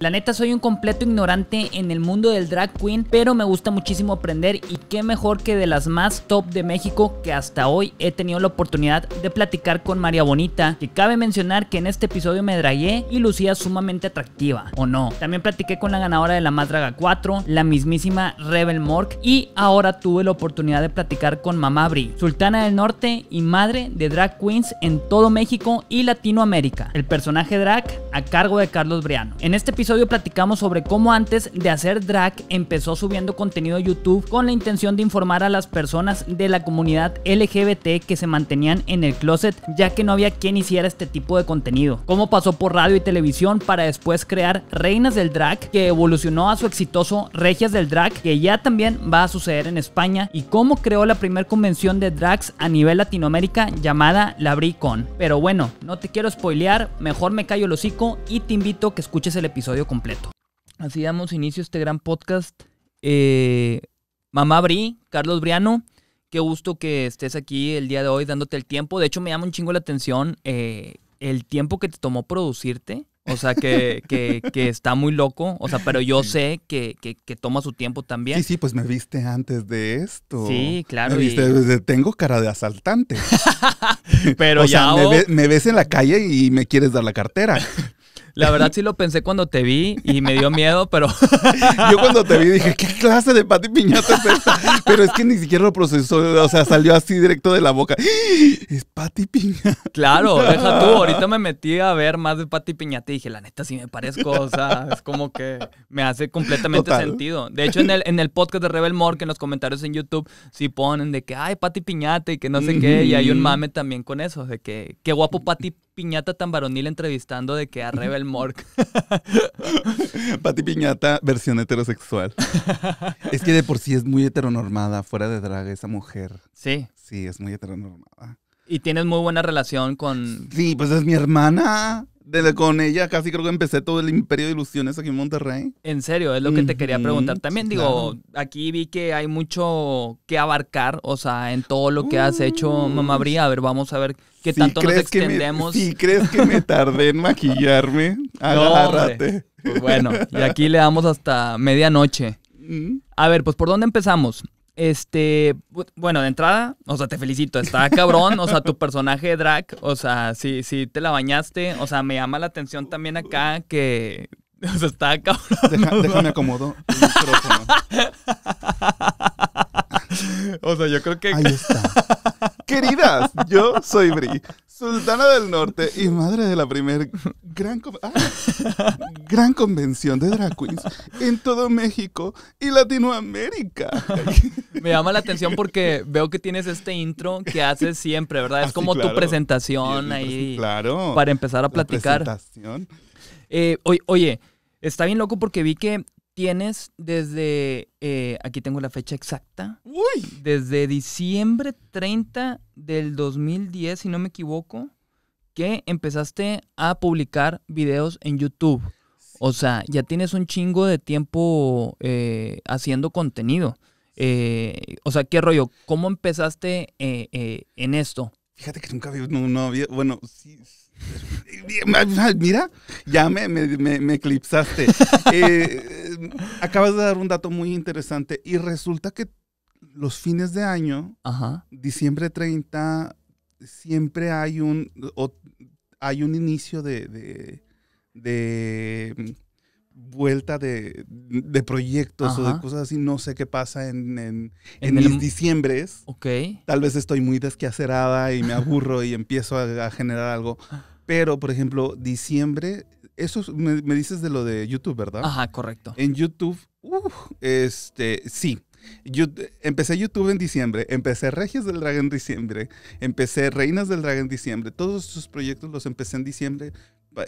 La neta soy un completo ignorante en el mundo del drag queen, pero me gusta muchísimo aprender y qué mejor que de las más top de México que hasta hoy he tenido la oportunidad de platicar con María Bonita, que cabe mencionar que en este episodio me dragué y lucía sumamente atractiva, ¿o no? También platiqué con la ganadora de la Más Draga 4, la mismísima Rebel Mork, y ahora tuve la oportunidad de platicar con Mamá Bri, sultana del norte y madre de drag queens en todo México y Latinoamérica. El personaje drag a cargo de Carlos Briano. En este episodio platicamos sobre cómo antes de hacer drag empezó subiendo contenido a YouTube con la intención de informar a las personas de la comunidad LGBT que se mantenían en el closet, ya que no había quien hiciera este tipo de contenido. Cómo pasó por radio y televisión para después crear Reinas del Drag, que evolucionó a su exitoso Regias del Drag, que ya también va a suceder en España, y cómo creó la primera convención de drags a nivel Latinoamérica llamada la Bricon. Pero bueno, no te quiero spoilear, mejor me callo el hocico y te invito a que escuches el episodio episodio completo. Así damos inicio a este gran podcast. Eh, mamá Bri, Carlos Briano, qué gusto que estés aquí el día de hoy dándote el tiempo. De hecho, me llama un chingo la atención eh, el tiempo que te tomó producirte. O sea, que, está muy loco. O sea, pero yo sé que, toma su tiempo también. Sí, sí, pues me viste antes de esto. Sí, claro. Me viste, tengo cara de asaltante. pero ya. me, oh. me, ves en la calle y me quieres dar la cartera. La verdad sí lo pensé cuando te vi y me dio miedo, pero... Yo cuando te vi dije, ¿qué clase de Pati Piñata es esta? Pero es que ni siquiera lo procesó, o sea, salió así directo de la boca. ¡Ah! Es Pati Piñata. Claro, deja tú, ahorita me metí a ver más de Pati Piñata y dije, la neta sí me parezco, o sea, es como que me hace completamente sentido. De hecho, en el, en el podcast de Rebel que en los comentarios en YouTube, sí ponen de que, ay, Pati Piñata y que no sé qué, y hay un mame también con eso, de que, qué guapo Pati Piñata tan varonil entrevistando de que a Rebel Mork. Pati Piñata, versión heterosexual. es que de por sí es muy heteronormada, fuera de drag, esa mujer. Sí. Sí, es muy heteronormada. Y tienes muy buena relación con. Sí, pues es mi hermana. Desde con ella casi creo que empecé todo el imperio de ilusiones aquí en Monterrey. En serio, es lo que te quería preguntar. También digo, aquí vi que hay mucho que abarcar, o sea, en todo lo que has hecho, uh. mamá Bría. A ver, vamos a ver qué tanto nos extendemos. si crees que me tardé en maquillarme, pues bueno, y aquí le damos hasta medianoche. A ver, pues ¿por dónde empezamos? Este, bueno, de entrada, o sea, te felicito, está cabrón, o sea, tu personaje drag, o sea, si te la bañaste, o sea, me llama la atención también acá que, o sea, está cabrón. déjame acomodo. o sea, yo creo que... Ahí está. Queridas, yo soy Bri. Sultana del Norte y madre de la primera gran, ah, gran convención de drag queens en todo México y Latinoamérica. Me llama la atención porque veo que tienes este intro que haces siempre, ¿verdad? Es ah, como tu presentación ahí. Claro. Para empezar a platicar. Eh, oye, está bien loco porque vi que tienes desde, eh, aquí tengo la fecha exacta, Uy. desde diciembre 30 del 2010, si no me equivoco, que empezaste a publicar videos en YouTube. O sea, ya tienes un chingo de tiempo eh, haciendo contenido. Eh, o sea, ¿qué rollo? ¿Cómo empezaste en esto? Fíjate que nunca había, bueno, sí, mira, ya me, me eclipsaste. eh, acabas de dar un dato muy interesante y resulta que los fines de año, diciembre 30, siempre hay un, hay un inicio de, mm, vuelta de, de proyectos o de cosas así. No sé qué pasa en, en, en, Tal vez estoy muy desquacerada y me aburro y empiezo a generar algo. Pero, por ejemplo, diciembre eso me, dices de lo de YouTube, ¿verdad? Ajá, correcto. En YouTube, uh, este, sí. Yo, empecé YouTube en diciembre, empecé Regias del Dragón en diciembre, empecé Reinas del Dragón en diciembre. Todos esos proyectos los empecé en diciembre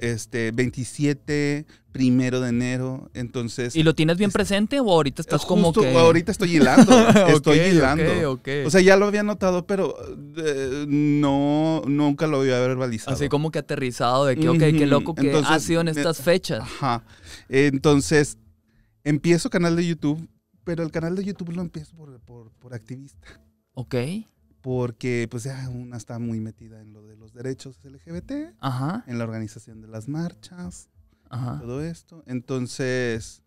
este 27, primero de enero, entonces... ¿Y lo tienes bien presente o ahorita estás eh, como que...? ahorita estoy hilando, estoy hilando. O sea, ya lo había notado, pero eh, no, nunca lo había verbalizado. Así como que aterrizado de que, ok, qué loco que ha sido en estas fechas. Ajá. Entonces, empiezo canal de YouTube, pero el canal de YouTube lo empiezo por, por, por activista. Ok porque pues ya una está muy metida en lo de los derechos LGBT, Ajá. en la organización de las marchas, Ajá. todo esto. Entonces,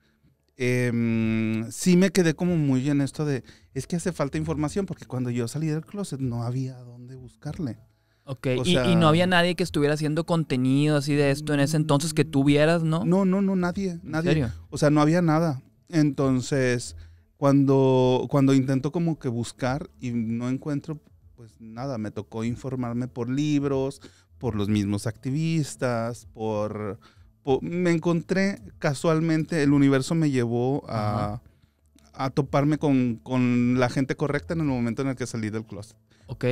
em, sí me quedé como muy en esto de, es que hace falta información, porque cuando yo salí del closet no había dónde buscarle. Ok, y, no había nadie que estuviera haciendo contenido así de esto en ese entonces que tú vieras, ¿no? No, no, no, nadie, nadie. ¿En serio? O sea, no había nada. Entonces, cuando, cuando intento como que buscar y no encuentro, pues nada, me tocó informarme por libros, por los mismos activistas, por... me encontré casualmente, el universo me llevó a, toparme con, la gente correcta en el momento en el que salí del closet. Ok.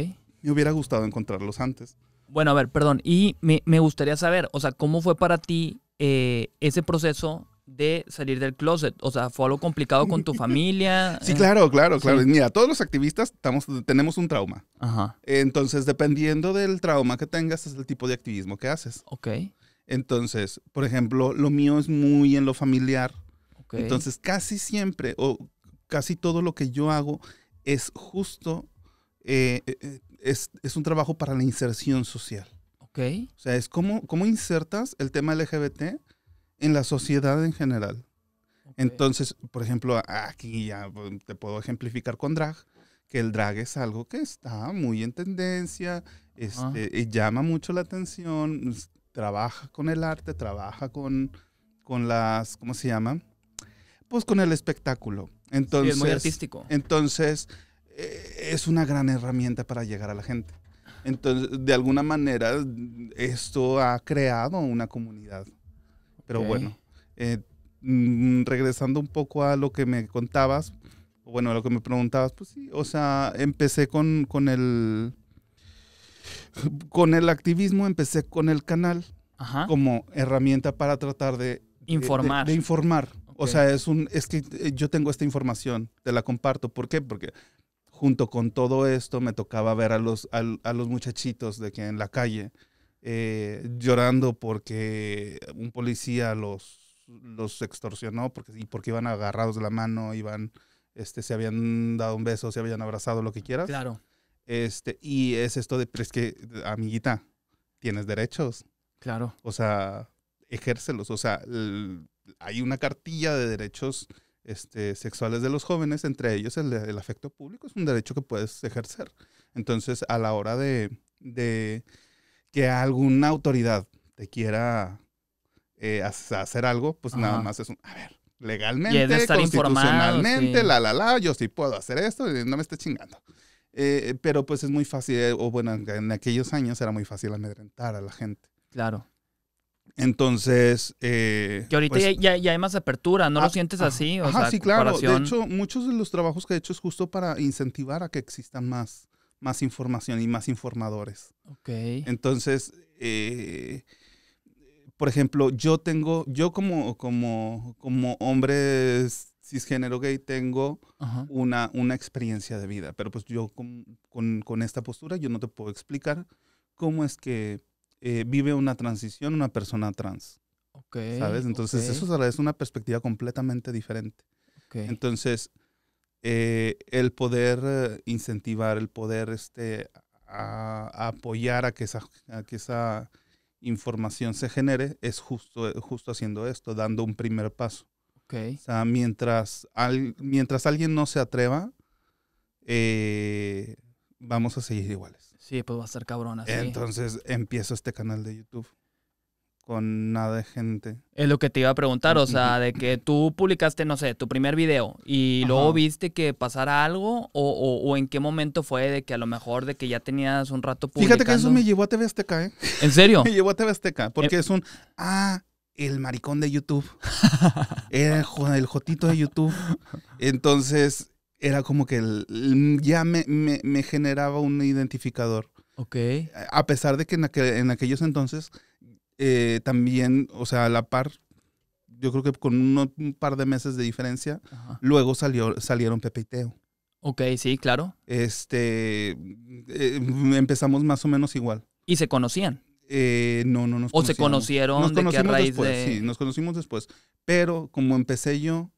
Me hubiera gustado encontrarlos antes. Bueno, a ver, perdón, y me, me gustaría saber, o sea, ¿cómo fue para ti eh, ese proceso de salir del closet? O sea, ¿fue algo complicado con tu familia? Sí, eh, claro, claro, claro. Mira, todos los activistas estamos, tenemos un trauma. Ajá. Entonces, dependiendo del trauma que tengas, es el tipo de activismo que haces. Ok. Entonces, por ejemplo, lo mío es muy en lo familiar. Okay. Entonces, casi siempre, o casi todo lo que yo hago es justo, eh, eh, es, un trabajo para la inserción social. Okay. O sea, es cómo, cómo insertas el tema LGBT en la sociedad en general. Entonces, por ejemplo, aquí ya te puedo ejemplificar con drag, que el drag es algo que está muy en tendencia, este, llama mucho la atención, trabaja con el arte, trabaja con, con las, ¿cómo se llama? Pues con el espectáculo. Entonces, es muy artístico. Entonces, e, es una gran herramienta para llegar a la gente. Entonces, de alguna manera, esto ha creado una comunidad pero bueno, eh, mm, regresando un poco a lo que me contabas, bueno, a lo que me preguntabas, pues sí, o sea, empecé con, con el... Con el activismo empecé con el canal como herramienta para tratar de informar. informar. O sea, es un es que eh, yo tengo esta información, te la comparto. ¿Por qué? Porque junto con todo esto me tocaba ver a los, a los muchachitos de que en la calle eh, llorando porque un policía los, los extorsionó porque, y porque iban agarrados de la mano, iban, este, se habían dado un beso, se habían abrazado, lo que quieras. Claro. Este, y es esto de, pero es que, amiguita, tienes derechos. Claro. O sea, ejércelos. O sea, hay una cartilla de derechos este, sexuales de los jóvenes, entre ellos el, afecto público es un derecho que puedes ejercer. Entonces, a la hora de que alguna autoridad te quiera eh, hacer algo, pues nada más es un, a ver, legalmente, constitucionalmente, la, la, la, yo sí puedo hacer esto, eh, no me esté chingando. Eh, pero pues es muy fácil, o bueno, en aquellos años era muy fácil amedrentar a la gente. Claro. Entonces. que ahorita pues ya, hay más apertura, ¿no ah, lo sientes así? ah, sí, claro. De hecho, muchos de los trabajos que he hecho es justo para incentivar a que existan más más información y más informadores. Ok. Entonces, eh, por ejemplo, yo tengo, yo como, como, como hombre cisgénero gay tengo una, una experiencia de vida, pero pues yo con, con, esta postura yo no te puedo explicar cómo es que eh, vive una transición una persona trans. Okay, ¿Sabes? Entonces eso es una perspectiva completamente diferente. Okay. Entonces, eh, el poder eh, incentivar, el poder este, a, apoyar a que, esa, que esa información se genere, es justo, justo haciendo esto, dando un primer paso. Okay. O sea, mientras, mientras alguien no se atreva, eh, vamos a seguir iguales. Sí, pues va a ser cabrón Entonces empiezo este canal de YouTube con nada de gente. Es lo que te iba a preguntar, o sea, de que tú publicaste, no sé, tu primer video y luego viste que pasara algo o, en qué momento fue de que a lo mejor de que ya tenías un rato publicando. Fíjate que eso me llevó a TV Azteca, ¿eh? ¿En serio? me llevó a TV Azteca, porque eh, es un, ah, el maricón de YouTube, era el jotito de YouTube. Entonces, era como que el, ya me, generaba un identificador. Ok. A pesar de que en aquellos entonces eh, también, o sea, la par, yo creo que con un par de meses de diferencia, luego salió, salieron Pepe y Teo. Ok, sí, claro. Este, eh, empezamos más o menos igual. ¿Y se conocían? Eh, no, no nos ¿O se conocieron nos después, Sí, nos conocimos después. Pero como empecé yo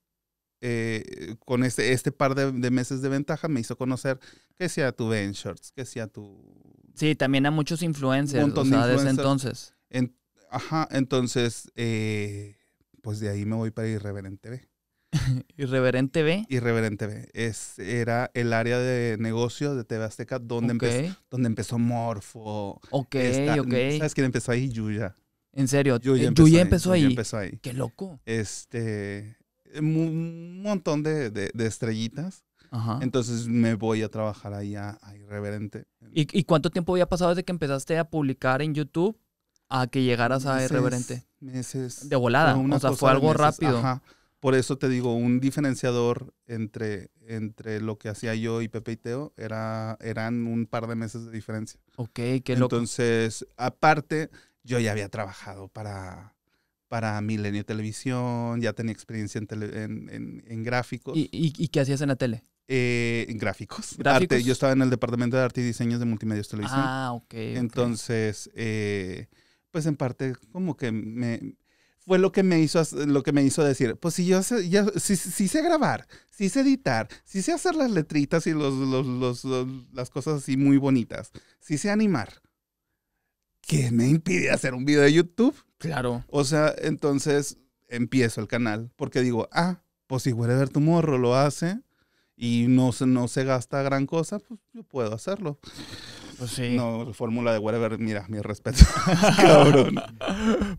eh, con este, este par de, meses de ventaja, me hizo conocer que sea tu Ventures, que sea tu... Sí, también a muchos influencers, desde entonces. Ajá, entonces, eh, pues de ahí me voy para Irreverente B. Irreverente B. Irreverente B. era el área de negocio de TV Azteca donde, empezó, donde empezó Morfo. Ok, ok. ¿Sabes quién empezó ahí? Yuya. En serio, Yuya, eh, empezó, ahí, Qué loco. Este, un montón de, estrellitas. Ajá. Entonces me voy a trabajar ahí a, Irreverente. ¿Y, ¿Y, cuánto tiempo había pasado desde que empezaste a publicar en YouTube a que llegaras a irreverente? Meses. De volada. O sea, fue algo rápido. Por eso te digo, un diferenciador entre, entre lo que hacía yo y Pepe y Teo era, eran un par de meses de diferencia. Ok, qué loco. Entonces, aparte, yo ya había trabajado para, para Milenio Televisión, ya tenía experiencia en, en, gráficos. ¿Y, qué hacías en la tele? Eh, en gráficos. ¿Gráficos? Yo estaba en el departamento de arte y diseños de multimedia televisión. Ah, ok. Entonces, eh, pues en parte como que me fue lo que me hizo lo que me hizo decir, pues si yo sé, sé grabar, si sé editar, si sé hacer las letritas y los, las cosas así muy bonitas, si sé animar, ¿qué me impide hacer un video de YouTube? Claro. O sea, entonces empiezo el canal porque digo, ah, pues si ver tu morro lo hace y no, no se gasta gran cosa, pues yo puedo hacerlo. Pues sí. No, fórmula de whatever, mira, mi respeto. Cabrón.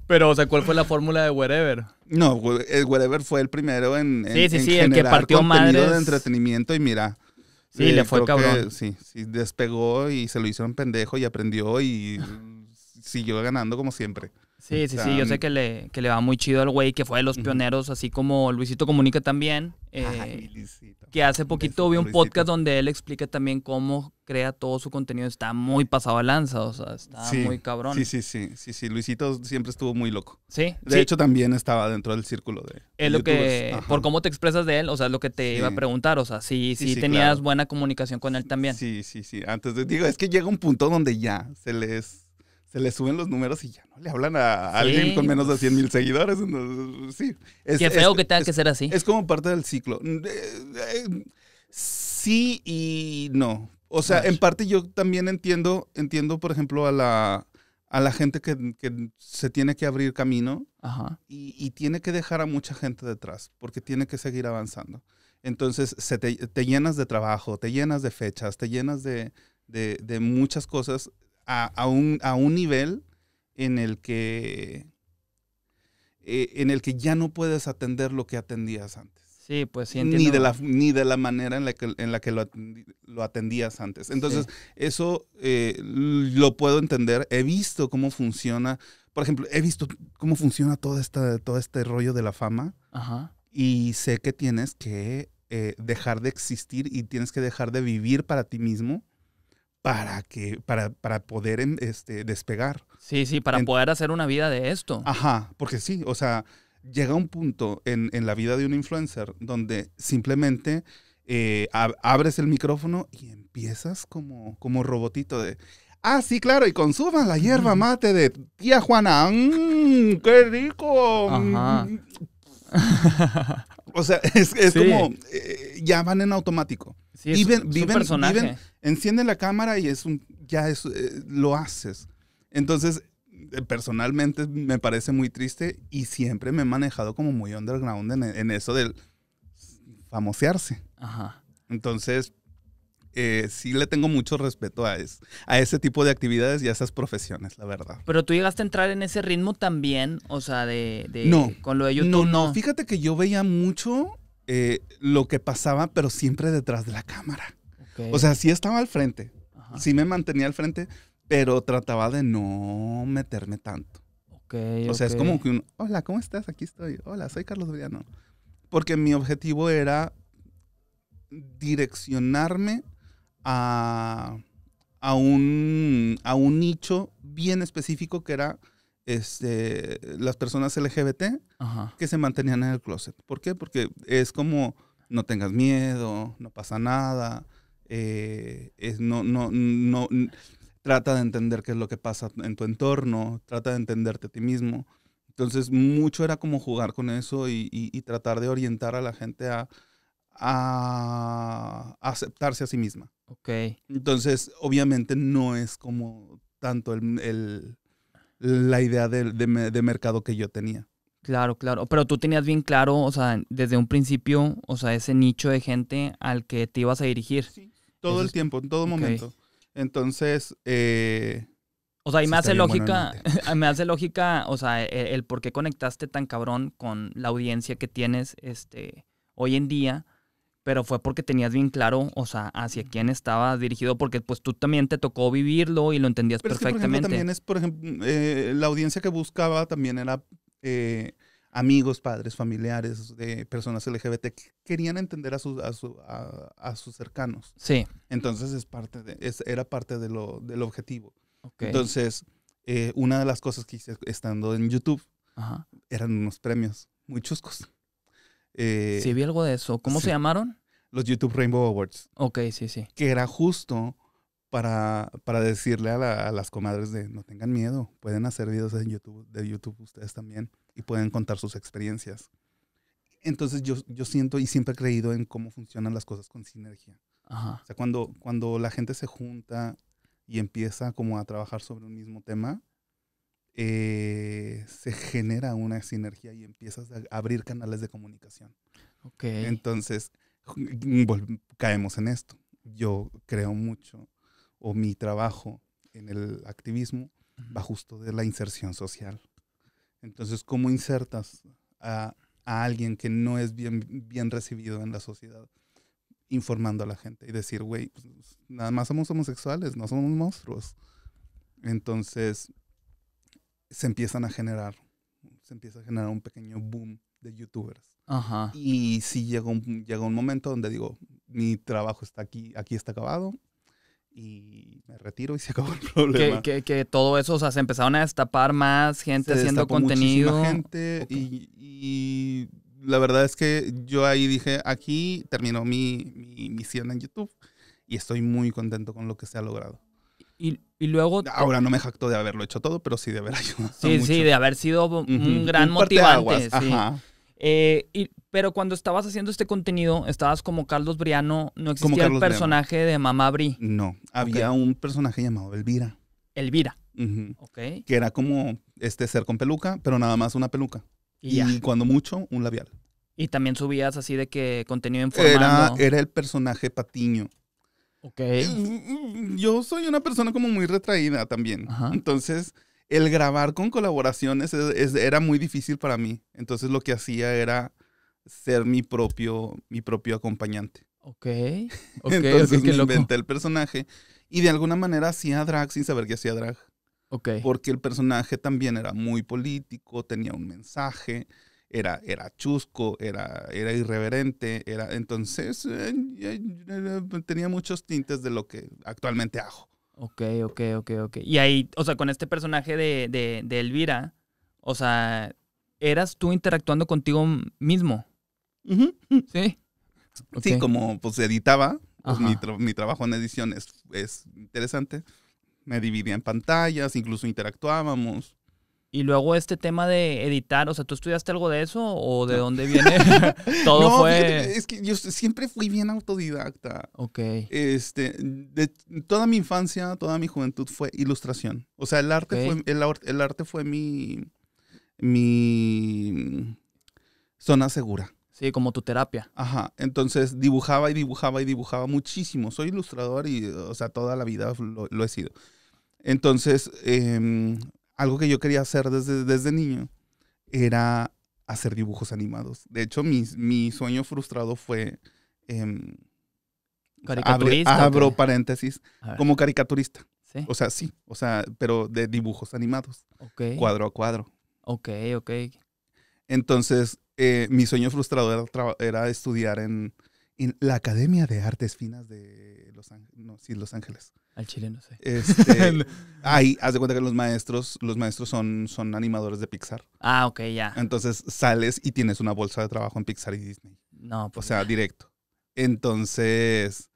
Pero, o sea, ¿cuál fue la fórmula de whatever? No, el eh, whatever fue el primero en, sí, sí, sí, que partió contenido de entretenimiento y mira. Sí, le eh, fue cabrón. sí, sí, despegó y se lo hicieron pendejo y aprendió y siguió ganando como siempre. Sí, sí, sí, yo sé que le, que le va muy chido al güey, que fue de los pioneros, así como Luisito Comunica también, eh, que hace poquito vi un podcast donde él explica también cómo crea todo su contenido, está muy pasado lanza, o sea, está muy cabrón. Sí, sí, sí, sí, sí, Luisito siempre estuvo muy loco. Sí. De hecho también estaba dentro del círculo de... Es lo que, por cómo te expresas de él, o sea, es lo que te iba a preguntar, o sea, si, sí, tenías buena comunicación con él también. Sí, sí, sí, antes de, digo, es que llega un punto donde ya se les se le suben los números y ya no le hablan a alguien con menos de 100 mil seguidores. Pues, sí. Es, Qué feo que tenga que ser así. Es como parte del ciclo. Mm, eh, eh, sí y no. O sea, en parte yo también entiendo, entiendo, por ejemplo, a la, a la gente que, se tiene que abrir camino Y, tiene que dejar a mucha gente detrás, porque tiene que seguir avanzando. Entonces, te, llenas de trabajo, te llenas de fechas, te llenas de muchas cosas a, a, un, nivel en el que eh, en el que ya no puedes atender lo que atendías antes. Sí, pues sí Ni de la, ni de la manera en la que, en la que lo, atendías antes. Entonces, eso eh, lo puedo entender. He visto cómo funciona. Por ejemplo, he visto cómo funciona todo, este rollo de la fama. Ajá. Y sé que tienes que eh, dejar de existir y tienes que dejar de vivir para ti mismo para que para, para poder este, despegar. Sí, sí, para poder hacer una vida de esto. Ajá, porque sí, o sea, llega un punto en, la vida de un influencer donde simplemente eh, abres el micrófono y empiezas como, como robotito de... Ah, sí, claro, y consumas la hierba mate de tía Juana. ¡Mmm, ¡Qué rico! Mm. O sea, es, como, eh, ya van en automático. Sí, viven, es, viven, viven, enciende la cámara y es un, ya es, eh, lo haces. Entonces, eh, personalmente me parece muy triste y siempre me he manejado como muy underground en, eso del famosearse. Ajá. Entonces, eh, sí le tengo mucho respeto a, es, a ese tipo de actividades y a esas profesiones, la verdad. Pero tú llegaste a entrar en ese ritmo también, o sea, de... no, con lo de YouTube. no, no, fíjate que yo veía mucho eh, lo que pasaba, pero siempre detrás de la cámara. O sea, sí estaba al frente, sí me mantenía al frente, pero trataba de no meterme tanto. o sea, es como que un, hola, ¿cómo estás? Aquí estoy. Hola, soy Carlos Villano. Porque mi objetivo era direccionarme a, un, a un nicho bien específico que era este, las personas LGBT que se mantenían en el closet. ¿Por qué? Porque es como no tengas miedo, no pasa nada, eh, es, no, no, no, trata de entender qué es lo que pasa en tu entorno, trata de entenderte a ti mismo. Entonces, mucho era como jugar con eso y, tratar de orientar a la gente a, aceptarse a sí misma. Ok. Entonces, obviamente no es como tanto el la idea de, de, mercado que yo tenía. Claro, claro. Pero tú tenías bien claro, o sea, desde un principio, o sea, ese nicho de gente al que te ibas a dirigir. Sí, todo el tiempo, en todo momento. Entonces, eh, o sea, y me hace lógica, me hace lógica, o sea, e, e, el, por qué conectaste tan cabrón con la audiencia que tienes este, hoy en día pero fue porque tenías bien claro, o sea, hacia quién estaba dirigido, porque pues tú también te tocó vivirlo y lo entendías perfectamente. Es por ejemplo, también es, por ejemplo, mm, eh, la audiencia que buscaba también era eh, amigos, padres, familiares de personas LGBT que querían entender a, sus a, su, a, sus cercanos. Sí. Entonces es parte de, es, era parte de lo, del objetivo. Entonces, eh, una de las cosas que hice estando en YouTube eran unos premios muy chuscos. Eh, sí, vi algo de eso. ¿Cómo se llamaron? Los YouTube Rainbow Awards. Ok, sí, sí. Que era justo para, para decirle a, las comadres de no tengan miedo, pueden hacer videos en YouTube, de YouTube ustedes también y pueden contar sus experiencias. Entonces yo, yo siento y siempre he creído en cómo funcionan las cosas con sinergia. Ajá. O sea, cuando, cuando la gente se junta y empieza como a trabajar sobre un mismo tema, eh, se genera una sinergia y empiezas a abrir canales de comunicación. Okay. Entonces, caemos en esto. Yo creo mucho, o mi trabajo en el activismo va justo de la inserción social. Entonces, ¿cómo insertas a, alguien que no es bien, bien recibido en la sociedad? informando a la gente y decir, güey, pues, nada más somos homosexuales, no somos monstruos. Entonces, se empiezan a generar, se empieza a generar un pequeño boom de youtubers. Ajá. Y sí llega un, un momento donde digo, mi trabajo está aquí, aquí está acabado, y me retiro y se acabó el problema. Que, todo eso, o sea, se empezaron a destapar más gente haciendo contenido. gente y, y, la verdad es que yo ahí dije, aquí terminó mi misión en YouTube y estoy muy contento con lo que se ha logrado. Y, luego... Ahora no me jacto de haberlo hecho todo, pero sí de haber ayudado. Sí, sí, de haber sido un gran un motivante. Eh, y, pero cuando estabas haciendo este contenido, estabas como Carlos Briano, no existía el personaje de Mamá Bri. No, había un personaje llamado Elvira. Elvira. Que era como este ser con peluca, pero nada más una peluca. Y, cuando mucho, un labial. Y también subías así de que contenido en Era, era el personaje Patiño. Ok. Yo soy una persona como muy retraída también. Entonces, el grabar con colaboraciones era muy difícil para mí. Entonces, lo que hacía era ser mi propio, mi propio acompañante. Ok. okay Entonces, inventé el personaje y de alguna manera hacía drag sin saber que hacía drag. Ok. Porque el personaje también era muy político, tenía un mensaje era, era chusco, era, era irreverente, era, entonces eh, eh, eh, tenía muchos tintes de lo que actualmente hago. Ok, ok, ok, ok. Y ahí, o sea, con este personaje de, de, de Elvira, o sea, eras tú interactuando contigo mismo. Sí. Sí, como pues editaba, pues, mi, trabajo en edición es, es interesante. Me dividía en pantallas, incluso interactuábamos. Y luego este tema de editar, o sea, ¿tú estudiaste algo de eso o de dónde viene? Todo fue... es que yo siempre fui bien autodidacta. Ok. Este, toda mi infancia, toda mi juventud fue ilustración. O sea, el arte fue, el, arte fue mi, mi zona segura. Sí, como tu terapia. Ajá. Entonces dibujaba y dibujaba y dibujaba muchísimo. Soy ilustrador y, o sea, toda la vida lo, he sido. Entonces, em, algo que yo quería hacer desde, desde niño era hacer dibujos animados. De hecho, mi, mi sueño frustrado fue... Eh, abro, paréntesis, como caricaturista. ¿Sí? O sea, sí, o sea, pero de dibujos animados. Okay. Cuadro a cuadro. Ok, ok. Entonces, eh, mi sueño frustrado era estudiar en en la Academia de Artes Finas de Los Ángeles. No, sí, Los Ángeles. Al chileno, sí. ahí, haz de cuenta que los maestros, los maestros son, son animadores de Pixar. Ah, ok, ya. Entonces sales y tienes una bolsa de trabajo en Pixar y Disney. No, pues O sea, directo. Entonces,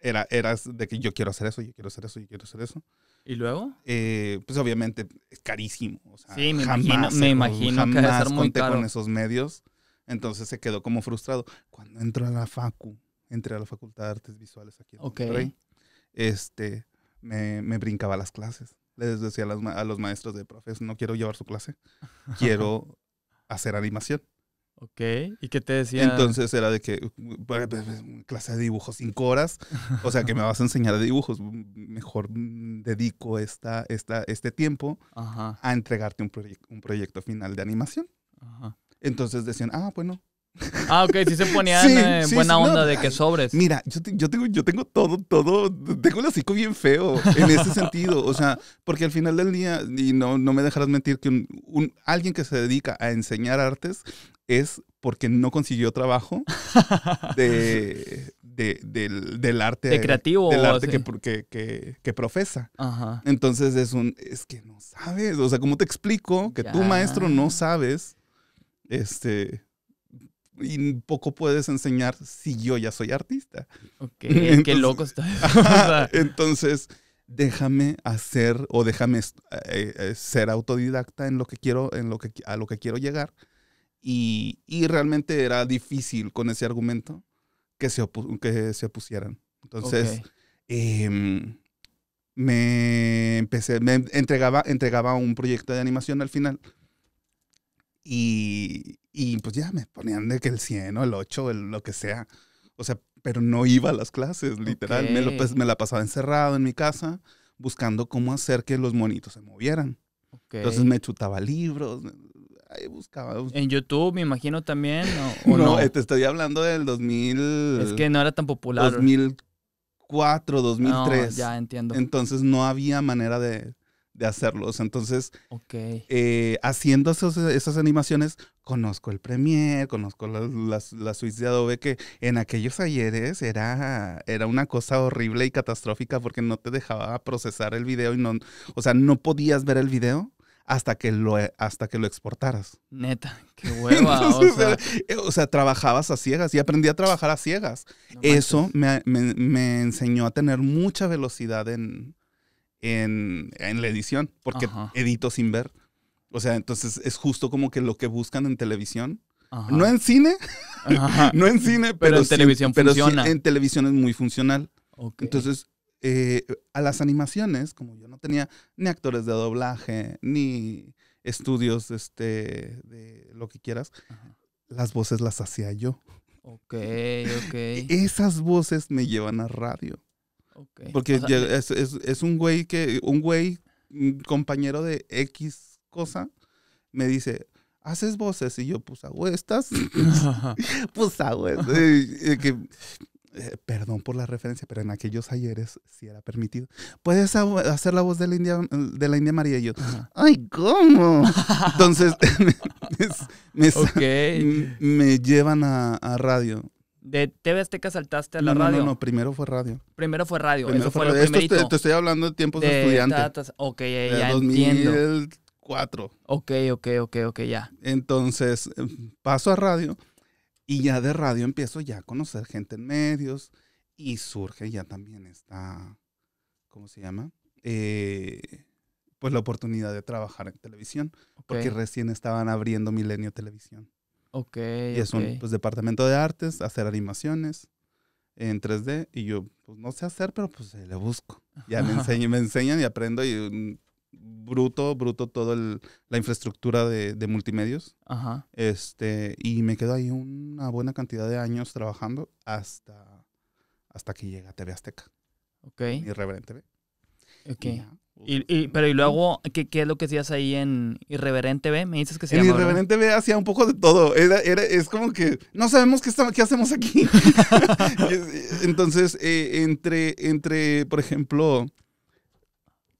era, eras de que yo quiero hacer eso, yo quiero hacer eso, yo quiero hacer eso. ¿Y luego? Eh, pues obviamente es carísimo. sí, me imagino, me imagino que debe ser muy con esos medios. Entonces se quedó como frustrado. Cuando entró a la facu, entré a la Facultad de Artes Visuales aquí en Monterrey, este, me, me, brincaba las clases. Les decía a, los maestros de profes, no quiero llevar su clase, quiero hacer animación. Ok, ¿y qué te decía? Entonces era de que, pues, pues, pues, clase de dibujos cinco horas, o sea que me vas a enseñar dibujos, mejor dedico esta, esta, este tiempo a entregarte un, un proyecto final de animación. Ajá. Entonces decían, ah, bueno. Ah, ok, sí se ponían en eh, buena onda de que sobres. Mira, yo, yo, tengo, yo tengo todo, todo, tengo el hocico bien feo en ese sentido. O sea, porque al final del día, y no, no me dejarás mentir, que un, alguien que se dedica a enseñar artes es porque no consiguió trabajo de, del, arte. creativo. arte que, que, que, profesa. Ajá. Entonces es un, es que no sabes. O sea, ¿cómo te explico que tu maestro no sabes este, y poco puedes enseñar si yo ya soy artista. Ok, qué loco está. entonces, déjame hacer o déjame eh, eh, ser autodidacta en lo que quiero, en lo que, a lo que quiero llegar. Y, realmente era difícil con ese argumento que se, que se opusieran. Entonces, em, me empecé, me entregaba, entregaba un proyecto de animación al final y, pues ya me ponían de que el 100 o el 8, o lo que sea. O sea, pero no iba a las clases, literal. Me, pues, me la pasaba encerrado en mi casa buscando cómo hacer que los monitos se movieran. Entonces me chutaba libros, ahí buscaba, En YouTube, me imagino también. no, eh, te estoy hablando del 2000. Es que no era tan popular. 2004, 2003. No, ya entiendo. Entonces no había manera de, de hacerlos. Entonces, okay. Eh, haciendo esas animaciones, conozco el Premiere, conozco la, la, de Adobe, que en aquellos ayeres era, era una cosa horrible y catastrófica porque no te dejaba procesar el video y no, o sea, no podías ver el video hasta que lo, hasta que lo exportaras. Neta, qué hueva. o, eh, sea, trabajabas a ciegas y aprendí a trabajar a ciegas. Eso me, me, enseñó a tener mucha velocidad en, en, la edición, porque edito sin ver. O sea, entonces es justo como que lo que buscan en televisión. No en cine, no en cine, pero, en televisión en televisión es muy funcional. Entonces, eh, a las animaciones, como yo no tenía ni actores de doblaje, ni estudios este, de lo que quieras, las voces las hacía yo. Ok, ok. Esas voces me llevan a radio. Porque es, un güey que, un güey, mm, compañero de X cosa, me dice, haces voces. Y yo, pues hago estas. pues hago este, eh, perdón por la referencia, pero en aquellos ayeres si era permitido. ¿Puedes hacer la voz de la India, de la India María? Y yo, ¡ay, cómo! Entonces, me, llevan a radio de TV Azteca saltaste a la radio. No, no, primero fue radio. Primero fue radio. Primero fue, radio. te, estoy hablando de tiempos de, estudiante. ok, ya, ya 2004. Ok, ok, ok, ok, ya. Entonces, em, paso a radio y ya de radio empiezo ya a conocer gente en medios y surge ya también esta, ¿cómo se llama? Eh, pues la oportunidad de trabajar en televisión, porque recién estaban abriendo Milenio Televisión. Ok. Y es un pues, departamento de artes, hacer animaciones en 3D. Y yo, pues no sé hacer, pero pues le busco. Ya me enseñan, me enseñan y aprendo y bruto, bruto toda la infraestructura de, multimedios. Ajá. Este, y me quedo ahí una buena cantidad de años trabajando hasta, hasta que llega TV Azteca. Ok. Irreverente. Ok. Y, pero y luego, ¿qué, es lo que decías ahí en Irreverente B? Me dices que En Irreverente B hacía un poco de todo. es como que no sabemos qué, hacemos aquí. Eh, entonces, eh, entre, entre, por ejemplo,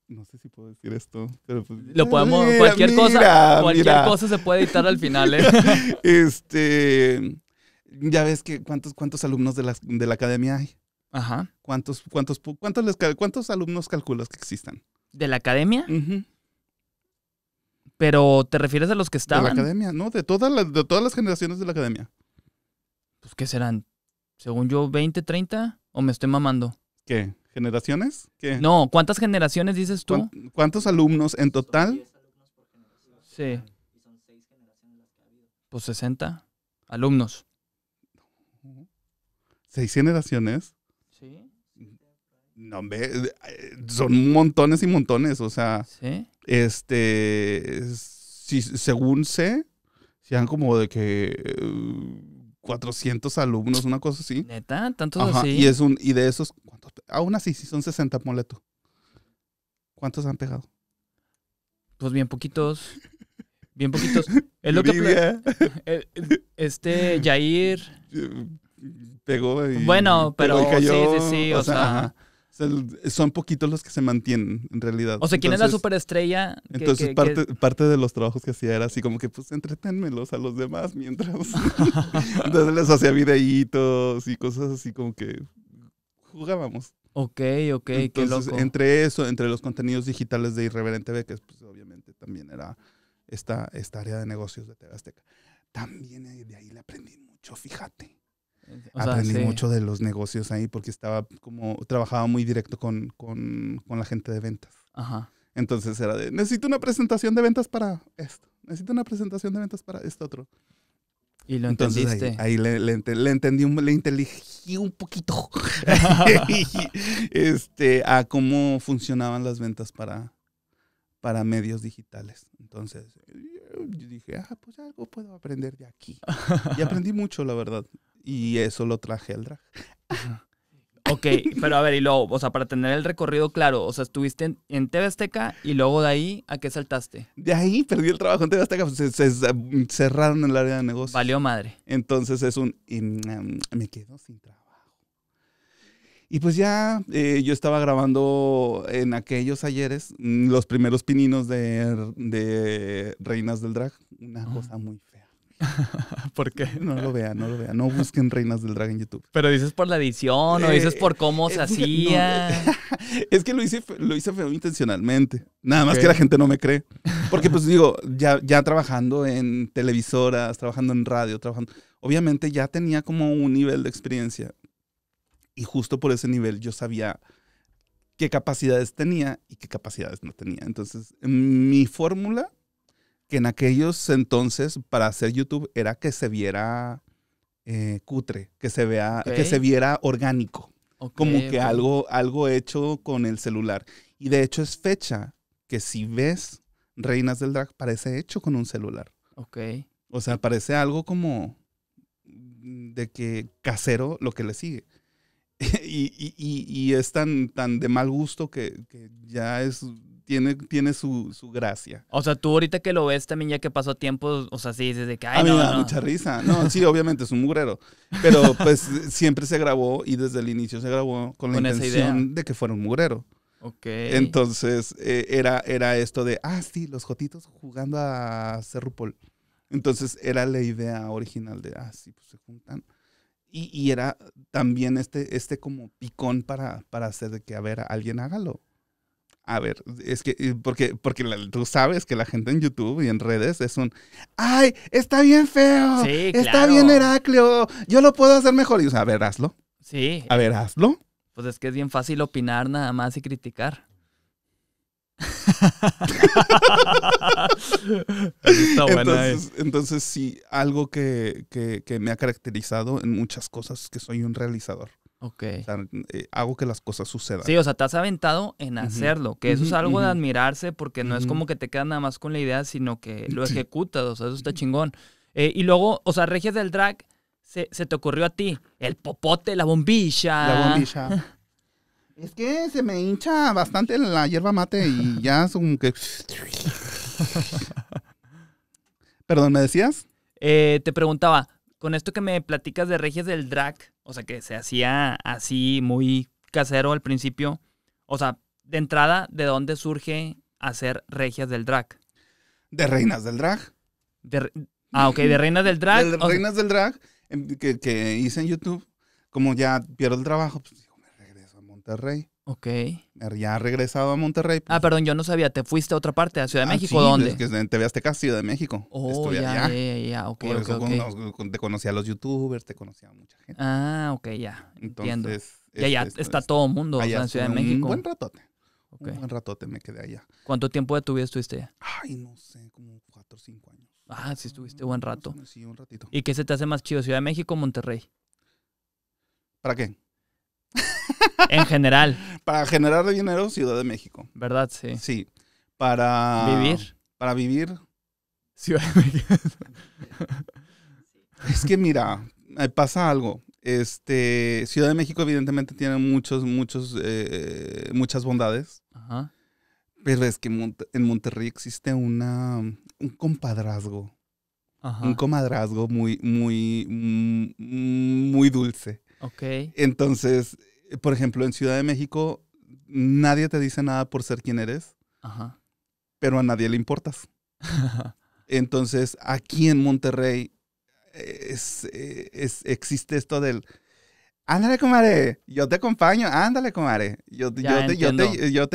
no sé si puedo decir esto, pues, Lo podemos, cualquier cosa, cualquier cosa se puede editar al final, ¿eh? Este, ya ves que cuántos, cuántos alumnos de la, academia hay. Ajá. ¿Cuántos, cuántos, cuántos, cuántos alumnos calculas que existan? ¿De la academia? Pero te refieres a los que estaban. De la academia, no, de, todas de todas las generaciones de la academia. Pues, ¿qué serán? Según yo, 20, 30 o me estoy mamando. ¿Qué? ¿Generaciones? ¿Qué? No, ¿cuántas generaciones dices tú? ¿Cuántos alumnos en total? Sí. Pues 60 alumnos. ¿Seis generaciones? No, hombre, eh, son montones y montones, o sea, ¿Sí? este, si, según sé, sean como de que 400 eh, alumnos, una cosa así. Neta, tantos Y, es un, y de esos, ¿cuántos? Aún así, sí son 60, moleto. ¿Cuántos han pegado? Pues bien poquitos. Bien poquitos. Es lo Este, Jair. Pegó y. Bueno, pero. sí, sí, sí. O, sea son poquitos los que se mantienen, en realidad. O sea, ¿quién es la superestrella? entonces, parte, parte de los trabajos que hacía era así como que, pues, entreténmelos a los demás mientras. entonces, les hacía videitos y cosas así como que jugábamos. Ok, ok, qué loco. Entre eso, entre los contenidos digitales de Irreverente B, que pues, obviamente también era esta, esta área de negocios de TV Azteca. También eh, de ahí le aprendí mucho, fíjate. Aprendí mucho de los negocios ahí porque estaba como, trabajaba muy directo con, la gente de ventas. Entonces era de, necesito una presentación de ventas para esto, necesito una presentación de ventas para esto otro. Y lo Entonces, entendiste. Ahí, le, entendí, un, le inteligí un poquito este, a cómo funcionaban las ventas para, para medios digitales. Entonces, yo dije, ah, pues algo puedo aprender de aquí. Y aprendí mucho, la verdad. Y eso lo traje al drag. Ok, pero a ver, y luego, o sea, para tener el recorrido claro, o sea, estuviste en, TV Azteca y luego de ahí, ¿a qué saltaste? De ahí perdí el trabajo en TV Azteca, pues, se, cerraron el área de negocios. Valió madre. Entonces es un, mm, me quedo sin trabajo. Y pues ya eh, yo estaba grabando en aquellos ayeres mm, los primeros pininos de, Reinas del Drag, una cosa muy fea ¿Por qué? No lo vean, no lo vean. No busquen Reinas del Drag en YouTube. Pero dices por la edición o dices por cómo eh, se hacía. es que lo hice, lo hice feo intencionalmente. Nada más que la gente no me cree. Porque pues digo, ya, ya trabajando en televisoras, trabajando en radio, trabajando... Obviamente ya tenía como un nivel de experiencia. Y justo por ese nivel yo sabía qué capacidades tenía y qué capacidades no tenía. Entonces, mi fórmula que en aquellos entonces para hacer YouTube era que se viera eh, cutre, que se, vea, que se viera orgánico, como que algo, algo hecho con el celular. Y de hecho es fecha que si ves Reinas del Drag parece hecho con un celular. Ok. O sea, parece algo como de que casero lo que le sigue. y, es tan, tan de mal gusto que, que ya es tiene, tiene su, gracia. O sea, tú ahorita que lo ves también, ya que pasó tiempo, o sea, sí desde que, ay, no, mucha risa. No, sí, obviamente es un mugrero. Pero pues siempre se grabó y desde el inicio se grabó con la intención de que fuera un mugrero. Ok. Entonces eh, era, era esto de, ah, sí, los Jotitos jugando a Cerrupol. Entonces era la idea original de, ah, sí, pues se juntan. Y, era también este, este como picón para, para hacer que, a ver, alguien hágalo. A ver, es que, eh, porque, porque tú sabes que la gente en YouTube y en redes es un, ay, está bien feo, está bien Heracleo, yo lo puedo hacer mejor. Y o a ver, hazlo. Sí. A ver, hazlo. Pues es que es bien fácil opinar nada más y criticar. está eh. entonces, entonces, sí, algo que, que, que me ha caracterizado en muchas cosas es que soy un realizador. Ok. O sea, eh, hago que las cosas sucedan. Sí, o sea, te has aventado en hacerlo, que eso es algo de admirarse porque no es como que te quedas nada más con la idea, sino que lo ejecutas, o sea, eso está chingón. Eh, y luego, o sea, Regias del Drag, se, te ocurrió a ti? El popote, la bombilla. La bombilla. es que se me hincha bastante la hierba mate y ya es un que... Perdón, ¿me decías? Eh, te preguntaba, con esto que me platicas de Regias del Drag, o sea, que se hacía así muy casero al principio. O sea, de entrada, ¿de dónde surge hacer regias del drag? De reinas del drag. ah, ok, de reinas del drag. De reinas del drag em, que, que, hice en YouTube. Como ya pierdo el trabajo, pues digo, me regreso a Monterrey. Ok. Ya ha regresado a Monterrey. Pues. Ah, perdón, yo no sabía. ¿Te fuiste a otra parte, a Ciudad de ah, México? Sí, pues, ¿Dónde? Es que te Ciudad de México. Oh, ya, allá. ya, ya, ok, Por okay, eso okay. te conocía a los youtubers, te conocía a mucha gente. Ah, ok, ya. Entiendo. Entonces, y está todo el mundo en Ciudad de México. Un buen ratote. Un buen ratote me quedé allá. ¿Cuánto tiempo de tu vida estuviste allá? Ay, no sé, como cuatro o cinco años. Ah, sí estuviste buen rato. Sí, un ratito. ¿Y qué se te hace más chido, Ciudad de México o Monterrey? ¿Para qué? en general. Para generar dinero, Ciudad de México. ¿Verdad? Sí. Sí. Para. Vivir. Para vivir. Ciudad de México. es que mira, pasa algo. Este, Ciudad de México evidentemente tiene muchos, muchos, eh, muchas bondades. Ajá. Pero es que en Monterrey existe una, un compadrazgo. Ajá. Un comadrazgo muy, muy, mm, muy dulce. Ok. Entonces, por ejemplo, en Ciudad de México nadie te dice nada por ser quien eres, pero a nadie le importas. Entonces, aquí en Monterrey eh, eh, existe esto del... Ándale, comare, yo te acompaño, ándale, comare, yo, yo, te,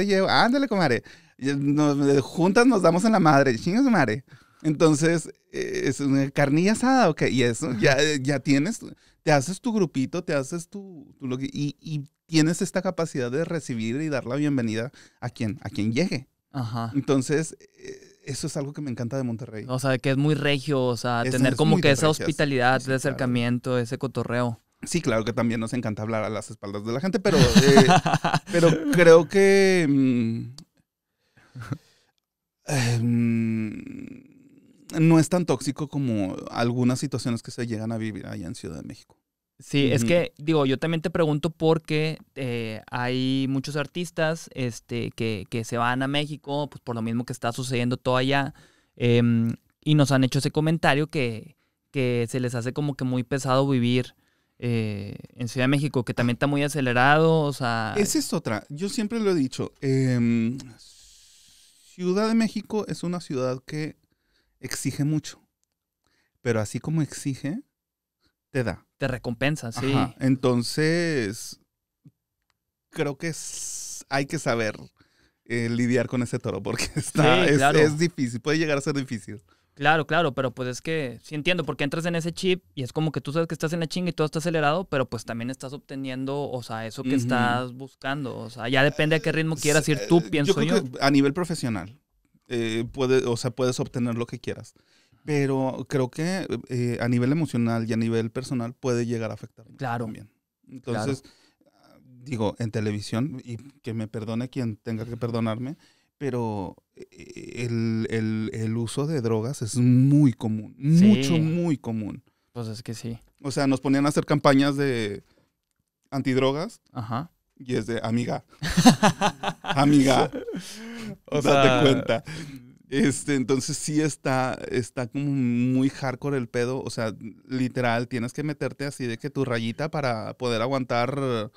llevo, ándale, comare, eh, juntas nos damos en la madre, chingas, madre. Entonces, es una carnilla asada, ok, y eso, ya, ya tienes, te haces tu grupito, te haces tu, y, tienes esta capacidad de recibir y dar la bienvenida a quien, a quien llegue. Ajá. Entonces, eh, eso es algo que me encanta de Monterrey. O sea, que es muy regio, o sea, tener como que esa hospitalidad, ese acercamiento, ese cotorreo. Sí, claro que también nos encanta hablar a las espaldas de la gente, pero, eh, pero creo que... Mm, eh, mm, no es tan tóxico como algunas situaciones que se llegan a vivir allá en Ciudad de México. Sí, es que, digo, yo también te pregunto porque eh, hay muchos artistas este, que, se van a México, pues por lo mismo que está sucediendo todo allá, em, y nos han hecho ese comentario que, se les hace como que muy pesado vivir eh, en Ciudad de México, que también está muy acelerado, o sea... Esa es otra, yo siempre lo he dicho, em, Ciudad de México es una ciudad que exige mucho. Pero así como exige, te da. Te recompensa, sí. Entonces, creo que hay que saber eh, lidiar con ese toro porque está, es, difícil, puede llegar a ser difícil. Claro, claro, pero pues es que sí entiendo porque entras en ese chip y es como que tú sabes que estás en la chinga y todo está acelerado, pero pues también estás obteniendo, o sea, eso que estás buscando, o sea, ya depende a qué ritmo quieras ir tú, eh, pienso yo. a nivel profesional, eh, puede, o sea, puedes obtener lo que quieras. Pero creo que eh, a nivel emocional y a nivel personal puede llegar a afectar. Claro. Entonces, ah, digo, en televisión, y que me perdone quien tenga que perdonarme, pero eh, el, uso de drogas es muy común. Mucho, muy común. Pues es que sí. O sea, nos ponían a hacer campañas de antidrogas. Ajá. Y es de, amiga, amiga, o sea, date cuenta. Este, entonces sí está, está como muy hardcore el pedo. O sea, literal, tienes que meterte así de que tu rayita para poder aguantar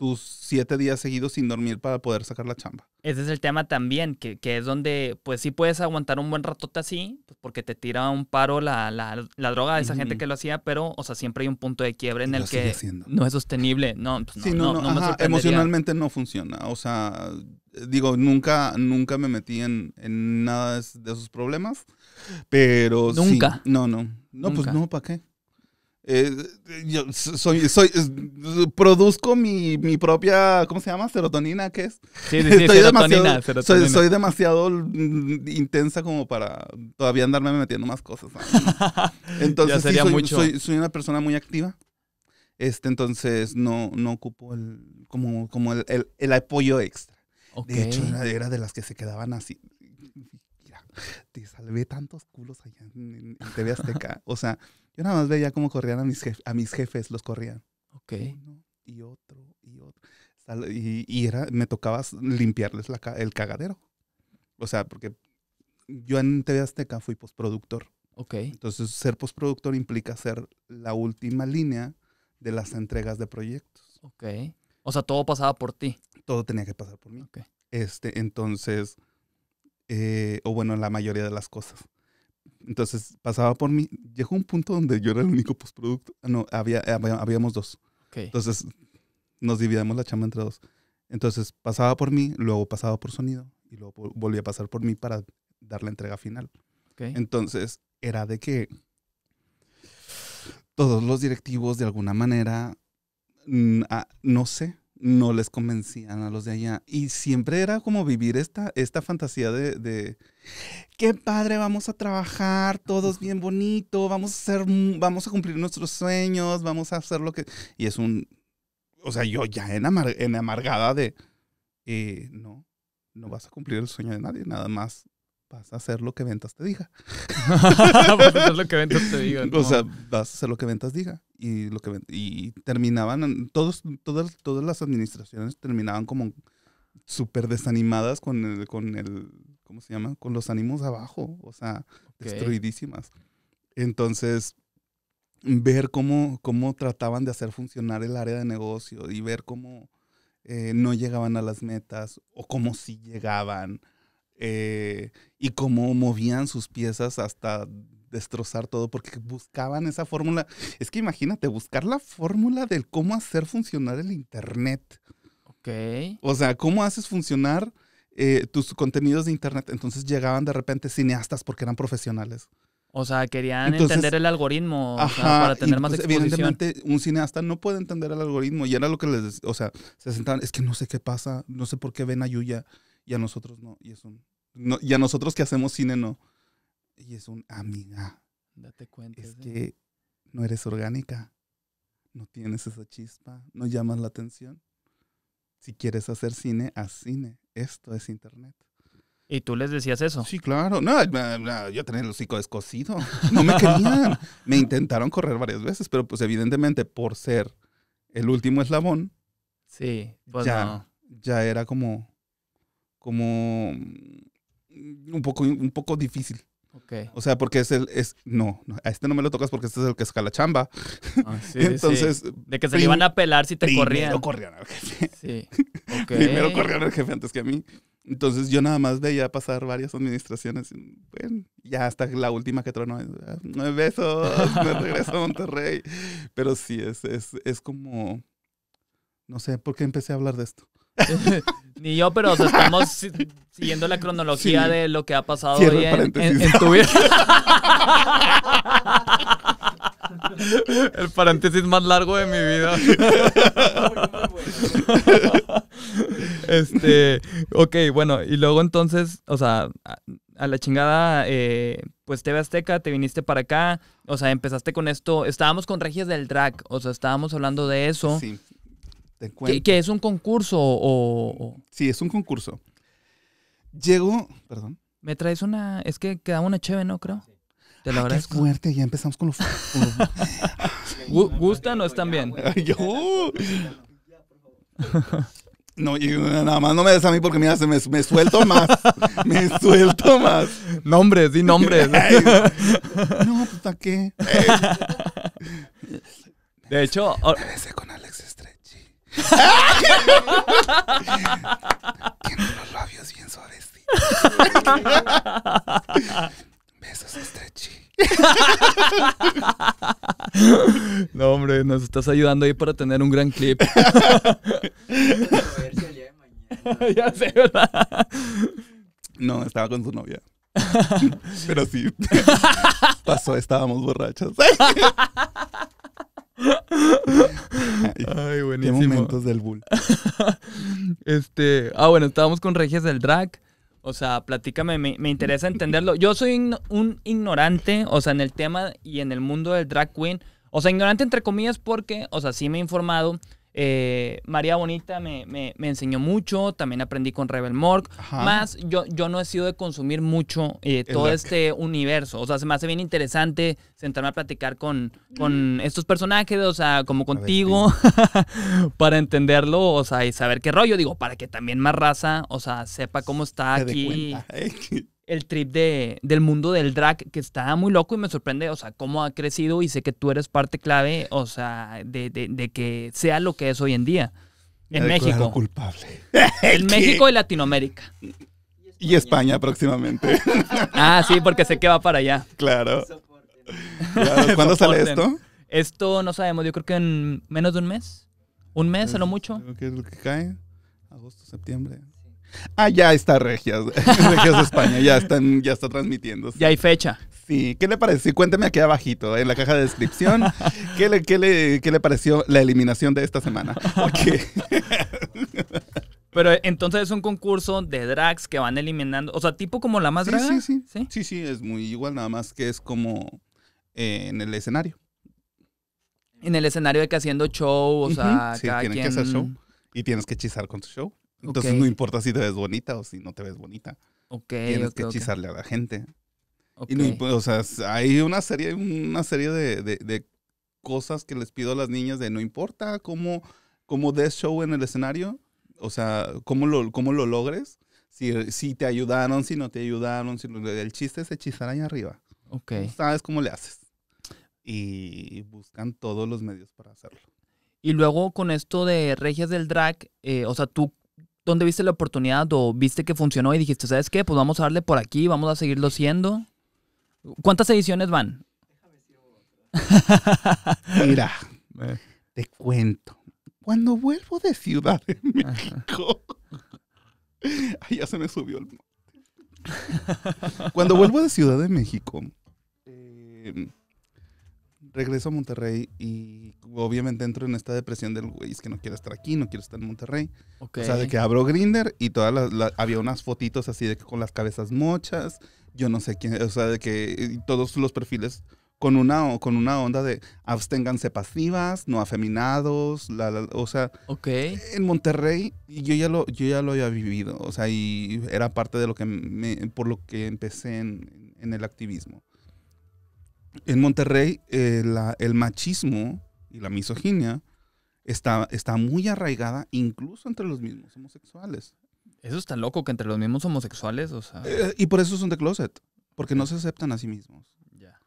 tus siete días seguidos sin dormir para poder sacar la chamba. Ese es el tema también, que, que es donde pues sí puedes aguantar un buen ratote así, pues, porque te tira un paro la, la, la droga de esa gente que lo hacía, pero o sea, siempre hay un punto de quiebre en el que no es sostenible. No, pues, no, emocionalmente no funciona. O sea, digo, nunca, nunca me metí en, en nada de, esos problemas, pero... Nunca. Sí, no, no. No, pues no, ¿para qué? Eh, yo soy, soy, produzco mi, propia, ¿cómo se llama? Serotonina, ¿qué es? Sí, sí, soy serotonina, serotonina. Soy, demasiado intensa como para todavía andarme metiendo más cosas. Entonces, soy, una persona muy activa. Este, entonces, no, no ocupo el, como, como el, apoyo extra. De hecho, era, de las que se quedaban así te salvé tantos culos allá en, TV Azteca. o sea, yo nada más veía cómo corrían a mis, jefes, a mis jefes, los corrían. Ok. Uno y otro y otro. Y, era, me tocaba limpiarles el cagadero. O sea, porque yo en TV Azteca fui postproductor. Ok. Entonces, ser postproductor implica ser la última línea de las entregas de proyectos. Ok. O sea, todo pasaba por ti. Todo tenía que pasar por mí. Ok. Este, entonces, eh, o bueno, la mayoría de las cosas. Entonces pasaba por mí, llegó un punto donde yo era el único postproducto, ah, no, eh, había, habíamos dos. Entonces nos dividíamos la chamba entre dos. Entonces pasaba por mí, luego pasaba por sonido y luego volvía a pasar por mí para dar la entrega final. Entonces era de que todos los directivos de alguna manera, ah, no sé, no les convencían a los de allá. Y siempre era como vivir esta, esta fantasía de, qué padre, vamos a trabajar, todos bien bonito, vamos a ser, vamos a cumplir nuestros sueños, vamos a hacer lo que... Y es un, o sea, yo ya en, en amargada de, eh, no, no vas a cumplir el sueño de nadie, nada más vas a hacer lo que ventas te diga. vas a hacer lo que ventas te diga. O sea, vas a hacer lo que ventas diga. Y, lo que, y terminaban, todos, todas, todas las administraciones terminaban como súper desanimadas con el, con el, ¿cómo se llama? Con los ánimos abajo, o sea, destruidísimas. Entonces, ver cómo, cómo trataban de hacer funcionar el área de negocio y ver cómo eh, no llegaban a las metas o cómo sí llegaban eh, y cómo movían sus piezas hasta destrozar todo porque buscaban esa fórmula. Es que imagínate, buscar la fórmula del cómo hacer funcionar el Internet. Ok. O sea, cómo haces funcionar eh, tus contenidos de Internet. Entonces llegaban de repente cineastas porque eran profesionales. O sea, querían entender el algoritmo para tener más pues, Evidentemente, un cineasta no puede entender el algoritmo y era lo que les, o sea, se sentaban, es que no sé qué pasa, no sé por qué ven a Yuya y a nosotros no, y es un. No, y a nosotros que hacemos cine, no. Y es un, amiga. Date cuenta. Es que no eres orgánica. No tienes esa chispa. No llamas la atención. Si quieres hacer cine, haz cine. Esto es internet. ¿Y tú les decías eso? Sí, claro. No, yo tenía el hocico descosido. No me querían. me intentaron correr varias veces, pero pues evidentemente por ser el último eslabón. Sí, pues, ya, ya era como, como, Mm, un poco, un poco difícil. Okay. O sea, porque es el, es, no, a este no me lo tocas porque este es el que escala chamba. Ah, sí, Entonces. De que se le iban a pelar si te corrían. Primero corrían al jefe. Sí. primero corrían al jefe antes que a mí. Entonces yo nada más veía pasar varias administraciones. Bueno, ya hasta la última que tronó. Nueve besos, me regreso a Monterrey. Pero sí, es como. No sé por qué empecé a hablar de esto. Ni yo, pero estamos siguiendo la cronología de lo que ha pasado hoy en, tu vida. el paréntesis más largo de mi vida. este, ok, bueno, y luego entonces, o sea, a la chingada, eh, pues TV Azteca, te viniste para acá, o sea, empezaste con esto, estábamos con Regias del Drag, o sea, estábamos hablando de eso. Sí. ¿Que, es un concurso o, Sí, es un concurso. Llego... perdón. Me traes una, es que quedaba una chévere, ¿no? Creo. Sí. Te lo fuerte, ya empezamos con los... ¿Gustan o están bien? Yo... No, nada más no me des a mí porque mira, se me, suelto más. me suelto más. Nombres, di nombres. no, puta, pues, qué. De hecho, con Alexis. Tiene los labios bien suaves. Besos, estrechi. No, hombre, nos estás ayudando ahí para tener un gran clip. ya sé, ¿verdad? No, estaba con su novia. Pero sí. Pasó, estábamos borrachos. Ay, buenísimo. Qué momentos del bull. Este, ah, bueno, estábamos con Regias del Drag. O sea, platícame, me, interesa entenderlo. Yo soy un ignorante, o sea, en el tema y en el mundo del drag queen. O sea, ignorante entre comillas porque, o sea, sí me he informado, eh, María Bonita me, me, enseñó mucho, también aprendí con Rebel Morg. Más, yo, yo no he sido de consumir mucho eh, todo este universo. O sea, se me hace bien interesante sentarme a platicar con, con mm. estos personajes, o sea, como contigo, para entenderlo, o sea, y saber qué rollo. Digo, para que también más raza, o sea, sepa cómo está aquí. Eh, el trip de, del mundo del drag, que está muy loco y me sorprende, o sea, cómo ha crecido y sé que tú eres parte clave, o sea, de, de, que sea lo que es hoy en día. En México. culpable. En México y Latinoamérica. Y España próximamente. Ah, sí, porque sé que va para allá. Claro. claro. ¿Cuándo sale esto? Esto no sabemos, yo creo que en menos de un mes. Un mes, a lo mucho. Creo que es lo que cae. Agosto, septiembre. Ah, ya está Regias, Regias España, ya están, ya está transmitiendo. Ya hay fecha. Sí, ¿qué le pareció? Cuénteme aquí abajito, en la caja de descripción, ¿qué le, pareció la eliminación de esta semana? Pero entonces es un concurso de drags que van eliminando, o sea, tipo como la más sí, Sí, sí, sí, sí. Sí, es muy igual, nada más que es como eh, en el escenario. En el escenario de que haciendo show, o sea, cada que hacer show y tienes que chisar con tu show. Entonces no importa si te ves bonita o si no te ves bonita. Okay, Tienes que hechizarle a la gente. Y o sea, hay una serie, una serie de, de, cosas que les pido a las niñas de no importa cómo, cómo des show en el escenario, o sea, cómo lo, cómo lo logres, si, si te ayudaron, si no te ayudaron, si, el chiste es hechizar ahí arriba. Ok. Sabes cómo le haces. Y buscan todos los medios para hacerlo. Y luego con esto de Regias del Drag, eh, o sea, tú dónde viste la oportunidad o viste que funcionó y dijiste, ¿sabes qué? Pues vamos a darle por aquí, vamos a seguirlo haciendo. ¿Cuántas ediciones van? Mira, te cuento. Cuando vuelvo de Ciudad de México, Ay, ya se me subió el. Cuando vuelvo de Ciudad de México, eh, regreso a Monterrey y obviamente entro en esta depresión del güey, es que no quiero estar aquí, no quiero estar en Monterrey. O sea, de que abro Grinder y todas las, había unas fotitos así de que con las cabezas mochas, yo no sé quién, o sea, de que todos los perfiles con una, con una onda de absténganse pasivas, no afeminados, o sea, okay. en Monterrey yo ya, lo, yo ya lo había vivido, o sea, y era parte de lo que me, por lo que empecé en el activismo en Monterrey eh, el machismo y la misoginia está, está muy arraigada incluso entre los mismos homosexuales. Eso está loco, que entre los mismos homosexuales, o sea... Eh, y por eso son de closet, porque no se aceptan a sí mismos. Ya.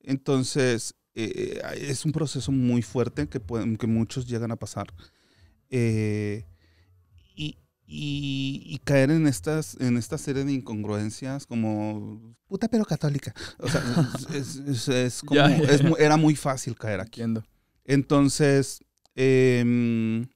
Entonces, eh, es un proceso muy fuerte que, pueden, que muchos llegan a pasar. Eh, y, caer en estas, en esta serie de incongruencias como puta pero católica. O sea, es, era muy fácil caer aquí. Entiendo. Entonces, em,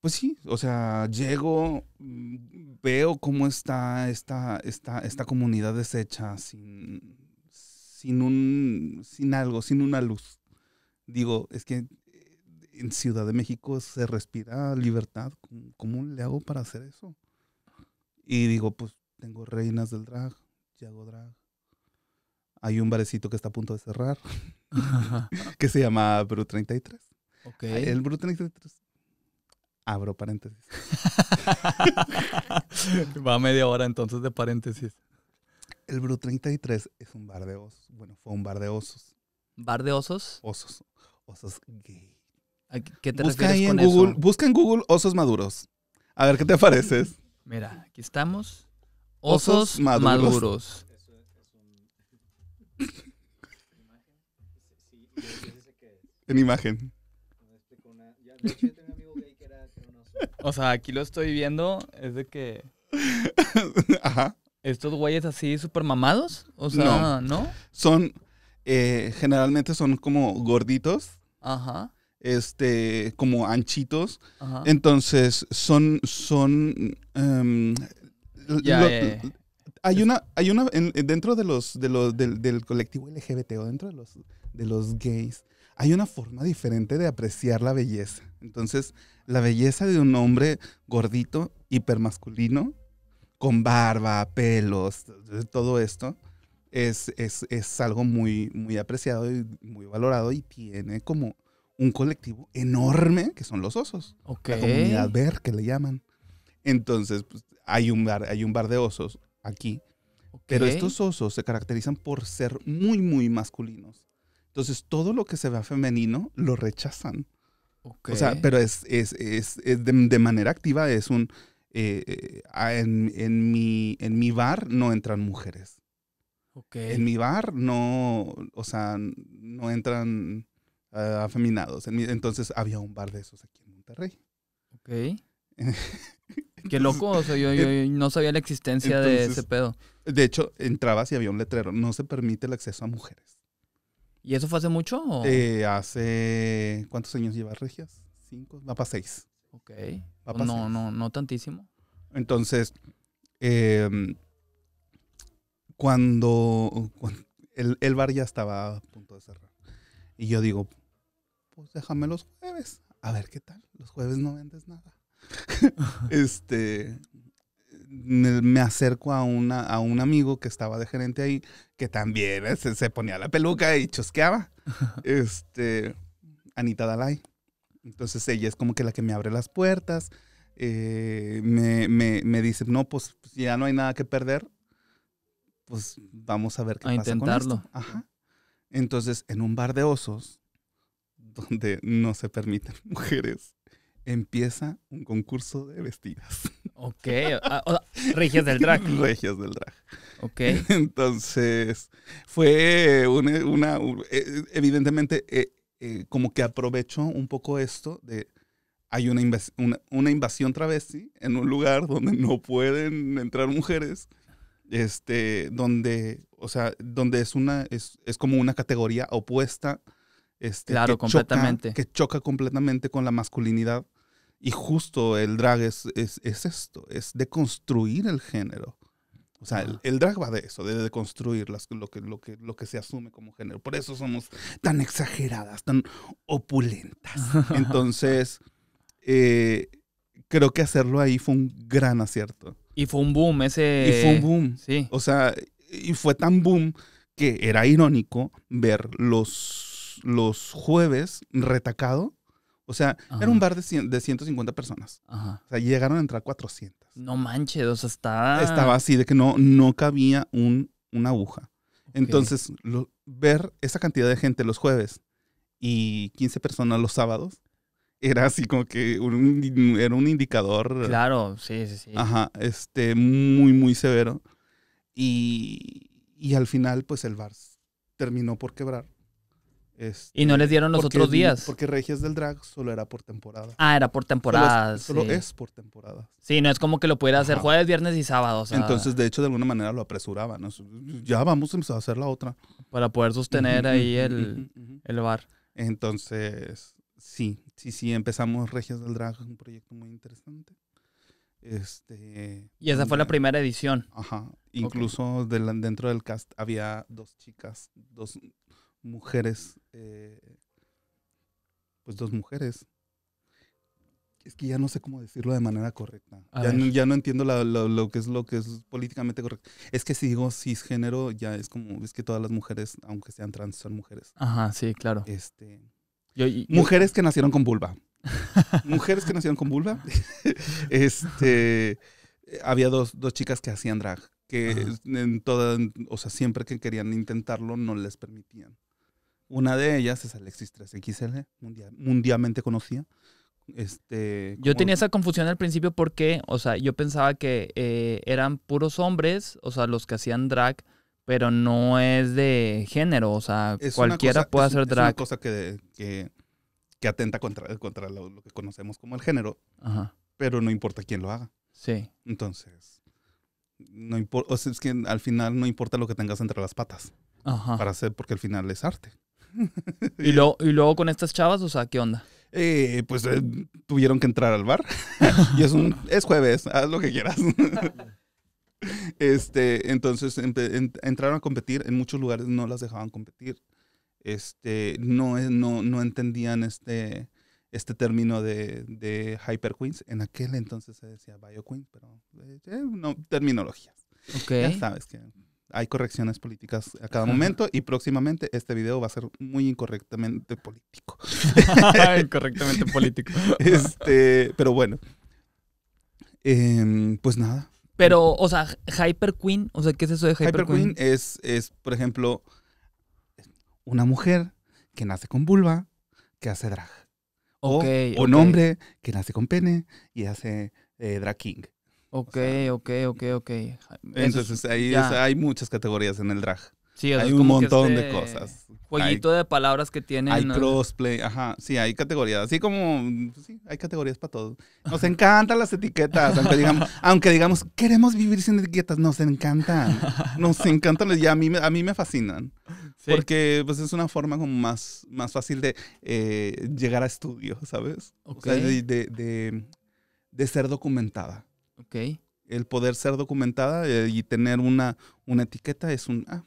pues sí, o sea, llego, mm, veo cómo está esta, esta, esta comunidad deshecha sin, sin, un, sin algo, sin una luz. Digo, es que en Ciudad de México se respira libertad. ¿Cómo, le hago para hacer eso? Y digo, pues tengo reinas del drag, ya hago drag. Hay un barecito que está a punto de cerrar, que se llama bru 33. Okay. El BRU 33 abro paréntesis. Va media hora entonces de paréntesis. El Bru 33 es un bar de osos. Bueno, fue un bar de osos. ¿Bar de osos? Osos. Osos gay busca ahí en Google, Busca en Google osos maduros. A ver qué te pareces. Mira, aquí estamos. Osos, osos maduros. en imagen. O sea, aquí lo estoy viendo, es de que... Ajá. ¿Estos güeyes así súper mamados? O sea, ¿no? ¿no? Son, eh, generalmente son como gorditos. Ajá este, como anchitos. Entonces, son, son, em, hay una, hay una, dentro de los, de los del, colectivo LGBT o dentro de los, de los gays, hay una forma diferente de apreciar la belleza. Entonces, la belleza de un hombre gordito, hipermasculino, con barba, pelos, todo esto, es, es, algo muy, muy apreciado y muy valorado y tiene como un colectivo enorme que son los osos. La comunidad ver que le llaman. Entonces, pues, hay, un bar, hay un bar de osos aquí. Pero estos osos se caracterizan por ser muy, muy masculinos. Entonces, todo lo que se vea femenino lo rechazan. O sea, pero es, de, manera activa, es un... Eh, eh, en, mi, en mi bar no entran mujeres. Okay. En mi bar no, o sea, no entran Ah, afeminados. entonces había un bar de esos aquí en Monterrey. Ok. Qué loco, o sea, yo, no sabía la existencia de ese pedo. De hecho, entrabas y había un letrero, no se permite el acceso a mujeres. ¿Y eso fue hace mucho? Eh, hace, ¿cuántos años llevas, Regias? Cinco, va para seis. Ok. no, no, no tantísimo. Entonces, em, cuando, el, el, bar ya estaba a punto de cerrar. Y yo digo, pues, déjame los jueves. A ver qué tal. Los jueves no vendes nada. este, me, acerco a, una, a un amigo que estaba de gerente ahí, que también se, ponía la peluca y chosqueaba. este, Anita Dalai. Entonces ella es como que la que me abre las puertas. Eh, me, me, dice, no, pues, pues ya no hay nada que perder. Pues vamos a ver qué a pasa intentarlo. Entonces, en un bar de osos, donde no se permiten mujeres, empieza un concurso de vestidas. Ok, ah, regias del drag. Regias del drag. Ok. Entonces, fue una, e, evidentemente, e, e, como que aprovecho un poco esto de, hay una, una, una, invasión travesti en un lugar donde no pueden entrar mujeres, este, donde, o sea, donde es, una, es, es como una categoría opuesta este, claro, que completamente. Choca, que choca completamente con la masculinidad. Y justo el drag es, es, esto, es deconstruir el género. O sea, el, ah. drag va de eso, de, deconstruir lo, que, lo, que, lo que se asume como género. Por eso somos tan exageradas, tan opulentas. Entonces, eh, creo que hacerlo ahí fue un gran acierto. Y fue un boom ese. Y fue un boom. Sí. O sea, y fue tan boom que era irónico ver los los jueves retacado. O sea, era un bar de, de 150 personas. O sea, llegaron a entrar 400. No manches, o sea, está... Estaba así, de que no, no cabía un, una aguja. Entonces, ver esa cantidad de gente los jueves y 15 personas los sábados, era así como que era un indicador. Claro, sí, sí, sí. Ajá, este, muy, muy severo. Y, y al final, pues el bar terminó por quebrar. Este, y no les dieron los otros días. Porque Regias del Drag solo era por temporada. Ah, era por temporadas Solo, es, por temporada. Sí, no es como que lo pudiera hacer jueves, viernes y sábados Entonces, de hecho, de alguna manera lo apresuraban. Ya vamos a empezar a hacer la otra. Para poder sostener ahí el, bar. Entonces, sí, sí, sí, empezamos Regias del Drag, un proyecto muy interesante. Este, y esa fue la primera edición. Ajá. Incluso dentro del cast había dos chicas, dos mujeres, eh, pues dos mujeres. Es que ya no sé cómo decirlo de manera correcta. Ya no, entiendo lo que es lo que es políticamente correcto. Es que si digo cisgénero, ya es como, es que todas las mujeres, aunque sean trans, son mujeres. Ajá, sí, claro. Este, mujeres que nacieron con vulva. mujeres que nacieron con vulva. este, había dos, chicas que hacían drag que en toda, o sea, siempre que querían intentarlo no les permitían. Una de ellas es Alexis 3XL, mundialmente conocida. Este, yo tenía esa confusión al principio porque, o sea, yo pensaba que eh, eran puros hombres, o sea, los que hacían drag, pero no es de género, o sea, cualquiera puede hacer drag. Es una cosa que, atenta contra, contra lo, que conocemos como el género, pero no importa quién lo haga. Sí. Entonces, no importa, es que al final no importa lo que tengas entre las patas Ajá. para hacer, porque al final es arte. y, y luego con estas chavas, o sea, ¿qué onda? Eh, pues eh, tuvieron que entrar al bar. y es un es jueves, haz lo que quieras. este, entonces entraron a competir, en muchos lugares no las dejaban competir. Este, no, eh, no, no entendían este, este término de, hyper queens. En aquel entonces se decía bio queens, pero no, terminologías. Ya sabes que hay correcciones políticas a cada momento y próximamente este video va a ser muy incorrectamente político. incorrectamente político. este, pero bueno. Em, pues nada. Pero, o sea, Hyper Queen, o sea, ¿qué es eso de Hyper, Hyper Queen? es, por ejemplo, una mujer que nace con vulva, que hace drag. o, un hombre que nace con pene y hace eh, drag king. Ok, ok, ok, ok. Entonces hay muchas categorías en el drag. Sí, hay un montón de este cosas. Jueguito de palabras que tiene. Hay crossplay, ajá. Sí, hay categorías. Así como, pues sí, hay categorías para todos. Nos encantan las etiquetas, aunque digamos, aunque digamos, queremos vivir sin etiquetas, nos encantan. Nos encantan y a mí, a mí me fascinan. Porque pues es una forma como más, más fácil de eh, llegar a estudios, ¿sabes? de ser documentada. Ok. El poder ser documentada eh, y tener una, una etiqueta es un, ah,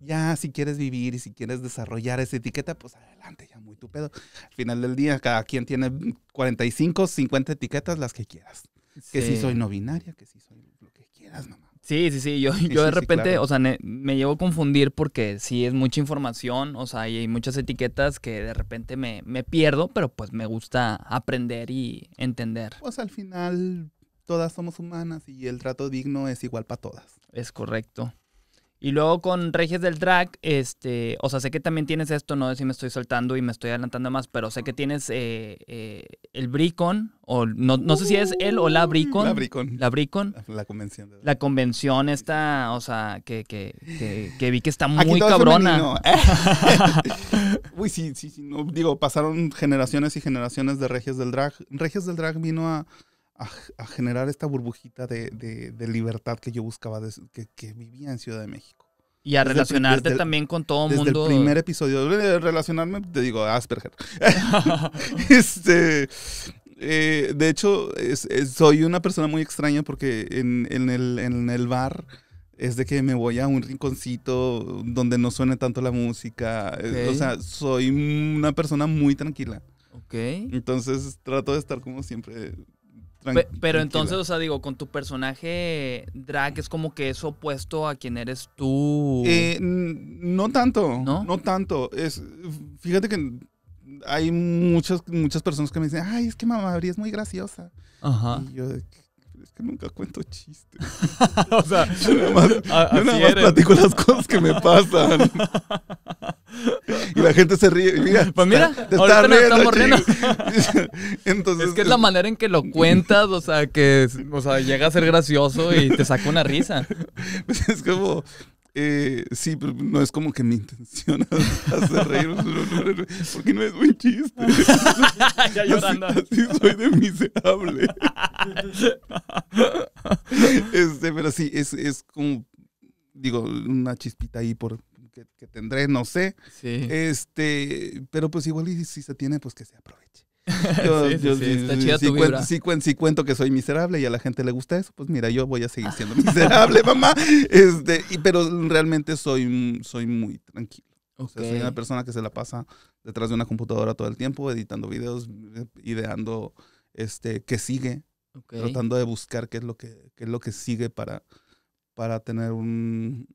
Ya, si quieres vivir y si quieres desarrollar esa etiqueta, pues adelante, ya muy tu pedo. Al final del día, cada quien tiene 45, 50 etiquetas, las que quieras. Que si soy no binaria, que si soy lo que quieras, mamá. Sí, sí, sí. Yo, yo de repente, o sea, me, llevo a confundir porque sí es mucha información, o sea, hay muchas etiquetas que de repente me, me, pierdo, pero pues me gusta aprender y entender. Pues al final todas somos humanas y el trato digno es igual para todas. Es correcto. Y luego con Reyes del Drag, este, o sea, sé que también tienes esto, no sé si me estoy soltando y me estoy adelantando más, pero sé que tienes eh, eh, el Bricon, o no, sé si es él o la uh, Bricon. La Bricon. La Bricon. La, convención. la... convención esta, o sea, que, que, que, vi que está muy cabrona. Uy, sí, sí, sí, no, digo, pasaron generaciones y generaciones de Reyes del Drag. Reyes del Drag vino a a, generar esta burbujita de, de, libertad que yo buscaba, que, que, vivía en Ciudad de México. Y a relacionarte también con todo el mundo. el primer episodio, de eh, relacionarme, te digo, Asperger. este, eh, de hecho, soy una persona muy extraña porque en, en, el, en el bar es de que me voy a un rinconcito donde no suene tanto la música. Eh, o sea, soy una persona muy tranquila. Ok. Entonces trato de estar como siempre pero entonces, o sea, digo, con tu personaje drag es como que es opuesto a quien eres tú. Eh, no tanto. ¿No? tanto. Es, fíjate que hay muchas, muchas personas que me dicen, ay, es que mamá María es muy graciosa. Ajá. Y yo, que nunca cuento chistes. o sea, yo nada más, a, platico las cosas que me pasan. y la gente se ríe. Mira, pues mira, te está riendo, estamos riendo. Entonces, es que es la manera en que lo cuentas, o sea, que o sea, llega a ser gracioso y te saca una risa. Pues es como, eh, sí, pero no es como que mi intención hacer reír, porque no es un chiste. ya llorando. Así, soy de miserable. este, pero sí, es, es como, digo, una chispita ahí por, que, tendré, no sé. Sí. Este, pero pues igual y si se tiene, pues que se aproveche. Si Cuento, que soy miserable y a la gente le gusta eso, pues mira, yo voy a seguir siendo miserable, mamá. Este, pero realmente soy, soy muy tranquilo. soy una persona que se la pasa detrás de una computadora todo el tiempo, editando videos, ideando este, qué sigue, tratando de buscar qué es lo que, es lo que sigue para, para tener un,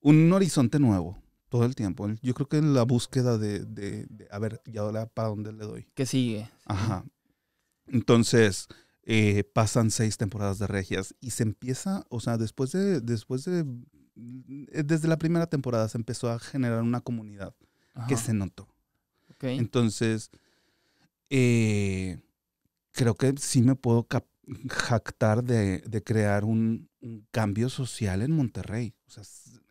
un horizonte nuevo todo el tiempo. Yo creo que en la búsqueda de, de, a ver, ya ahora para dónde le doy. Que sigue. Ajá. Entonces, eh, pasan seis temporadas de Regias y se empieza, o sea, después de, después de, eh, desde la primera temporada se empezó a generar una comunidad que se notó. Entonces, eh, creo que sí me puedo jactar de, de crear un, un, cambio social en Monterrey. O sea,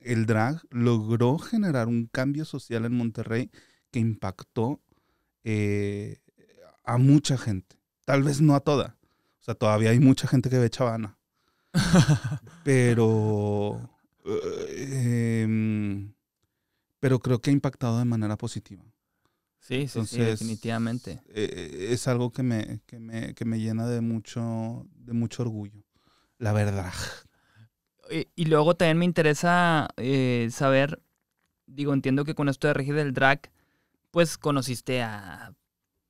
el drag logró generar un cambio social en Monterrey que impactó eh, a mucha gente. Tal vez no a toda. O sea, todavía hay mucha gente que ve Chavana. pero. Em, pero creo que ha impactado de manera positiva. Sí, sí, sí definitivamente. Eh, eh, es algo que me, que me llena de mucho, de mucho orgullo. La verdad. Eh, y, luego también me interesa eh, saber, digo, entiendo que con esto de Regis del Drag, pues conociste a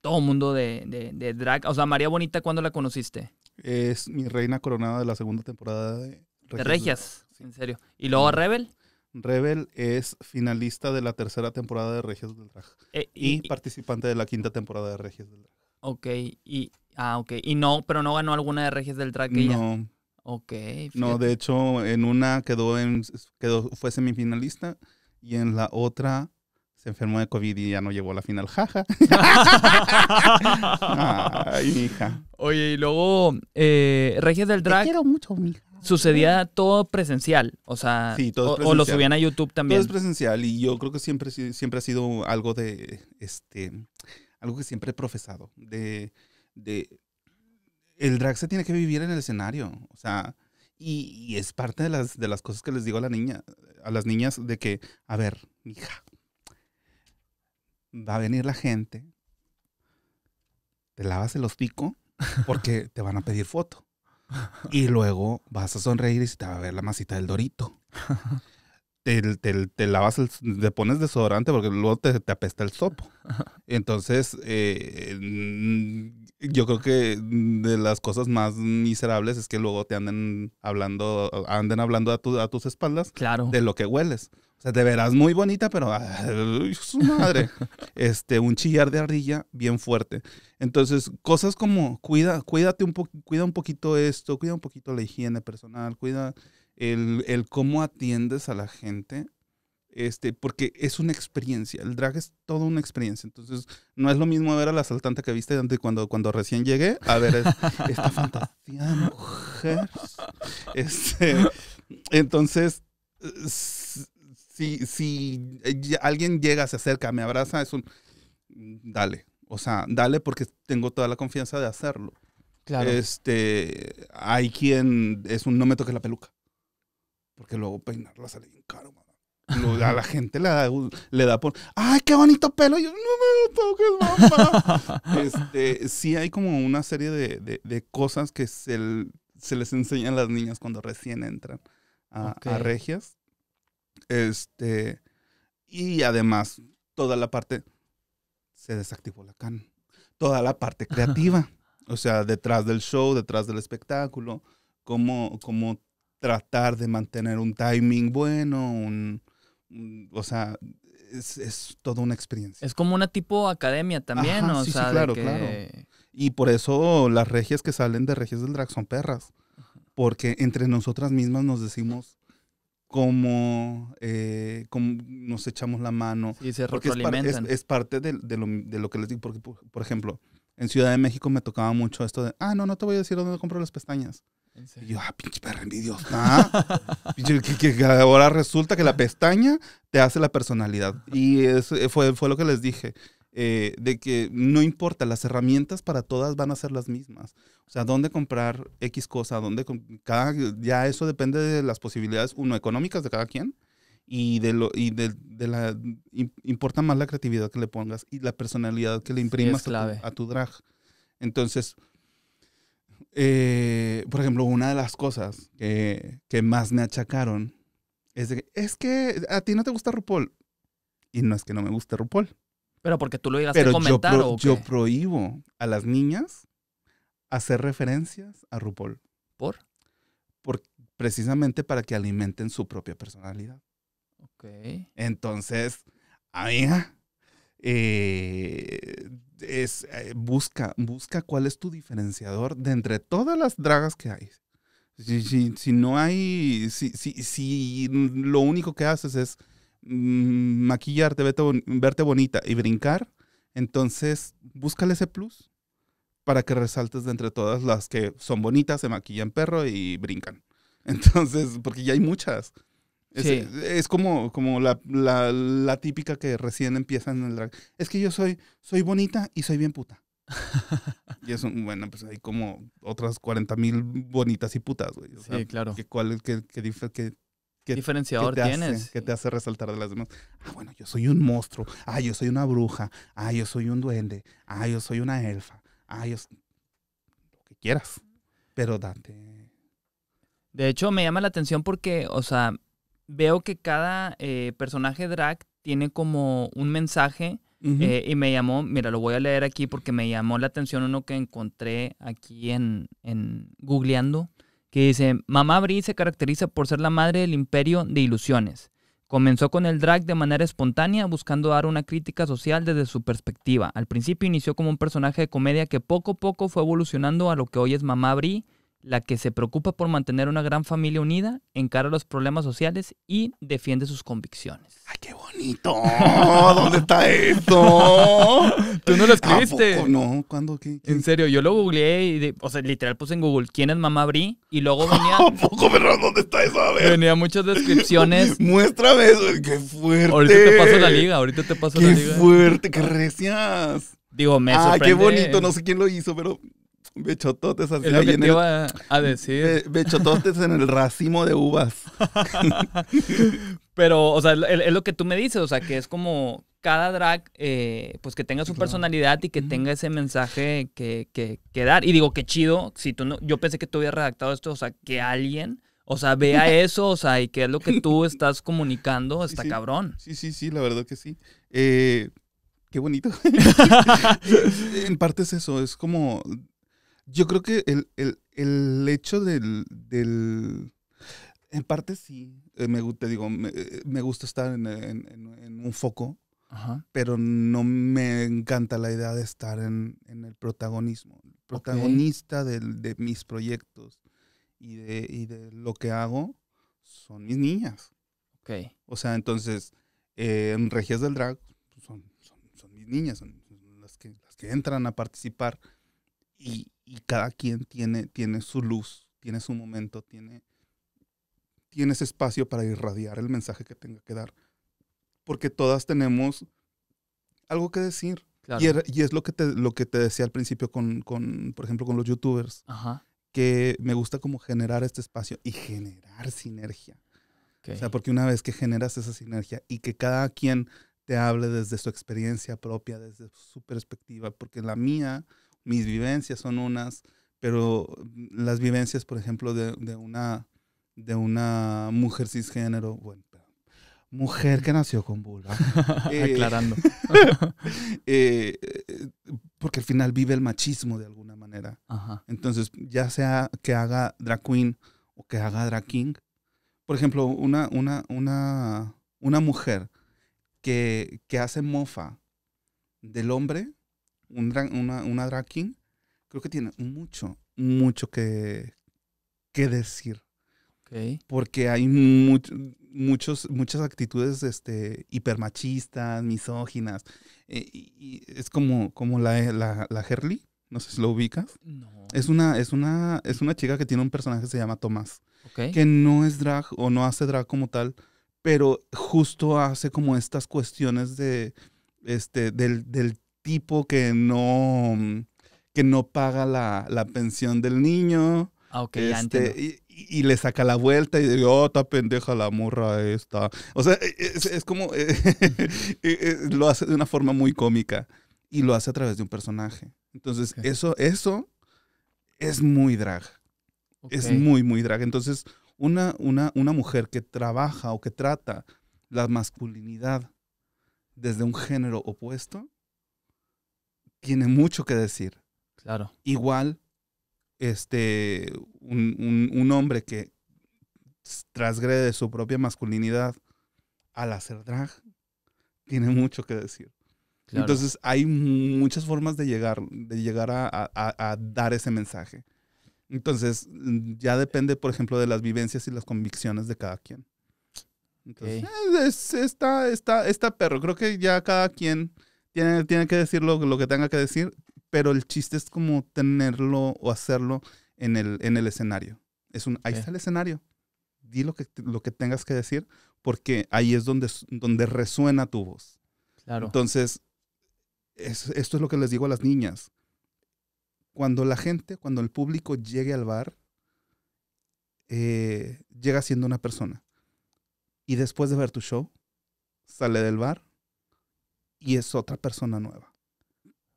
todo mundo de, de, drag. O sea, María Bonita, ¿cuándo la conociste? Es mi reina coronada de la segunda temporada de Regias. en serio. ¿Y luego a Rebel? Rebel es finalista de la tercera temporada de Regias del Drag. Eh, y, participante de la quinta temporada de Regias del Drag. Ok, y, ah, ok. Y no, pero no ganó alguna de Regias del Drag No, Ok. No, de hecho, en una quedó en, quedó, fue semifinalista y en la otra se enfermó de COVID y ya no llegó a la final. Jaja. Ay, hija. Oye, y luego, eh, del Drag. Te quiero mucho, Sucedía ¿Eh? todo presencial, o sea, o, lo subían a YouTube también. Todo es presencial y yo creo que siempre, siempre ha sido algo de, este, algo que siempre he profesado, de el drag se tiene que vivir en el escenario, o sea, y, es parte de las, de las cosas que les digo a la niña, a las niñas de que, a ver, hija, va a venir la gente, te lavas el hocico porque te van a pedir foto. Y luego vas a sonreír y se te va a ver la masita del dorito. te, lavas, te pones desodorante porque luego te, apesta el sopo. Entonces, eh, yo creo que de las cosas más miserables es que luego te anden hablando, anden hablando a, tus espaldas de lo que hueles. O sea, te verás muy bonita, pero ay, su madre. Este, un chillar de ardilla bien fuerte. Entonces, cosas como cuida, cuídate un cuida un poquito esto, cuida un poquito la higiene personal, cuida el, cómo atiendes a la gente este, porque es una experiencia, el drag es toda una experiencia, entonces no es lo mismo ver al asaltante que viste antes cuando, cuando recién llegué, a ver esta fantasía de mujer, este, entonces si, si alguien llega, se acerca, me abraza, es un, dale, o sea, dale porque tengo toda la confianza de hacerlo. Claro. Este, hay quien es un no me toques la peluca. Porque luego peinarla sale bien caro, A la gente le da, le da por, ¡ay, qué bonito pelo! yo, ¡no me toques, mamá! Este, sí hay como una serie de, cosas que se, les enseñan a las niñas cuando recién entran a, regias. Este, y además, toda la parte, se desactivó la can. Toda la parte creativa. o sea, detrás del show, detrás del espectáculo, cómo, cómo tratar de mantener un timing bueno, un, o sea, es, es, toda una experiencia. Es como una tipo academia también, o sea, claro, claro. Y por eso las regias que salen de regias del drag son perras, porque entre nosotras mismas nos decimos cómo, eh, nos echamos la mano. Y se es, parte de, lo, de, lo, que les digo, porque por, ejemplo, en Ciudad de México me tocaba mucho esto de, ah, no, no te voy a decir dónde compro las pestañas. Y yo, ah, pinche perra envidiosa. ¿ah? pinche, ahora resulta que la pestaña te hace la personalidad. Y eso fue, lo que les dije. Eh, de que no importa, las herramientas para todas van a ser las mismas. O sea, dónde comprar X cosa, dónde cada, ya eso depende de las posibilidades, uno, económicas de cada quien, y de lo, de, la importa más la creatividad que le pongas y la personalidad que le imprimas a, tu, drag. Entonces, eh, por ejemplo, una de las cosas que, más me achacaron es de que, es que a ti no te gusta RuPaul. Y no es que no me guste RuPaul. Pero porque tú lo ibas a comentar yo, ¿o yo prohíbo a las niñas hacer referencias a RuPaul. ¿Por? Por precisamente para que alimenten su propia personalidad. Ok. Entonces, amiga, eh, es, eh, busca, busca cuál es tu diferenciador de entre todas las dragas que hay. Si, no hay, si, si, lo único que haces es mm, maquillarte, verte bonita y brincar, entonces búscale ese plus para que resaltes de entre todas las que son bonitas, se maquillan perro y brincan. Entonces, porque ya hay muchas. Es, como, como la, típica que recién empieza en el drag. Es que yo soy, soy bonita y soy bien puta. y es un, bueno, pues hay como otras 40 mil bonitas y putas, güey. sí, claro. Que, cuál, ¿Qué diferenciador tienes? ¿Qué te hace resaltar de las demás? Ah, bueno, yo soy un monstruo. Ah, yo soy una bruja. Ah, yo soy un duende. Ah, yo soy una elfa. Ah, yo... Lo que quieras. Pero date... De hecho, me llama la atención porque, o sea, veo que cada eh, personaje drag tiene como un mensaje eh, y me llamó, mira, lo voy a leer aquí porque me llamó la atención uno que encontré aquí en, en googleando, que dice, Mamá Brie se caracteriza por ser la madre del imperio de ilusiones. Comenzó con el drag de manera espontánea, buscando dar una crítica social desde su perspectiva. Al principio inició como un personaje de comedia que poco a poco fue evolucionando a lo que hoy es Mamá Brie, la que se preocupa por mantener una gran familia unida, encara los problemas sociales y defiende sus convicciones. ¡Ay, qué bonito! ¿Dónde está esto? Tú no lo escribiste. ¿A poco? No, ¿cuándo? Qué, En serio, yo lo googleé y, o sea, literal puse en Google quién es mamá Bri y luego venía. ¿A poco, verdad? ¿Dónde está eso? A ver. Venía muchas descripciones. Muéstrame eso, qué fuerte. Ahorita te paso la liga, ahorita te paso la liga. Qué fuerte, qué recias. Digo, me Ay, qué bonito, no sé quién lo hizo, pero Bechototes así. Es lo que a decir. bechototes en el racimo de uvas. Pero, o sea, es lo que tú me dices, o sea, que es como cada drag, eh, pues que tenga su personalidad y que tenga ese mensaje que, que, dar. Y digo, qué chido, si tú no, yo pensé que tú habías redactado esto, o sea, que alguien... O sea, vea eso, o sea, y qué es lo que tú estás comunicando, está cabrón. Sí, sí, sí, la verdad que sí. Eh, qué bonito. en parte es eso, es como yo creo que el, hecho del, En parte sí, eh, me, te digo, eh, me, gusta estar en, un foco, pero no me encanta la idea de estar en, el protagonismo. El protagonista de mis proyectos y de, lo que hago son mis niñas. Okay. O sea, entonces, eh, en Regias del Drag pues, son, son, mis niñas, son, las, que, las que entran a participar. Y, y cada quien tiene, tiene su luz, tiene su momento, tiene, tiene ese espacio para irradiar el mensaje que tenga que dar. Porque todas tenemos algo que decir. Y, es lo que, te, lo que te decía al principio con, por ejemplo, con los youtubers. Que me gusta como generar este espacio y generar sinergia. O sea, porque una vez que generas esa sinergia y que cada quien te hable desde su experiencia propia, desde su perspectiva, porque la mía, mis vivencias son unas, pero las vivencias, por ejemplo, de, una, de una mujer cisgénero, bueno, mujer que nació con vulva. Eh, Aclarando. Eh, eh, porque al final vive el machismo de alguna manera. Entonces, ya sea que haga drag queen o que haga drag king. Por ejemplo, una, una, una, una mujer que, que hace mofa del hombre una, una drag creo que tiene mucho, mucho que, que decir. Porque hay muchos, muchas actitudes este, hipermachistas, misóginas. Eh, y, es como, como la, la, la Herley, no sé si lo ubicas. Es una, es, una, es una chica que tiene un personaje que se llama Tomás. Que no es drag o no hace drag como tal, pero justo hace como estas cuestiones de, este, del tipo que no, mm, que no paga la, pensión del niño. Ah, este, y, le saca la vuelta y dice, oh, está pendeja la morra esta. O sea, e, e, es, como, e, lo hace de una forma muy cómica y lo hace a través de un personaje. Entonces, eso, eso es muy drag. Es muy, muy drag. Entonces, una, una, una mujer que trabaja o que trata la masculinidad desde un género opuesto tiene mucho que decir. Claro. Igual, este, un, hombre que transgrede su propia masculinidad al hacer drag, tiene mucho que decir. Entonces hay muchas formas de llegar, de llegar a, dar ese mensaje. Entonces ya depende, por ejemplo, de las vivencias y las convicciones de cada quien. Entonces, eh, está, está, perro. Creo que ya cada quien tiene, que decir lo, que tenga que decir, pero el chiste es como tenerlo o hacerlo en el, en el escenario. Es un, ahí está el escenario. Di lo que, lo que tengas que decir, porque ahí es donde, donde resuena tu voz. Claro. Entonces, esto es lo que les digo a las niñas. Cuando la gente, cuando el público llegue al bar, eh, llega siendo una persona. Y después de ver tu show, sale del bar y es otra persona nueva.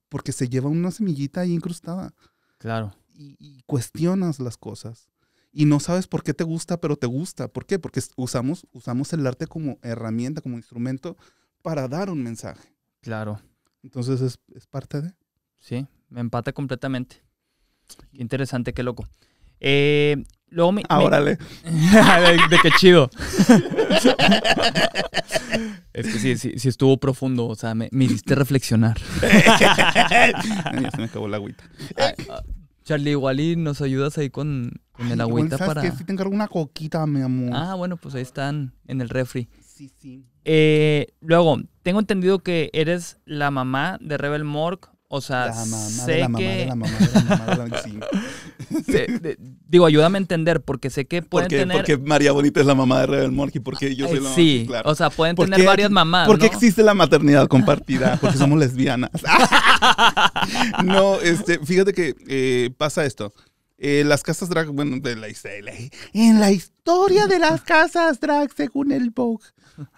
Porque se lleva una semillita ahí incrustada. Claro. Y, cuestionas las cosas. Y no sabes por qué te gusta, pero te gusta. ¿Por qué? Porque usamos, usamos el arte como herramienta, como instrumento para dar un mensaje. Claro. Entonces es, parte de. Sí, me empata completamente. interesante, qué loco. Eh, luego me, ah, Órale. de, qué chido. es que sí, sí, estuvo profundo, o sea, me, hiciste reflexionar. ya se me acabó la agüita. Ah, Charlie, igual y nos ayudas ahí con, el agüita sabes para. Que si te encargo una coquita, mi amor. Ah, bueno, pues ahí están en el refri. Sí, sí. Eh, luego, tengo entendido que eres la mamá de Rebel Mork, o sea, sé la mamá, que... la mamá, de la mamá, de la mamá, digo, ayúdame a entender, porque sé que pueden tener... Porque María Bonita es la mamá de Rebel y porque yo soy la mamá. Sí, claro. o sea, pueden tener varias mamás, ¿Por qué existe la maternidad compartida? Porque somos lesbianas. no, este, fíjate que eh, pasa esto. Eh, las casas drag, bueno, de en la historia de las casas drag, según el Vogue,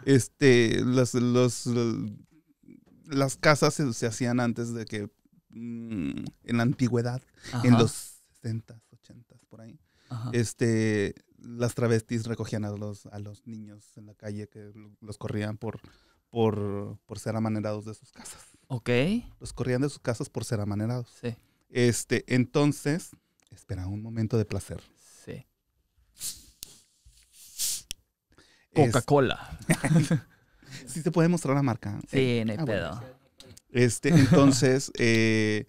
este, los las casas se, hacían antes de que, mm, en la antigüedad, en los 60 s 80s, por ahí, este, las travestis recogían a los, a los niños en la calle que los corrían por, por, por ser amanerados de sus casas. Ok. Los corrían de sus casas por ser amanerados. Sí. Este, entonces, espera un momento de placer. Sí. Coca-Cola. sí se puede mostrar la marca. Sí, eh, ah, no hay pedo. Este, entonces, eh,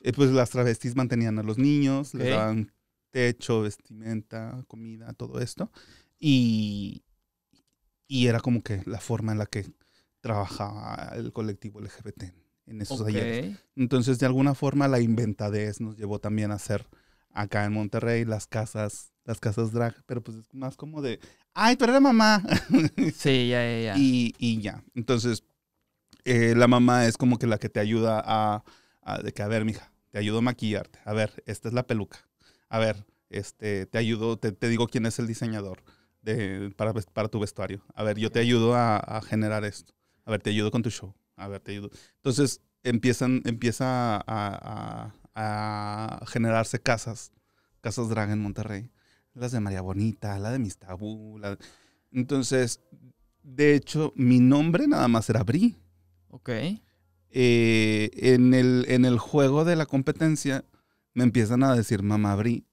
eh, pues las travestis mantenían a los niños, le les daban techo, vestimenta, comida, todo esto. Y, y era como que la forma en la que trabajaba el colectivo LGBT en esos okay. Entonces, de alguna forma, la inventadez nos llevó también a hacer acá en Monterrey las casas, las casas drag, pero pues es más como de ay, pero eres la mamá. sí, ya, ya, ya. Y, ya. Entonces, eh, la mamá es como que la que te ayuda a, a, de que, a ver, mija, te ayudo a maquillarte. A ver, esta es la peluca. A ver, este, te ayudo, te, digo quién es el diseñador de, para, para tu vestuario. A ver, yo te ayudo a, a, generar esto. A ver, te ayudo con tu show. A ver, te ayudo. Entonces, empiezan, empieza a, a generarse casas, casas drag en Monterrey las de María Bonita, la de mis tabú. Entonces, de hecho, mi nombre nada más era Bri. Ok. Eh, en, el, en el juego de la competencia me empiezan a decir Mamá Bri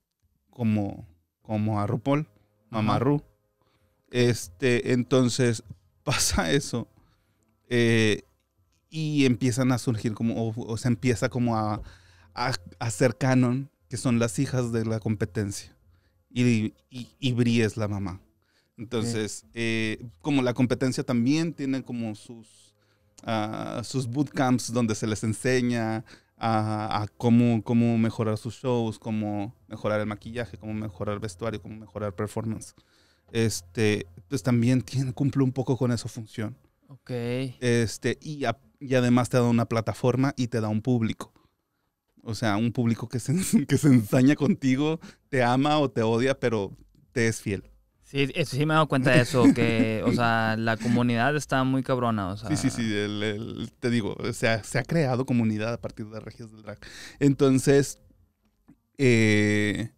como, como a RuPaul, Mamá Ru. Este, entonces pasa eso eh, y empiezan a surgir como, o, se empieza como a, a, canon, que son las hijas de la competencia y, bríes la mamá. Entonces, eh, como la competencia también tiene como sus, ah, sus bootcamps donde se les enseña a, cómo, cómo mejorar sus shows, cómo mejorar el maquillaje, cómo mejorar el vestuario, cómo mejorar performance. Este, pues también tiene, cumple un poco con esa función. Ok. Este, y, y además te da una plataforma y te da un público. O sea, un público que se, que se ensaña contigo, te ama o te odia, pero te es fiel. Sí, sí me he dado cuenta de eso, que, o sea, la comunidad está muy cabrona, o sea. Sí, sí, sí, te digo, o sea, se ha creado comunidad a partir de Regias del Drag. Entonces, eh,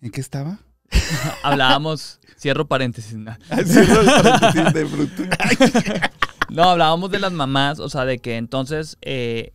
¿en qué estaba? Hablábamos, cierro paréntesis. No. Ah, cierro paréntesis de no, hablábamos de las mamás, o sea, de que entonces eh,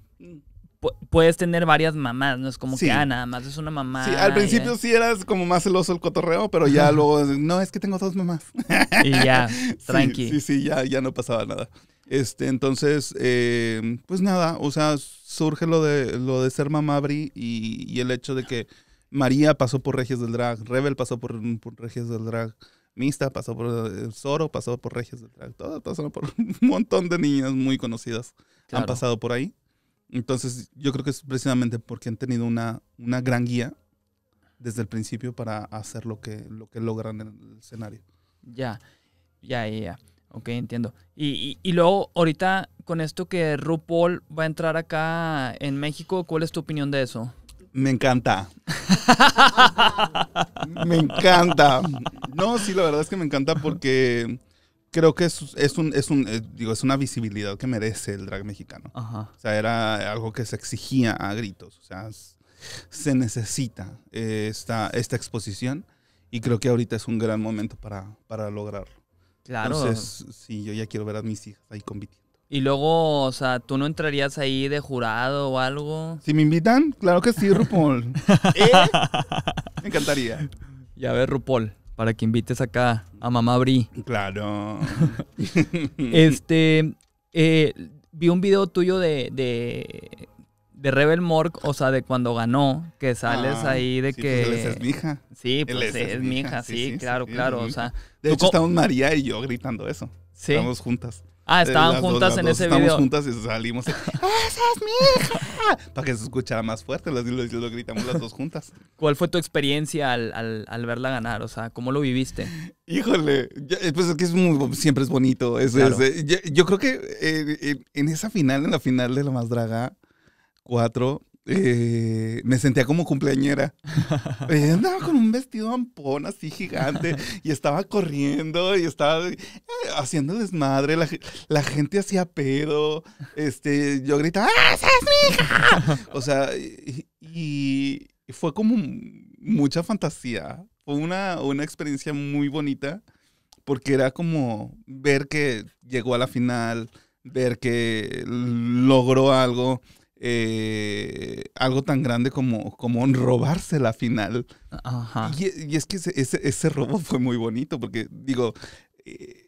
puedes tener varias mamás, no es como que, ah, nada más es una mamá. Sí, al principio sí eras como más celoso el cotorreo, pero ya luego, no, es que tengo dos mamás. Y ya, tranqui. Sí, sí, ya, ya no pasaba nada. Este, entonces, em, pues nada, o sea, surge lo de, lo de ser mamá Bri y, el hecho de que María pasó por Regias del Drag, Rebel pasó por, por del Drag, Mista pasó por eh, Zoro, pasó por Regias del Drag, todas pasaron por un montón de niñas muy conocidas. Han pasado por ahí. Entonces, yo creo que es precisamente porque han tenido una, una gran guía desde el principio para hacer lo que, lo que logran en el escenario. Ya, ya, ya. Ok, entiendo. Y, y, y, luego, ahorita, con esto que RuPaul va a entrar acá en México, ¿cuál es tu opinión de eso? Me encanta. me encanta. No, sí, la verdad es que me encanta porque creo que es, es un, es un eh, digo, es una visibilidad que merece el drag mexicano. O sea, era algo que se exigía a gritos. O sea, se necesita eh, esta, esta exposición y creo que ahorita es un gran momento para, para lograrlo. Claro. Entonces, sí, yo ya quiero ver a mis hijas ahí compitiendo. Y luego, o sea, ¿tú no entrarías ahí de jurado o algo? Si me invitan, claro que sí, RuPaul. ¿Eh? Me encantaría. Ya ves, Rupol para que invites acá a mamá Bri. Claro. este, eh, vi un video tuyo de, de, Rebel Morg, o sea, de cuando ganó, que sales ah, ahí de pues, que... es mi hija. Sí, pues es, mi hija, sí, claro, claro, o sea... De hecho, estamos María y yo gritando eso. Sí. Estamos juntas. Ah, eh, estaban juntas en ese video. juntas y salimos. Ah, ¡Esa es mi hija! Para que se escuchara más fuerte, lo, gritamos las dos juntas. ¿Cuál fue tu experiencia al, verla ganar? O sea, ¿cómo lo viviste? Híjole, eh, pues es que es siempre es bonito. Eh, yo, creo que en esa final, en la final de La Más Draga 4, eh, me sentía como cumpleañera. Eh, andaba con un vestido ampón así gigante y estaba corriendo y estaba eh, haciendo desmadre. La, gente hacía pedo. Este, yo gritaba, ah, ¡Esa es mi hija! o sea, y, fue como mucha fantasía. Fue una, una experiencia muy bonita porque era como ver que llegó a la final, ver que logró algo eh, algo tan grande como, como robarse la final. Y, es que ese, robo fue muy bonito, porque digo, eh,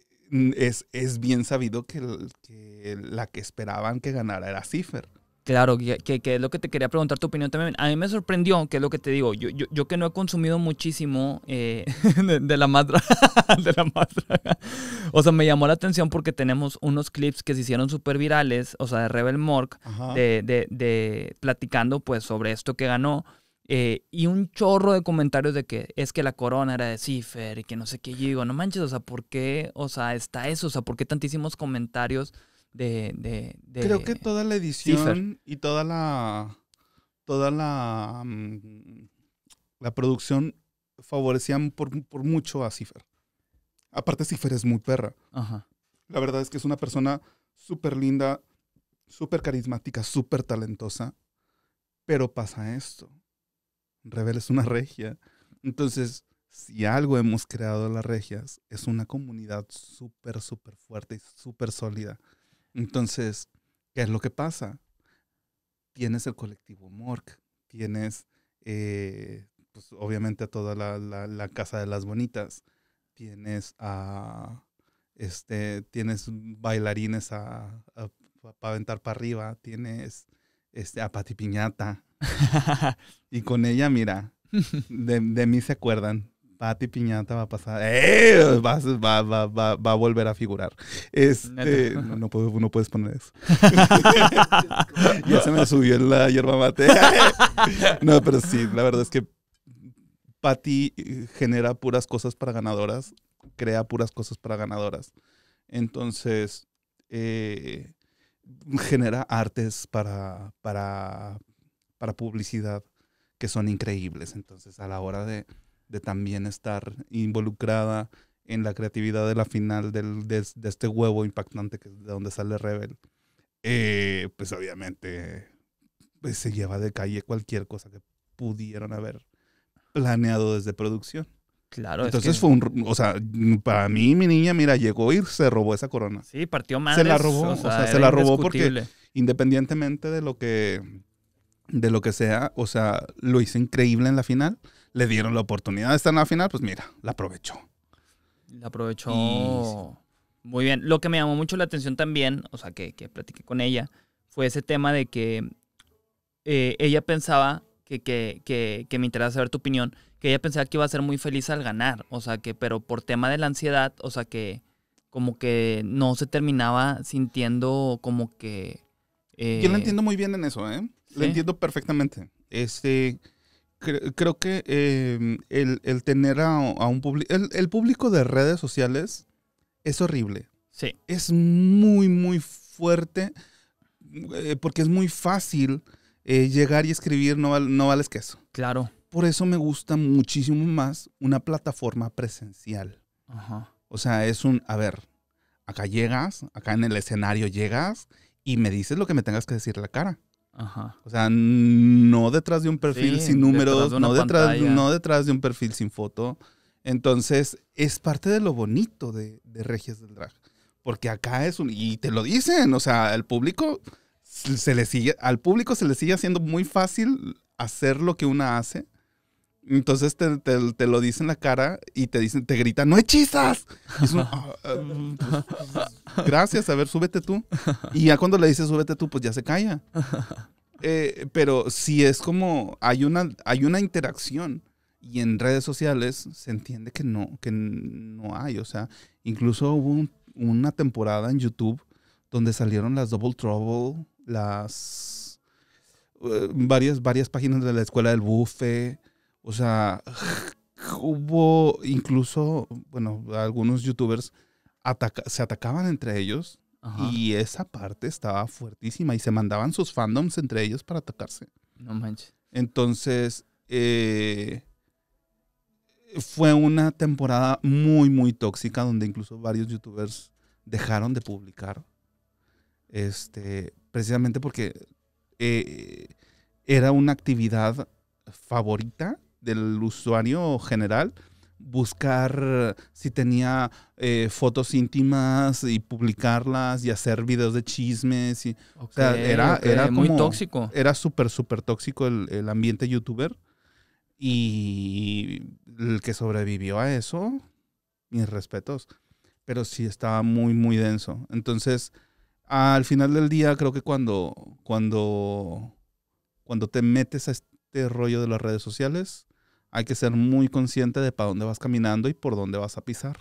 es, es, bien sabido que, que, la que esperaban que ganara era Cipher. Claro, que, es lo que te quería preguntar tu opinión también. A mí me sorprendió, que es lo que te digo, yo, yo, yo que no he consumido muchísimo eh, de, la madra, de O sea, me llamó la atención porque tenemos unos clips que se hicieron súper virales, o sea, de Rebel Mork, de, de, de, platicando pues sobre esto que ganó. Eh, y un chorro de comentarios de que es que la corona era de Cipher y que no sé qué. Yo digo, no manches, o sea, ¿por qué? O sea, está eso, o sea, ¿por qué tantísimos comentarios? Creo que toda la edición y toda la. Toda la. Mm, la producción favorecían por, mucho a Cifer. Aparte, Cifer es muy perra. La verdad es que es una persona súper linda, súper carismática, súper talentosa. Pero pasa esto. Rebel es una regia. Entonces, si algo hemos creado en las regias, es una comunidad súper, súper fuerte y súper sólida. Entonces, ¿qué es lo que pasa? Tienes el colectivo Mork, tienes, eh, pues, obviamente, a toda la, la, Casa de las Bonitas, tienes a, este, tienes bailarines a, a, aventar para arriba, tienes este, a Pati Piñata. y con ella, mira, de, de mí se acuerdan. Pati Piñata va a pasar, ¡Eh! va, va, a volver a figurar. Este, no, no, puedes poner eso. ya se me subió en la hierba mate. no, pero sí, la verdad es que Patti eh, genera puras cosas para ganadoras, crea puras cosas para ganadoras. Entonces, eh, genera artes para, para, para publicidad que son increíbles. Entonces, a la hora de de también estar involucrada en la creatividad de la final de, este huevo impactante que de donde sale Rebel, eh, pues obviamente pues, se lleva de calle cualquier cosa que pudieron haber planeado desde producción. Claro. Entonces fue un, o sea, para mí mi niña, mira, llegó y se robó esa corona. Sí, partió mal. Se la robó, se la robó porque independientemente de lo que, de lo que sea, o sea, lo hizo increíble en la final le dieron la oportunidad de estar en la final, pues mira, la aprovechó. La aprovechó. Muy bien. Lo que me llamó mucho la atención también, o sea, que, que platiqué con ella, fue ese tema de que eh, ella pensaba que, me interesa saber tu opinión, que ella pensaba que iba a ser muy feliz al ganar, o sea, que, pero por tema de la ansiedad, o sea, que como que no se terminaba sintiendo como que... Yo la eh, entiendo muy bien en eso, ¿eh? La entiendo perfectamente. Este, creo que em, el, tener a, un público, el, público de redes sociales es horrible. Sí. Es muy, muy fuerte eh, porque es muy fácil eh, llegar y escribir no, val no vales queso. Claro. Por eso me gusta muchísimo más una plataforma presencial. Ajá. O sea, es un, a ver, acá llegas, acá en el escenario llegas y me dices lo que me tengas que decir la cara. O sea, no detrás de un perfil sin números, no, detrás, no, detrás, de un perfil sin foto. Entonces, es parte de lo bonito de, de Regias del Drag. Porque acá es un. Y te lo dicen, o sea, al público se le sigue, al público se le sigue haciendo muy fácil hacer lo que una hace entonces te, te, lo dicen la cara y te dicen, te gritan, no hechizas. Ah, ah, pues, gracias, a ver, súbete tú. Y ya cuando le dices súbete tú, pues ya se calla. Eh, pero si es como, hay una, hay una interacción y en redes sociales se entiende que no, que no hay. O sea, incluso hubo una temporada en YouTube donde salieron las Double Trouble, las... Eh, varias, varias páginas de la escuela del bufe, o sea, hubo incluso, bueno, algunos youtubers se atacaban entre ellos y esa parte estaba fuertísima y se mandaban sus fandoms entre ellos para atacarse. No manches. Entonces, eh, fue una temporada muy, muy tóxica donde incluso varios youtubers dejaron de publicar. Este, precisamente porque eh, era una actividad favorita del usuario general, buscar eh, si tenía eh, fotos íntimas y publicarlas y hacer videos de chismes. era, era muy tóxico. Era súper, súper tóxico el, el, ambiente youtuber. Y el que sobrevivió a eso, mis respetos. Pero sí estaba muy, muy denso. Entonces, al final del día, creo que cuando, cuando, cuando te metes a este rollo de las redes sociales, hay que ser muy consciente de para dónde vas caminando y por dónde vas a pisar.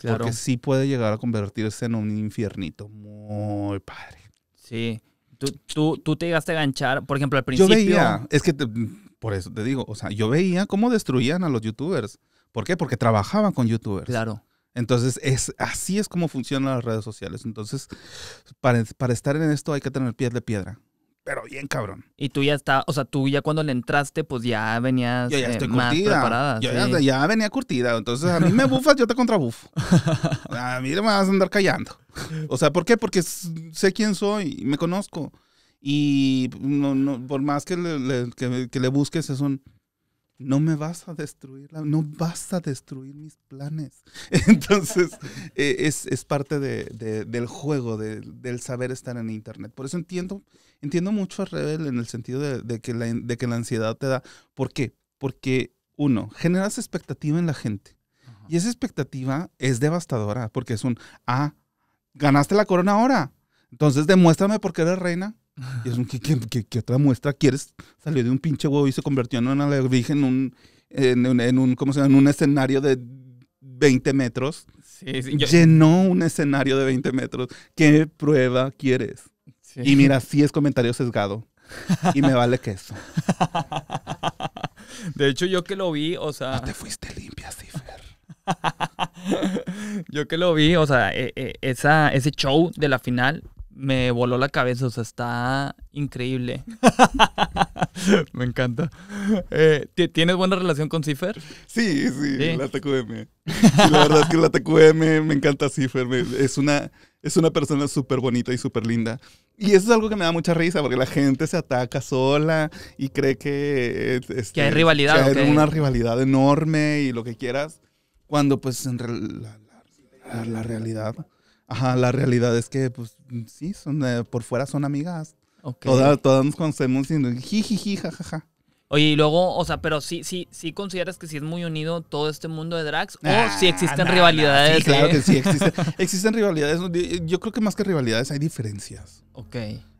Porque sí puede llegar a convertirse en un infiernito muy padre. Sí. Tú, tú, tú te llegaste a ganchar, por ejemplo, al principio. Yo veía, es que por eso te digo, o sea, yo veía cómo destruían a los youtubers. ¿Por qué? Porque trabajaban con youtubers. Claro. Entonces, es, así es como funcionan las redes sociales. Entonces, para, para estar en esto hay que tener pies de piedra pero bien cabrón. Y tú ya está, o sea, tú ya cuando le entraste, pues ya venías ya eh, más preparada. ya, venía curtida, entonces a mí me bufas, yo te contrabufo. A mí me vas a andar callando. O sea, ¿por qué? Porque sé quién soy, me conozco. Y no, no, por más que le busques, es un no me vas a destruir, no vas a destruir mis planes. Entonces, eh, es, parte del juego, del saber estar en Internet. Por eso entiendo, entiendo mucho a Rebel en el sentido de, que la, de que la ansiedad te da. ¿Por qué? Porque, uno, generas expectativa en la gente. Y esa expectativa es devastadora, porque es un, ah, ganaste la corona ahora. Entonces, demuéstrame por qué eres reina. Y otra muestra quieres salió de un pinche huevo y se convirtió en una virgen en un, en, un, un escenario de 20 metros. Llenó un escenario de 20 metros. ¿Qué prueba quieres? Y mira, sí es comentario sesgado. Y me vale que eso De hecho, yo que lo vi, o sea. te fuiste limpia, Cifer. yo que lo vi, o sea, e, e, ese show de la final me voló la cabeza, o sea, está increíble. me encanta. Eh, ¿Tienes buena relación con Cifer? Sí, sí, la TQM. la verdad es que la TQM me encanta Cifer, es, una, es una persona súper bonita y súper linda. Y eso es algo que me da mucha risa, porque la gente se ataca sola y cree que... Este, que hay rivalidad. Que una rivalidad enorme y lo que quieras, cuando pues en la realidad Ajá, la realidad es que, pues, sí, son eh, por fuera son amigas. Todas, nos conocemos y jajaja. Oye, y luego, o sea, pero sí, sí, sí consideras que sí es muy unido todo este mundo de drags o ah, si existen rivalidades. sí, claro que sí existen. existen rivalidades. Yo creo que más que rivalidades hay diferencias. Ok.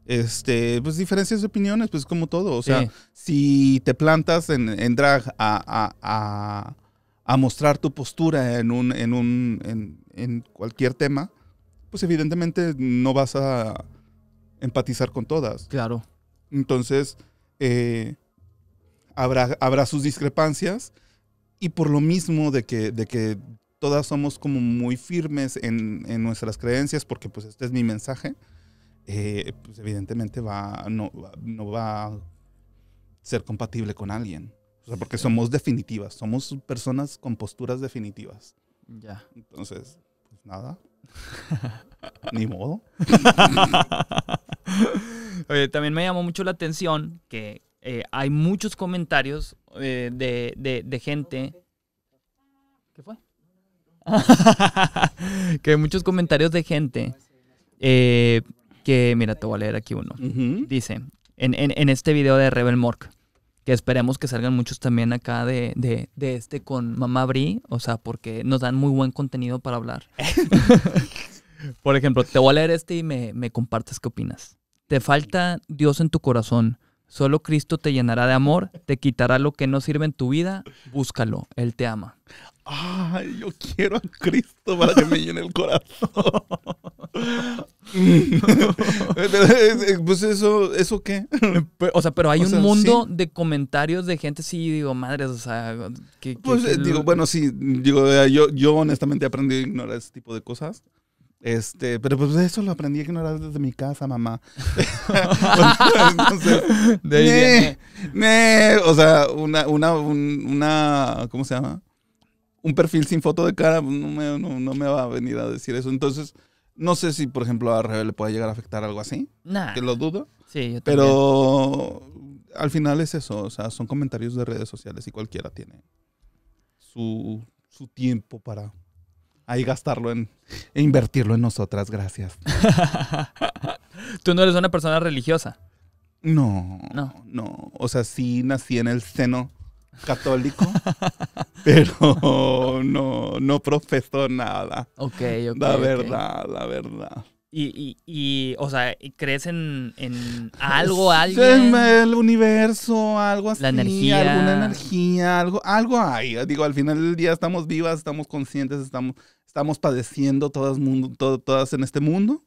Este, pues diferencias de opiniones, pues como todo. O sea, si te plantas en, drag a, a, a, mostrar tu postura en un, en un, en, en cualquier tema, pues evidentemente no vas a empatizar con todas. Claro. Entonces, eh, habrá, habrá sus discrepancias y por lo mismo de que, de que todas somos como muy firmes en, nuestras creencias, porque pues este es mi mensaje, eh, pues evidentemente va, no, no va a ser compatible con alguien. O sea, porque somos definitivas, somos personas con posturas definitivas. Ya. Entonces, pues nada. Ni modo. también me llamó mucho la atención que eh, hay muchos comentarios eh, de, gente. ¿Qué fue? que hay muchos comentarios de gente eh, que, mira, te voy a leer aquí uno. Dice, en, en, este video de Rebel Mork, que esperemos que salgan muchos también acá de, de, de, este con Mamá Bri, o sea, porque nos dan muy buen contenido para hablar. Por ejemplo, te voy a leer este y me, me compartes qué opinas. Te falta Dios en tu corazón. Solo Cristo te llenará de amor, te quitará lo que no sirve en tu vida. Búscalo, Él te ama. Ay, yo quiero a Cristo para que me llene el corazón. pues eso, ¿eso qué? o sea, pero hay un mundo de comentarios de gente, sí, digo, madres, o sea, pues digo, bueno, sí, digo, eh, yo, yo honestamente aprendido a ignorar ese tipo de cosas. Este, pero pues eso lo aprendí a ignorar desde mi casa, mamá. Entonces, o sea, una, una, un, una, ¿cómo se llama? Un perfil sin foto de cara, pues, no me, no, me va a venir a decir eso. Entonces, no sé si, por ejemplo, a Rebel le puede llegar a afectar algo así. Nah. Que lo dudo. Sí, yo también. Pero al final es eso, o sea, son comentarios de redes sociales y cualquiera tiene su, su tiempo para ahí gastarlo en, e invertirlo en nosotras, gracias. Tú no eres una persona religiosa. No, no, no. O sea, sí nací en el seno católico, pero no, no profeso nada. Ok, ok. La verdad, la verdad. Y, o sea, ¿crees en, en algo, alguien? El universo, algo así. La energía. Alguna energía, algo, algo hay. Digo, al final del día estamos vivas, estamos conscientes, estamos estamos padeciendo todas, mundo, todas en este mundo.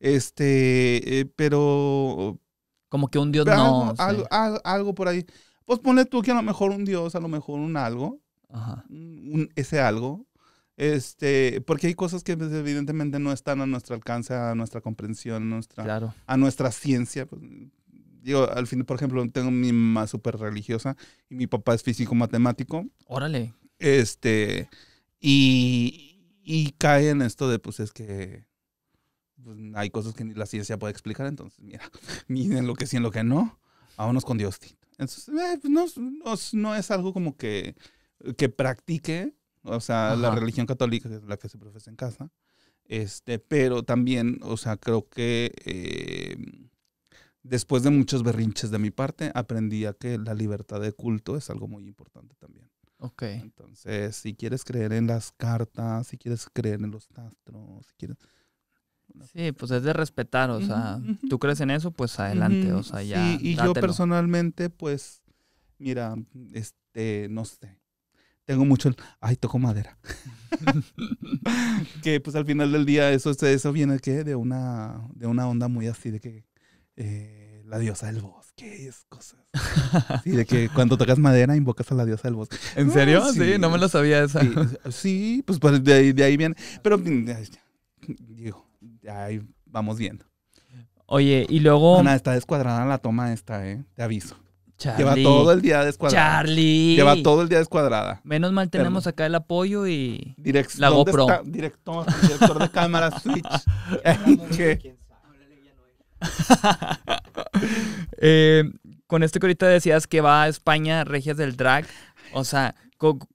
Este, eh, pero... Como que un dios no... Algo, por ahí. Pues ponle tú que a lo mejor un dios, a lo mejor un algo. Ajá. ese algo. Este, porque hay cosas que pues, evidentemente no están a nuestro alcance, a nuestra comprensión, a nuestra, a nuestra ciencia. Yo, pues, al fin, por ejemplo, tengo mi mamá súper religiosa y mi papá es físico matemático. Órale. Este, y, y cae en esto de, pues es que pues, hay cosas que ni la ciencia puede explicar, entonces, mira, miren lo que sí en lo que no, vámonos con Dios. Entonces, eh, pues, no, es algo como que, que practique, o sea, la religión católica, es la que se profesa en casa, este, pero también, o sea, creo que em, después de muchos berrinches de mi parte, aprendí a que la libertad de culto es algo muy importante también. Ok. Entonces, si quieres creer en las cartas, si quieres creer en los astros, si quieres... Sí, pues es de respetar, o sea, tú crees en eso, pues adelante, o sea, ya. y yo personalmente, pues, mira, este, no sé, tengo mucho el, ay, toco madera. que pues al final del día eso, eso viene ¿qué? de una de una onda muy así de que eh, la diosa del voz qué cosas. Sí, de que cuando tocas madera invocas a la diosa del bosque. ¿En serio? Ah, sí. no me lo sabía esa. Sí, pues, pues, de, ahí, de, ahí viene. Pero mm, digo, ahí vamos viendo. Oye, y luego. Ana, está descuadrada la toma esta, ¿eh? Te aviso. Charlie. Lleva todo el día descuadrada. Charlie. Lleva todo el día descuadrada. Menos mal tenemos acá el apoyo y la GoPro. Director, director de cámara Switch. Eh, con esto que ahorita decías que va a España, Regias del Drag, o sea,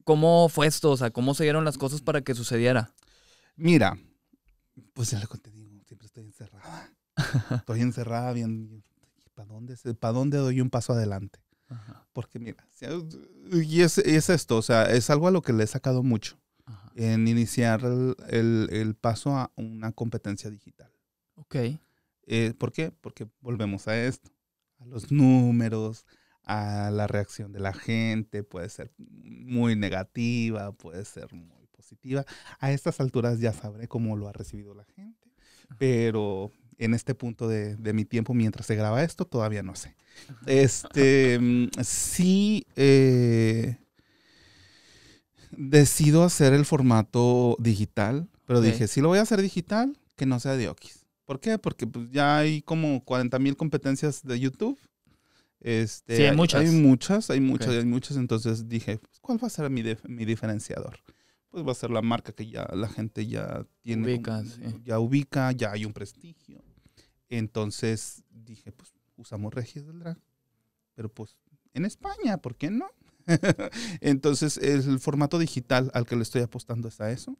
¿cómo fue esto? O sea, ¿cómo se dieron las cosas para que sucediera? Mira, pues ya lo conté, siempre estoy encerrada. Estoy encerrada bien. ¿Para dónde, ¿Para dónde doy un paso adelante? Porque mira, y es, esto, o sea, es algo a lo que le he sacado mucho. En iniciar el, el paso a una competencia digital. Ok. Eh, ¿Por qué? Porque volvemos a esto, a los números, a la reacción de la gente, puede ser muy negativa, puede ser muy positiva. A estas alturas ya sabré cómo lo ha recibido la gente, pero en este punto de, mi tiempo, mientras se graba esto, todavía no sé. Este, mm, sí, eh, decido hacer el formato digital, pero dije, si lo voy a hacer digital, que no sea de Oquis. ¿Por qué? Porque pues, ya hay como 40 mil competencias de YouTube. Este, hay, muchas. Hay muchas, hay muchas, hay muchas. Entonces dije, pues, ¿cuál va a ser mi, mi, diferenciador? Pues va a ser la marca que ya la gente ya tiene. Ubica, Ya ubica, ya hay un prestigio. Entonces dije, pues usamos Regis del Drag. Pero pues en España, ¿por qué no? Entonces el formato digital al que le estoy apostando es a eso.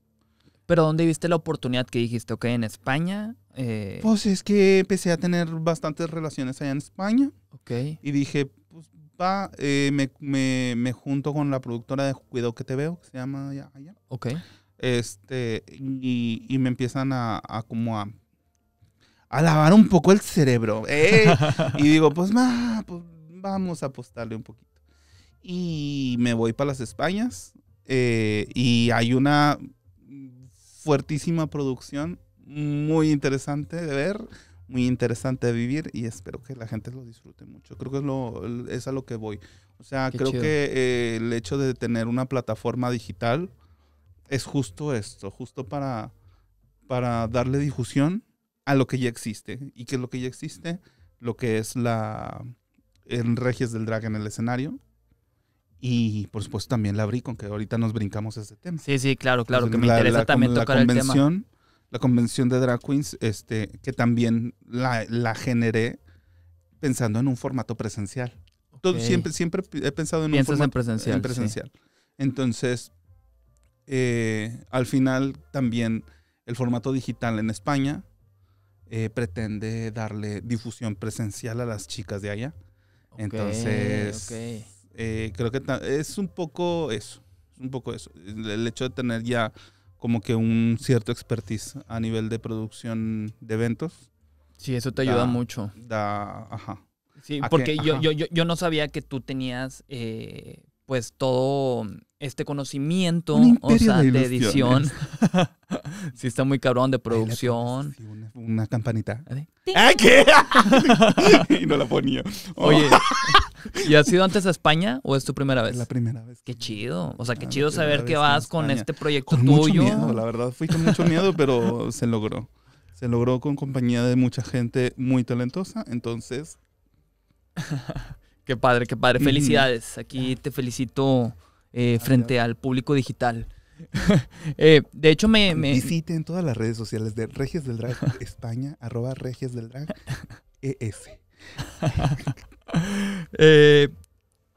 Pero ¿dónde viste la oportunidad que dijiste, ok, en España? Eh? Pues es que empecé a tener bastantes relaciones allá en España. Ok. Y dije, pues va, eh, me, junto con la productora de Cuidado que te veo, que se llama allá. Ok. Este, y, me empiezan a, como a, a, lavar un poco el cerebro. ¿eh? y digo, pues, va, pues vamos a apostarle un poquito. Y me voy para las Españas. y hay una fuertísima producción, muy interesante de ver, muy interesante de vivir y espero que la gente lo disfrute mucho. Creo que es, lo, es a lo que voy. O sea, creo que eh, el hecho de tener una plataforma digital es justo esto, justo para, para darle difusión a lo que ya existe. ¿Y que es lo que ya existe? Lo que es la en del Drag en el escenario, y por supuesto también la con que ahorita nos brincamos ese tema. Sí, sí, claro, claro, que me interesa también tocar el tema. La convención de drag queens, este, que también la, la generé pensando en un formato presencial. siempre, siempre he pensado en un formato presencial. En presencial. Entonces, eh, al final también el formato digital en España eh, pretende darle difusión presencial a las chicas de allá. Entonces... Okay eh, creo que es un poco eso, un poco eso. El hecho de tener ya como que un cierto expertise a nivel de producción de eventos. Sí, eso te ayuda mucho. Da, ajá. Sí, porque yo, Yo, yo, yo, no sabía que tú tenías eh, pues todo este conocimiento, o sea, de, edición. sí, está muy cabrón de producción. una, campanita. ¿Ah, ay qué? y no la ponía. Oh. Oye, ¿y has ido antes a España o es tu primera vez? La primera vez. Qué chido. O sea, qué chido saber que vas con este proyecto con mucho Miedo, la verdad, fui con mucho miedo, pero se logró. Se logró con compañía de mucha gente muy talentosa, entonces Qué padre, qué padre. Felicidades. Aquí te felicito eh, frente al público digital. Eh, de hecho, me, Visiten todas las redes sociales de Regis del Drag España, arroba Regis del Drag ES. Eh,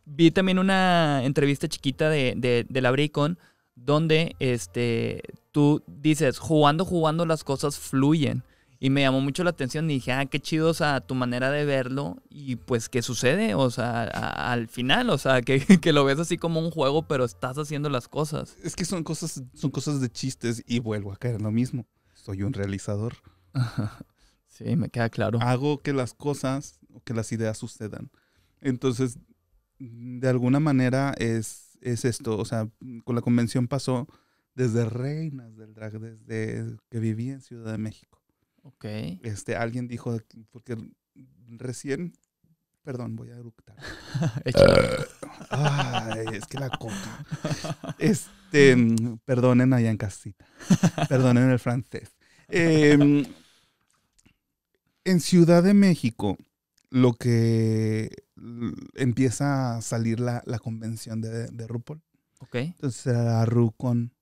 vi también una entrevista chiquita de, de, de la Bricon donde este, tú dices, jugando, jugando las cosas fluyen. Y me llamó mucho la atención y dije, ah, qué chido, o tu manera de verlo y pues qué sucede, o sea, al final, o sea, que, lo ves así como un juego, pero estás haciendo las cosas. Es que son cosas, son cosas de chistes y vuelvo a caer lo mismo. Soy un realizador. sí, me queda claro. Hago que las cosas, o que las ideas sucedan. Entonces, de alguna manera es, es esto, o sea, con la convención pasó desde Reinas del Drag, desde que viví en Ciudad de México Ok. Este, alguien dijo, porque recién, perdón, voy a eructar. Ay, es que la coca. Este, perdonen allá en casita. Perdonen el francés. Em, en Ciudad de México, lo que empieza a salir la, convención de, de RuPaul. Ok. Entonces era Rucon,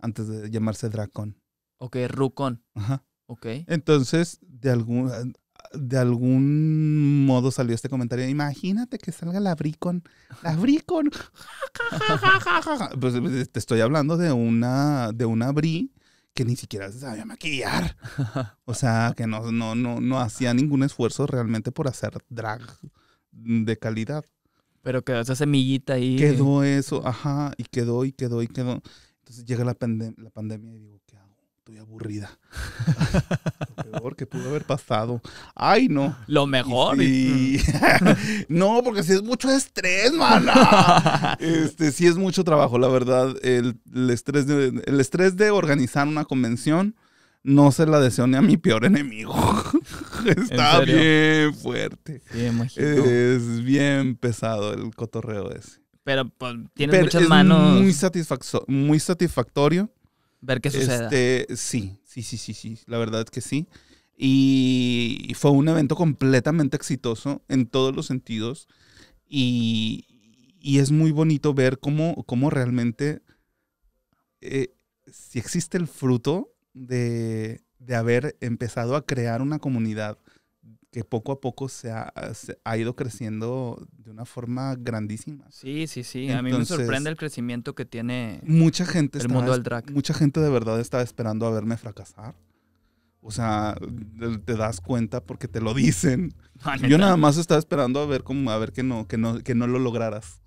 antes de llamarse Dracon. Ok, Rucon. Ajá. Entonces, de algún, de algún modo salió este comentario. Imagínate que salga la Bricon. La Bricon. Pues, pues, te estoy hablando de una, de una Bri que ni siquiera se sabía maquillar. O sea, que no, no, no, no hacía ningún esfuerzo realmente por hacer drag de calidad. Pero quedó esa semillita ahí. Quedó eso, ajá, y quedó, y quedó, y quedó. Entonces llega la, la pandemia y digo, ¿qué hago? aburrida. Lo peor que pudo haber pasado. Ay, no. Lo mejor. no, porque si es mucho estrés, mana. Este, si es mucho trabajo, la verdad. El, estrés de, organizar una convención no se la deseo ni a mi peor enemigo. Está bien fuerte. es bien pesado el cotorreo ese. Pero pues, tiene muchas manos. muy, muy satisfactorio Ver qué sucede. Este, sí, sí, sí, sí, sí, la verdad que sí. Y, fue un evento completamente exitoso en todos los sentidos. Y, es muy bonito ver cómo, realmente eh, si existe el fruto de, de haber empezado a crear una comunidad que poco a poco ah, se ha, ido creciendo de una forma grandísima. Sí, sí, sí. a mí me sorprende el crecimiento que tiene mucha gente el mundo del drag. Mucha gente de verdad estaba esperando a verme fracasar. O sea, te das cuenta porque te lo dicen. Yo nada más estaba esperando a ver cómo a ver que no que no que no lo lograras.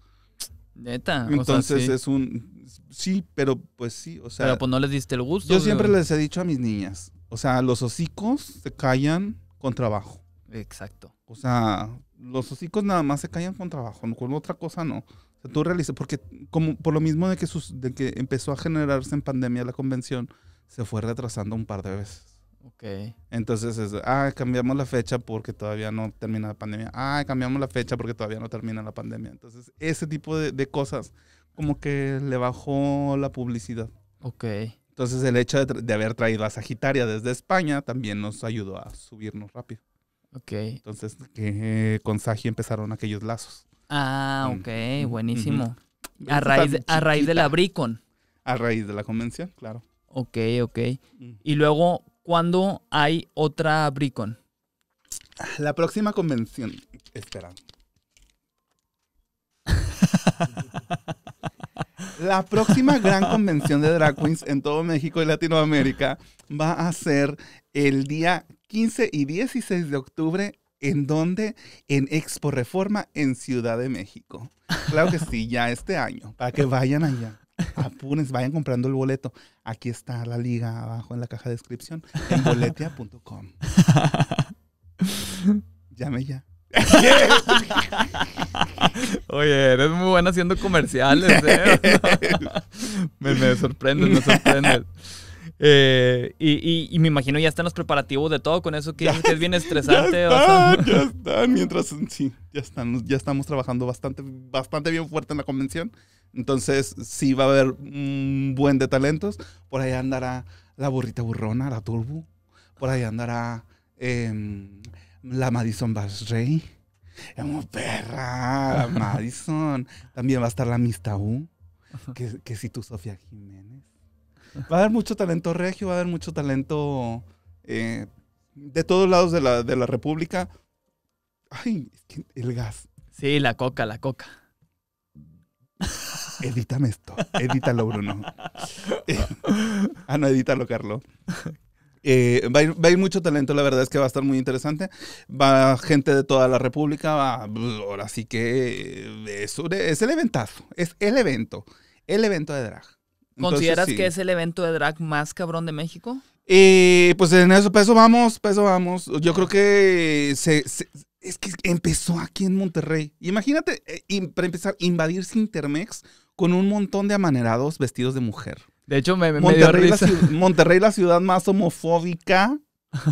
Neta. Entonces es un sí, pero pues sí, o sea. Pero pues no les diste el gusto. Yo siempre les he dicho a mis niñas, o sea, los hocicos se callan con trabajo. Exacto. O sea, los hocicos nada más se callan con trabajo, con otra cosa no. O sea, tú realizas, porque como por lo mismo de que, sus, de que empezó a generarse en pandemia la convención, se fue retrasando un par de veces. Ok. Entonces, es, ah, cambiamos la fecha porque todavía no termina la pandemia. Ah, cambiamos la fecha porque todavía no termina la pandemia. Entonces, ese tipo de, cosas como que le bajó la publicidad. Ok. Entonces, el hecho de, de haber traído a Sagitaria desde España también nos ayudó a subirnos rápido. Ok. Entonces, que eh, con Saji empezaron aquellos lazos. Ah, mm. ok, buenísimo. A raíz, de, la Bricon. A raíz de la convención, claro. Ok, ok. Mm. Y luego, ¿cuándo hay otra Bricon? La próxima convención. Espera. La próxima gran convención de drag queens en todo México y Latinoamérica va a ser el día 15 y 16 de octubre. ¿En donde En Expo Reforma en Ciudad de México. Claro que sí, ya este año, para que vayan allá. apunes, vayan comprando el boleto. Aquí está la liga abajo en la caja de descripción, en boletia.com. Llame ya. Oye, eres muy buena haciendo comerciales. ¿eh? me, me sorprendes, me sorprendes. Eh, y, y, me imagino ya están los preparativos de todo con eso que, es bien estresante. Ya están, ya están. Mientras, sí, ya, ya estamos trabajando bastante, bastante bien fuerte en la convención. Entonces, sí va a haber un buen de talentos. Por ahí andará la burrita burrona, la turbo. Por ahí andará em, la Madison Basrey. Vamos, perra, Madison. También va a estar la Miss que, que si tú, Sofía Jiménez. Va a haber mucho talento regio, va a haber mucho talento eh, de todos lados de la, República. Ay, el gas. Sí, la coca, la coca. Edítame esto, edítalo, Bruno. Eh, ah, no, edítalo, Carlos. Eh, va, a ir, mucho talento, la verdad es que va a estar muy interesante. Va gente de toda la República, va, ahora sí que es, es el eventazo, es el evento, el evento de drag. ¿Consideras que es el evento de drag más cabrón de México? Y eh, pues en eso, peso vamos, peso vamos. Yo creo que se, es que empezó aquí en Monterrey. Imagínate, eh, para empezar, invadirse Intermex con un montón de amanerados vestidos de mujer. De hecho, me, Monterrey, dio Monterrey, la ciudad más homofóbica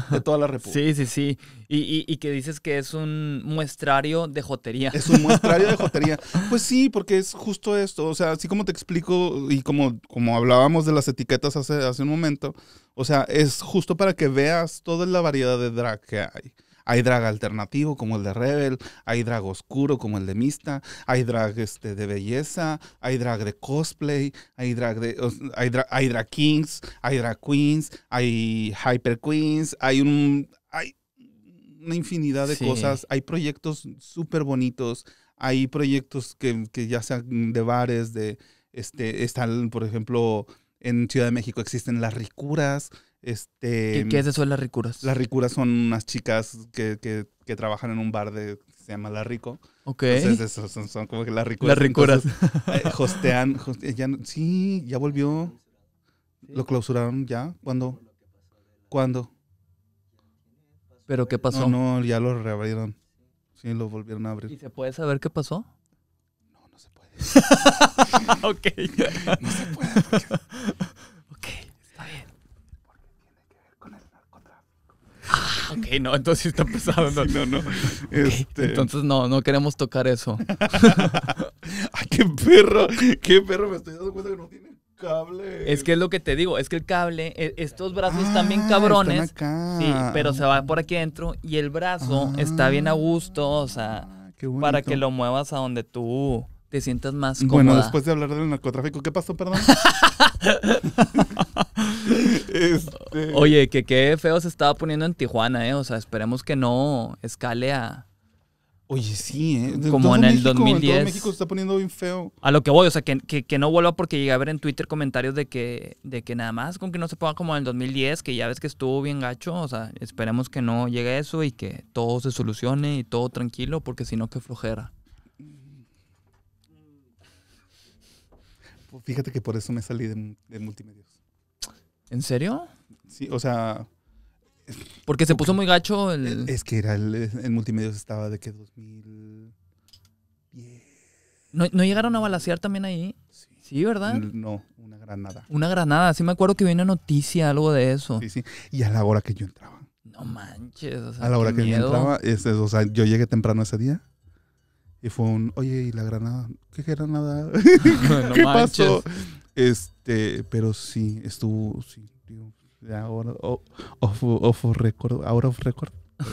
de toda la República. Sí, sí, sí. Y, que dices que es un muestrario de jotería. Es un muestrario de jotería. Pues sí, porque es justo esto. O sea, así como te explico y como, como hablábamos de las etiquetas hace, hace un momento, o sea, es justo para que veas toda la variedad de drag que hay. Hay drag alternativo como el de Rebel, hay drag oscuro como el de Mista, hay drag este, de belleza, hay drag de cosplay, hay drag, de, hay, drag, kings, hay drag queens, hay hyper queens, hay, un, hay una infinidad de cosas, hay proyectos súper bonitos, hay proyectos que, ya sean de bares, de, este, están, por ejemplo, en Ciudad de México existen las ricuras, este, ¿Qué, es eso de las ricuras? Las ricuras son unas chicas que, trabajan en un bar de, se llama La Rico. Ok. son, como que las ricuras. Las ricuras. Eh, hostean, sí, ya volvió. ¿Lo clausuraron ya? ¿Cuándo? ¿Cuándo? ¿Pero qué pasó? No, ya lo reabrieron. Sí, lo volvieron a abrir. ¿Y se puede saber qué pasó? No, no se puede. ok. no se puede. ok, no, entonces está pesado. No, no, no. Este... entonces no, no queremos tocar eso. Ay, qué perro, qué perro, me estoy dando cuenta que no tiene cable. Es que es lo que te digo, es que el cable, e, estos brazos están bien ah, cabrones. Sí, pero se va por aquí adentro y el brazo está bien a ah. gusto, o sea, ah, para que lo muevas a donde tú te sientas más cómoda. Bueno, después de hablar del narcotráfico, ¿qué pasó, perdón? Este. Oye, que qué feo se estaba poniendo en Tijuana, ¿eh? O sea, esperemos que no escale a... Oye, sí, ¿eh? Como en, el 2010. En todo México se está poniendo bien feo. A lo que voy, o sea, que, que, no vuelva porque llegué a ver en Twitter comentarios de que, de que nada más con que no se ponga como en el 2010, que ya ves que estuvo bien gacho. O sea, esperemos que no llegue eso y que todo se solucione y todo tranquilo, porque si no, qué flojera. Fíjate que por eso me salí de, multimedios. ¿En serio? Sí, o sea. Porque se puso muy gacho el. Es que era el, el multimedios estaba de que 2000. ¿No, ¿No, llegaron a balasear también ahí? Sí. ¿verdad? No, una granada. Una granada, sí me acuerdo que una noticia, algo de eso. Sí, sí. Y a la hora que yo entraba. No manches. O sea, a la hora que yo entraba, o sea, yo llegué temprano ese día y fue un, oye, ¿y la granada? ¿Qué granada? ¿Qué pasó? Este, pero sí, estuvo, sí, digo, ahora, off, record, ahora off record.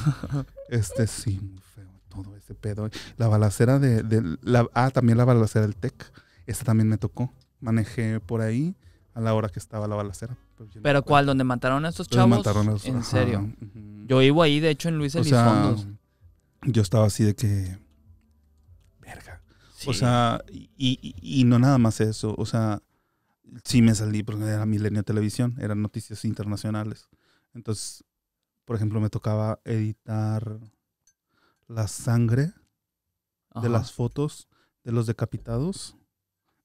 este, sí, feo, todo ese pedo. La balacera de, de la, ah, también la balacera del TEC. Esta también me tocó. Manejé por ahí a la hora que estaba la balacera. Pues, pero, ¿cuál? ¿Donde mataron a estos chavos? Mataron a en serio. Yo iba ahí, de hecho, en Luis Elizondo. O sea, yo estaba así de que o sea, y, no nada más eso. O sea, sí me salí porque era Milenio Televisión, eran noticias internacionales. Entonces, por ejemplo, me tocaba editar la sangre de las fotos de los decapitados.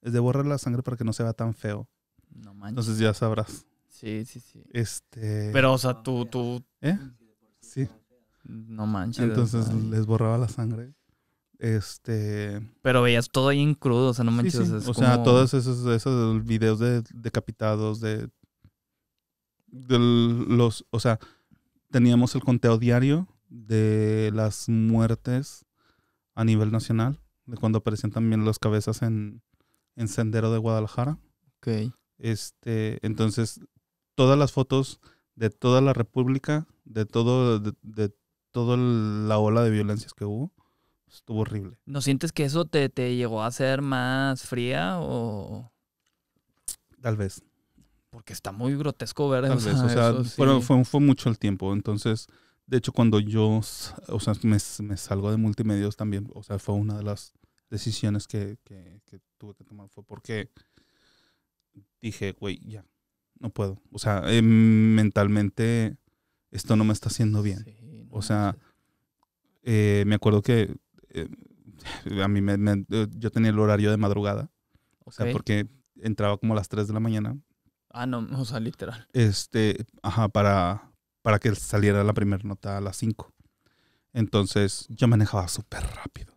Es de borrar la sangre para que no se vea tan feo. No manches. Entonces ya sabrás. Sí, sí, sí. Este. Pero, o sea, tú, tú. ¿Eh? Sí. No manches. Entonces les borraba la sangre. Este. Pero veías todo ahí en crudo, o sea, no manches. o sea, todos esos, esos videos de decapitados, de, los. O sea, teníamos el conteo diario de las muertes a nivel nacional, de cuando aparecían también las cabezas en, Sendero de Guadalajara. Ok. Este, entonces, todas las fotos de toda la República, de todo, de toda la ola de violencias que hubo estuvo horrible. ¿No sientes que eso te, llegó a hacer más fría o...? Tal vez. Porque está muy grotesco ver Tal o sea, o fue, fue mucho el tiempo, entonces... De hecho, cuando yo, o sea, me, salgo de multimedios también, o sea, fue una de las decisiones que, que, tuve que tomar, fue porque dije, güey, ya, no puedo. O sea, eh, mentalmente esto no me está haciendo bien. o sea, eh, me acuerdo que eh, a mí me, eh, yo tenía el horario de madrugada. O sea, porque entraba como a las 3 de la mañana. Ah, no, o sea, literal. Este, ajá, para, para que saliera la primera nota a las 5. Entonces, yo manejaba súper rápido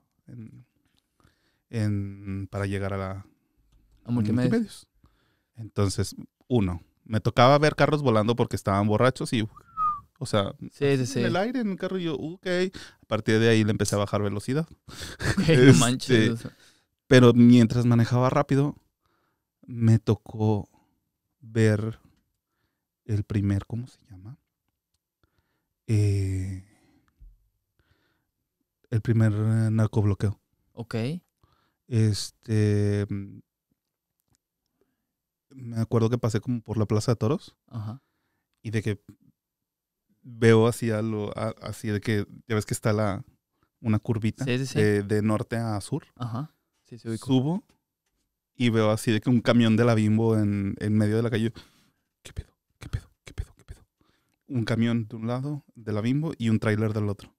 para llegar a la... A Entonces, uno, me tocaba ver carros volando porque estaban borrachos y o sea, en el aire, en el carro, y yo, ok. A partir de ahí le empecé a bajar velocidad. Este, pero mientras manejaba rápido, me tocó ver el primer, ¿cómo se llama? Eh, el primer eh, narcobloqueo. Ok. Este. Me acuerdo que pasé como por la Plaza de Toros. Ajá. Y de que veo hacia lo, así de que, ya ves que está la, una curvita De, norte a sur. Ajá. Sí, Subo y veo así de que un camión de la Bimbo en, en medio de la calle. ¿Qué pedo? ¿Qué pedo? ¿Qué pedo? ¿Qué pedo? Un camión de un lado de la Bimbo y un tráiler del otro.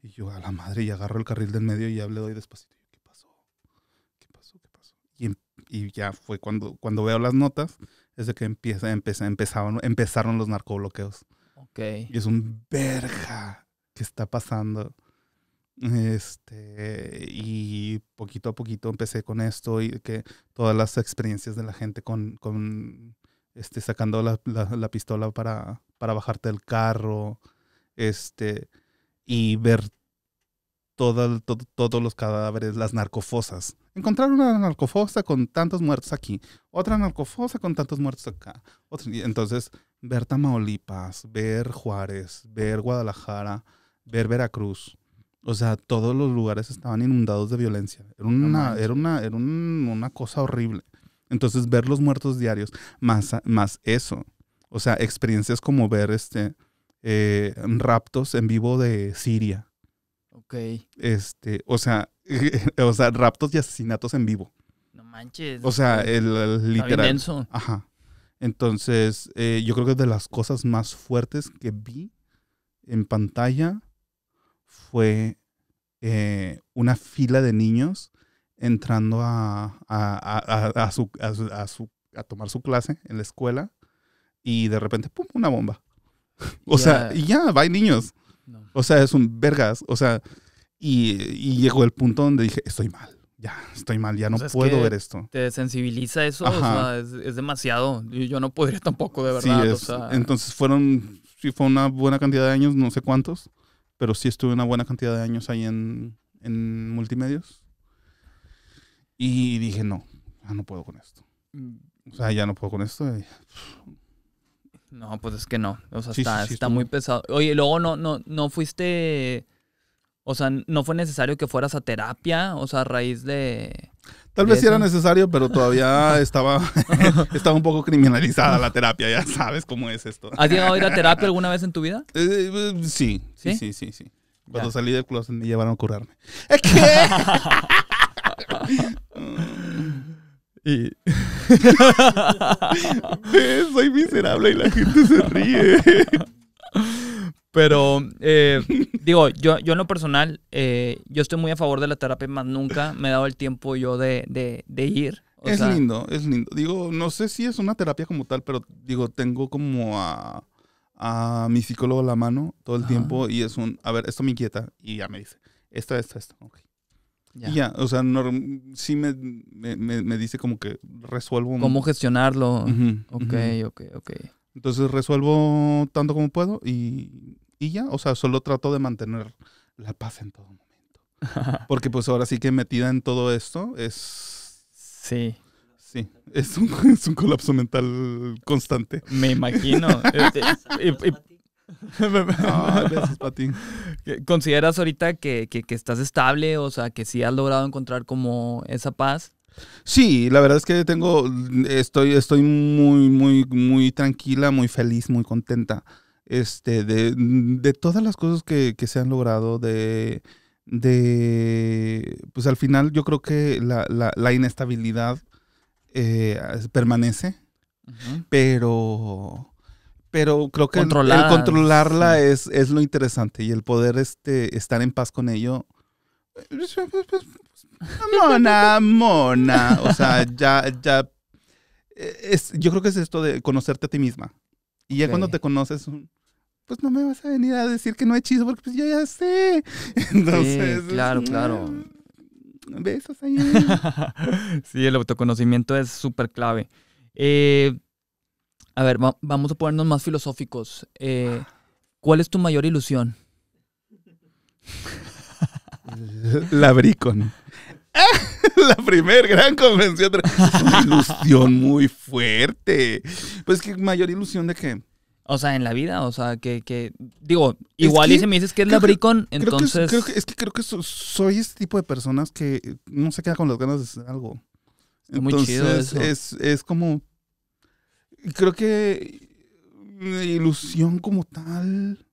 Y yo a la madre y agarro el carril del medio y ya le doy despacito. ¿Qué pasó? ¿Qué pasó? ¿Qué pasó? Em, y, ya fue cuando, cuando veo las notas, es de que empieza, empieza, empezaron los narcobloqueos. Y es un verja que está pasando. Este, y poquito a poquito empecé con esto y que todas las experiencias de la gente con, este, sacando la, pistola para, para bajarte del carro, este, y ver todos los cadáveres, las narcofosas. Encontrar una narcofosa con tantos muertos aquí, otra narcofosa con tantos muertos acá. Otra, entonces ver Tamaulipas, ver Juárez, ver Guadalajara, ver Veracruz. O sea, todos los lugares estaban inundados de violencia. Era una, era una, era una cosa horrible. Entonces, ver los muertos diarios, más, más eso. O sea, experiencias como ver este eh, raptos en vivo de Siria. Ok. Este, o sea, o sea, raptos y asesinatos en vivo. No manches. O sea, el, el literal. Ajá. Entonces, eh, yo creo que de las cosas más fuertes que vi en pantalla fue eh, una fila de niños entrando a, a, tomar su clase en la escuela y de repente, ¡pum!, una bomba. o sea, y ya, va, niños. O sea, es un vergas. O sea, y llegó el punto donde dije, estoy mal ya, estoy mal, ya no puedo ver esto. Te sensibiliza eso, es, demasiado. Yo no podría tampoco, de verdad. Sí, entonces fueron, sí fue una buena cantidad de años, no sé cuántos, pero sí estuve una buena cantidad de años ahí en, multimedios. Y dije, no, ya no puedo con esto. Mm. O sea, ya no puedo con esto. No, pues es que no. O sea, está, está muy pesado. Oye, luego no, no, no fuiste o sea, no fue necesario que fueras a terapia, o sea, a raíz de... Tal vez sí era necesario, pero todavía estaba, estaba un poco criminalizada la terapia, ya sabes cómo es esto. ¿Has llegado a ir a terapia alguna vez en tu vida? sí, sí, sí, sí, sí. Cuando salí del closet me llevaron a curarme. ¿Qué? y... Soy miserable y la gente se ríe. Pero, eh, digo, yo, yo en lo personal, eh, yo estoy muy a favor de la terapia, más nunca me he dado el tiempo yo de, ir. es lindo, es lindo. Digo, no sé si es una terapia como tal, pero digo, tengo como a, mi psicólogo a la mano todo el tiempo y es un, a ver, esto me inquieta y ya me dice, esto esta, esto ok. Ya. ya, o sea, sí me, dice como que resuelvo. ¿Cómo gestionarlo? ok, ok, ok. Entonces resuelvo tanto como puedo y o sea, solo trato de mantener la paz en todo momento. Porque pues ahora sí que metida en todo esto es... Sí. Sí, es un, colapso mental constante. Me imagino. Eh, eh, ¿Consideras ahorita que, estás estable? O sea, que sí has logrado encontrar como esa paz. Sí, la verdad es que tengo, estoy, estoy muy, muy, muy tranquila, muy feliz, muy contenta este, mm, de, todas las cosas que, se han logrado, de, pues al final yo creo que la, inestabilidad eh, permanece, pero pero creo que el, controlarla es, es lo interesante y el poder este, estar en paz con ello. Mona, mona. O sea, ya, ya. E, yo creo que es esto de conocerte a ti misma. Y ya cuando te conoces, pues no me vas a venir a decir que no hechizo, porque pues yo ya sé. Entonces. Sí, claro, claro. Besos ahí. sí, el autoconocimiento es súper clave. Eh, a ver, vamos a ponernos más filosóficos. Eh, ¿Cuál es tu mayor ilusión? ¿no? la primer gran convención. Una ilusión muy fuerte. Pues que mayor ilusión de que. O sea, en la vida, o sea, que, digo, igual y si me dices que es la bricón, entonces... es que creo que soy este tipo de personas que eh, no se queda con las ganas de hacer algo. muy chido Es, como, creo que ilusión como tal,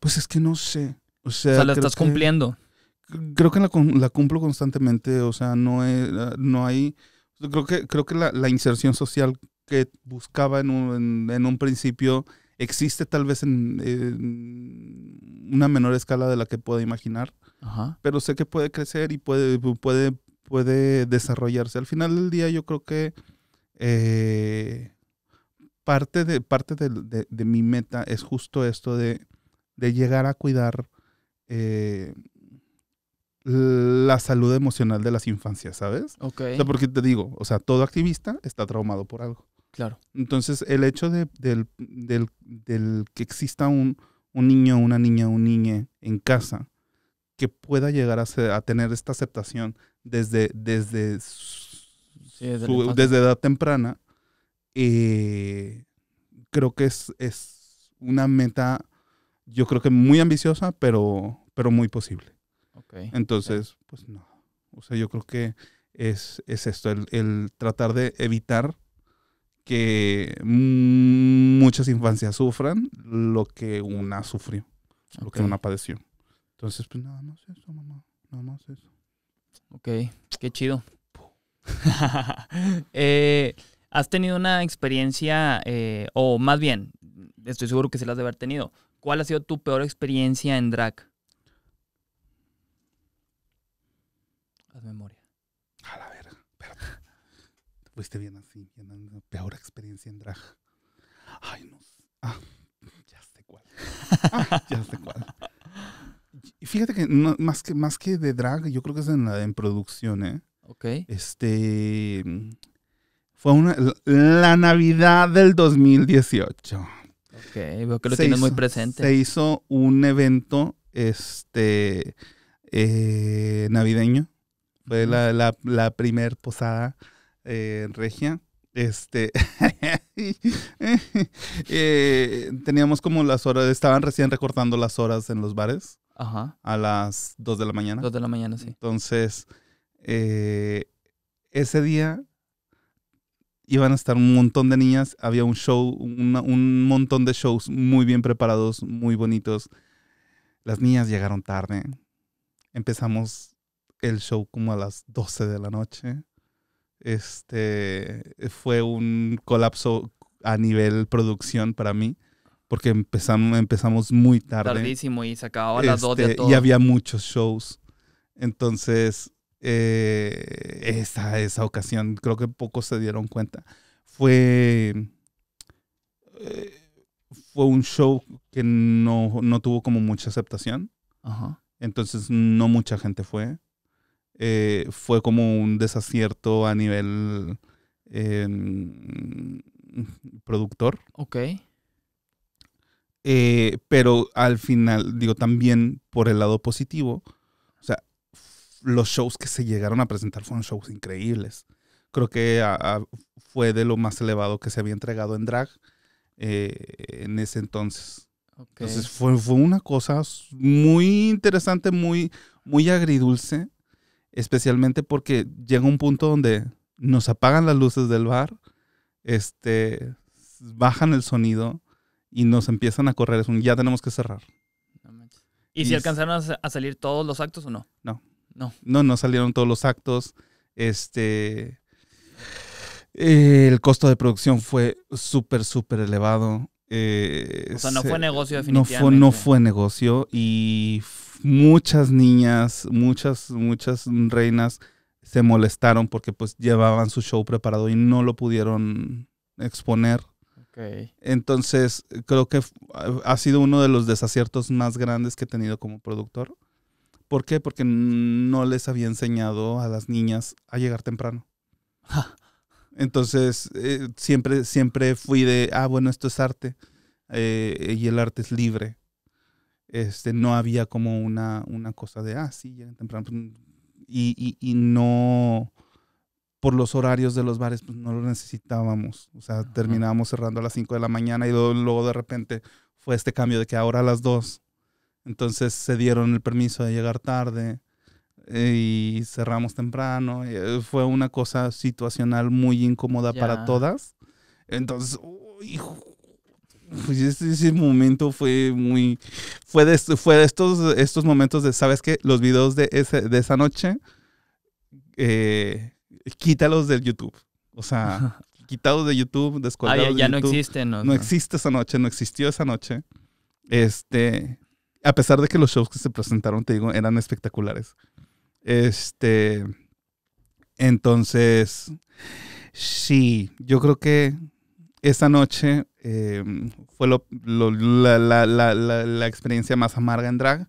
pues es que no sé. O sea, o la estás cumpliendo creo que la, la, cumplo constantemente, o sea, no, no hay, creo que, creo que la, inserción social que buscaba en un, principio existe tal vez en, una menor escala de la que pueda imaginar, pero sé que puede crecer y puede, puede, puede desarrollarse. Al final del día yo creo que eh, parte, de, parte de, mi meta es justo esto de, llegar a cuidar. Eh, la salud emocional de las infancias, ¿sabes? Ok. porque te digo, o sea, todo activista está traumado por algo. Claro. Entonces, el hecho de, del, que exista un, niño, una niña, un niñe en casa que pueda llegar a, a tener esta aceptación desde, desde, desde, edad temprana, eh, creo que es, es una meta, yo creo que muy ambiciosa, pero, pero muy posible. Entonces, pues no. O sea, yo creo que es, es esto, el, tratar de evitar que mm, muchas infancias sufran lo que una sufrió, lo que una padeció. Entonces, pues nada más eso, mamá, nada más eso. Ok, qué chido. Eh, ¿Has tenido una experiencia, eh, o más bien, estoy seguro que se las has de haber tenido? ¿Cuál ha sido tu peor experiencia en drag? las memoria. A la verga, Te fuiste bien así, bien peor experiencia en drag. Ay, no. Ah, ya sé cuál. Ah, ya sé cuál. fíjate que, más que más que de drag, yo creo que es en la en producción, ¿eh? Ok. Este fue una la Navidad del 2018. Ok, veo que lo tienes muy presente. Se hizo un evento este eh, navideño fue la, la, primer posada eh, en regia. Este, eh, teníamos como las horas, estaban recién recortando las horas en los bares. Ajá. A las 2 de la mañana. 2 de la mañana, sí. Entonces, eh, ese día iban a estar un montón de niñas. Había un show, un montón de shows muy bien preparados, muy bonitos. Las niñas llegaron tarde. Empezamos el show como a las 12 de la noche. Este eh, fue un colapso a nivel producción para mí, porque empezamos, empezamos muy tarde. Tardísimo y se a las este, Y había muchos shows. Entonces, eh, esa, ocasión, creo que pocos se dieron cuenta. Fue, eh, fue un show que no, tuvo como mucha aceptación. Entonces, no mucha gente fue. Eh, fue como un desacierto a nivel em, productor. Ok. Eh, pero al final, digo, también por el lado positivo, o sea, los shows que se llegaron a presentar fueron shows increíbles. Creo que fue de lo más elevado que se había entregado en drag eh, en ese entonces. Entonces fue, fue una cosa muy interesante, muy, muy agridulce especialmente porque llega un punto donde nos apagan las luces del bar, este, bajan el sonido y nos empiezan a correr. Es un ya tenemos que cerrar. ¿Y, si alcanzaron a salir todos los actos o no? No. No. No, no salieron todos los actos. Este. Eh, el costo de producción fue súper, súper elevado. Eh, o sea, no fue negocio definitivamente. No fue, no fue negocio y muchas niñas, muchas, muchas reinas se molestaron porque pues llevaban su show preparado y no lo pudieron exponer. Entonces, creo que ha sido uno de los desaciertos más grandes que he tenido como productor. ¿Por qué? Porque no les había enseñado a las niñas a llegar temprano. Entonces, eh, siempre, siempre fui de, ah, bueno, esto es arte eh, y el arte es libre. Este, no había como una, una cosa de, ah, sí, llegan temprano. Pues, y, no, por los horarios de los bares, pues no lo necesitábamos. O sea, terminábamos cerrando a las 5 de la mañana y luego, de repente fue este cambio de que ahora a las 2. Entonces se dieron el permiso de llegar tarde eh, y cerramos temprano. Eh, fue una cosa situacional muy incómoda para todas. Entonces, pues ese, momento fue muy, fue de, estos, estos momentos de, ¿sabes qué? Los videos de, esa noche, eh, quítalos del YouTube. O sea, quitados de YouTube, descolgados ah, ya, no existen. ¿no? no existe esa noche, no existió esa noche. Este, a pesar de que los shows que se presentaron, te digo, eran espectaculares. Este, entonces, sí, yo creo que esa noche eh, fue la, experiencia más amarga en drag.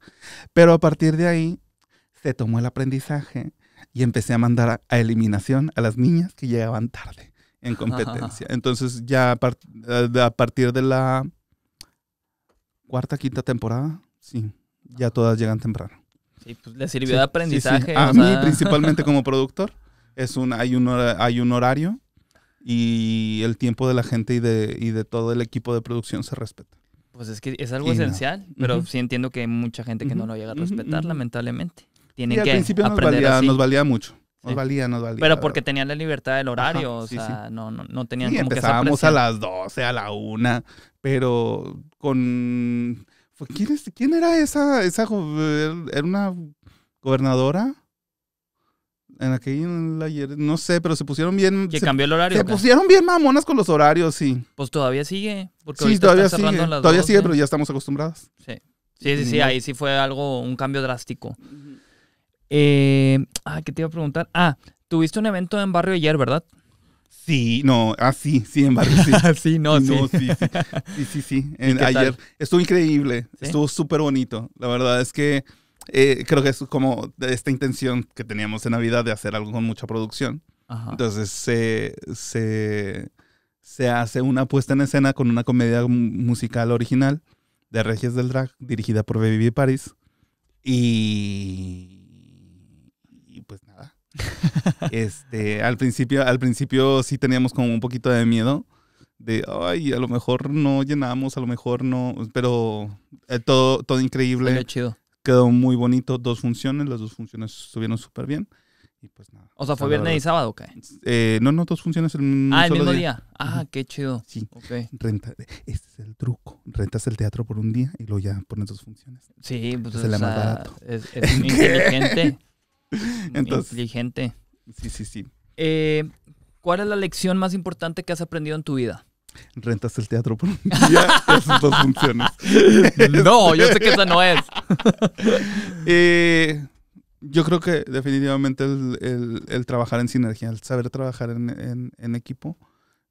Pero a partir de ahí se tomó el aprendizaje y empecé a mandar a, eliminación a las niñas que llegaban tarde en competencia. Entonces ya a, partir de la cuarta, quinta temporada, sí, ya todas llegan temprano. Sí, pues le sirvió de aprendizaje. A mí, principalmente como productor, es un, hay, un, hay un horario y el tiempo de la gente y de, todo el equipo de producción se respeta. Pues es que es algo esencial, pero sí entiendo que hay mucha gente que no lo llega a respetar, lamentablemente. Tienen y que al principio nos valía, nos mucho. Nos valía, nos valía. Pero porque tenían la libertad del horario, o sea, No, no, no, tenían como empezábamos que a las 12, a la 1, pero con... ¿Quién, es, quién era esa, esa... Er, ¿Era una gobernadora? en aquel ayer, no sé, pero se pusieron bien. Que se, el horario. Se pusieron bien mamonas con los horarios, sí. Pues todavía sigue. sí, todavía sigue. Todavía sigue, pero ya estamos acostumbrados. Sí. Sí, sí, sí, ahí sí fue algo, un cambio drástico. Eh, ah, ¿qué te iba a preguntar? Ah, tuviste un evento en barrio ayer, ¿verdad? Sí, no, ah, sí, sí, en barrio, sí. Ah, sí, no, sí. sí, sí, sí, ayer. Estuvo increíble, estuvo súper bonito. La verdad es que eh, creo que es como esta intención que teníamos en Navidad de hacer algo con mucha producción. Entonces se, hace una puesta en escena con una comedia musical original de Regis del Drag, dirigida por Baby Paris. Y, pues nada. este, al principio, al principio sí teníamos como un poquito de miedo de, ay, a lo mejor no llenamos, a lo mejor no, pero eh, todo, todo increíble. chido quedó muy bonito, dos funciones, las dos funciones estuvieron súper bien. Y pues O sea, fue pues viernes y sábado, ¿ok? Eh, no, no, dos funciones en un Ah, el mismo día. Ah, qué chido. Sí. Renta, este es el truco. Rentas el teatro por un día y luego ya pones dos funciones. Sí, pues es o sea, es, inteligente. Entonces. inteligente. Sí, sí, sí. Eh, ¿Cuál es la lección más importante que has aprendido en tu vida? rentas el teatro por un día esas dos funciones. no, yo sé que esa no es. Eh, yo creo que definitivamente el, trabajar en sinergia, el saber trabajar en, equipo,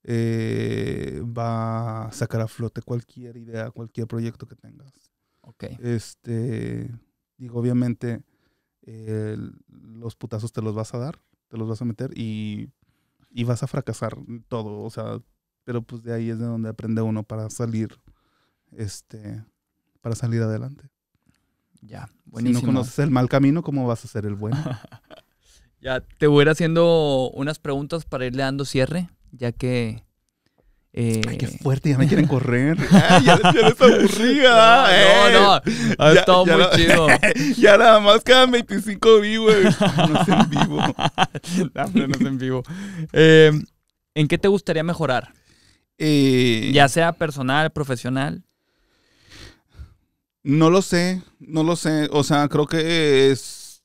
eh, va a sacar a flote cualquier idea, cualquier proyecto que tengas. Ok. Este, digo, obviamente los putazos te los vas a dar, te los vas a meter y, y vas a fracasar todo. O sea, pero pues de ahí es de donde aprende uno para salir, este, para salir adelante. Ya, buenísimo. Si no conoces el mal camino, ¿cómo vas a hacer el bueno? ya, te voy a ir haciendo unas preguntas para irle dando cierre, ya que... Eh, Ay, qué fuerte, ya me quieren correr. Ah, ya, eres aburrida. No, ah, eh. no, Ha muy chido. Ya nada más quedan 25 vivos. No es en vivo. no, en vivo. Eh, ¿En qué te gustaría mejorar? Eh, ya sea personal, profesional. No lo sé, no lo sé. O sea, creo que es,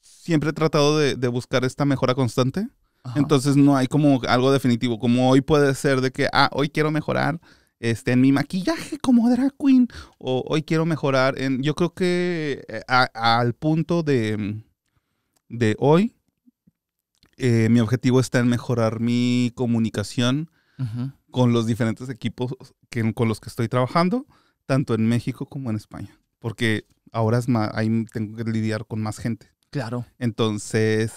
siempre he tratado de, buscar esta mejora constante. Entonces no hay como algo definitivo. Como hoy puede ser de que, ah, hoy quiero mejorar este, en mi maquillaje como drag queen. O hoy quiero mejorar en. Yo creo que eh, al punto de, de hoy, eh, mi objetivo está en mejorar mi comunicación. Ajá con los diferentes equipos que, con los que estoy trabajando, tanto en México como en España, porque ahora es más, ahí tengo que lidiar con más gente. Claro. Entonces,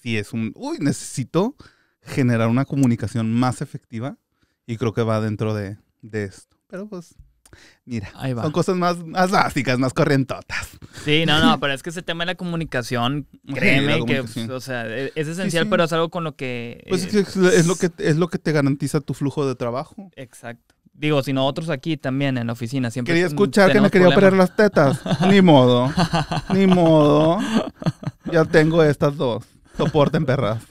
si es un, uy, necesito generar una comunicación más efectiva y creo que va dentro de, de esto. Pero pues Mira, son cosas más, básicas, más corrientotas. Sí, no, no, pero es que ese tema de la comunicación, créeme que, o sea, e, es esencial, pero es algo con lo que... Pues eh, es, lo que es lo que te garantiza tu flujo de trabajo. Exacto. Digo, si otros aquí también en la oficina siempre... Quería escuchar que no quería operar las tetas. Ni modo. Ni modo. Ya tengo estas dos. Soporten perras.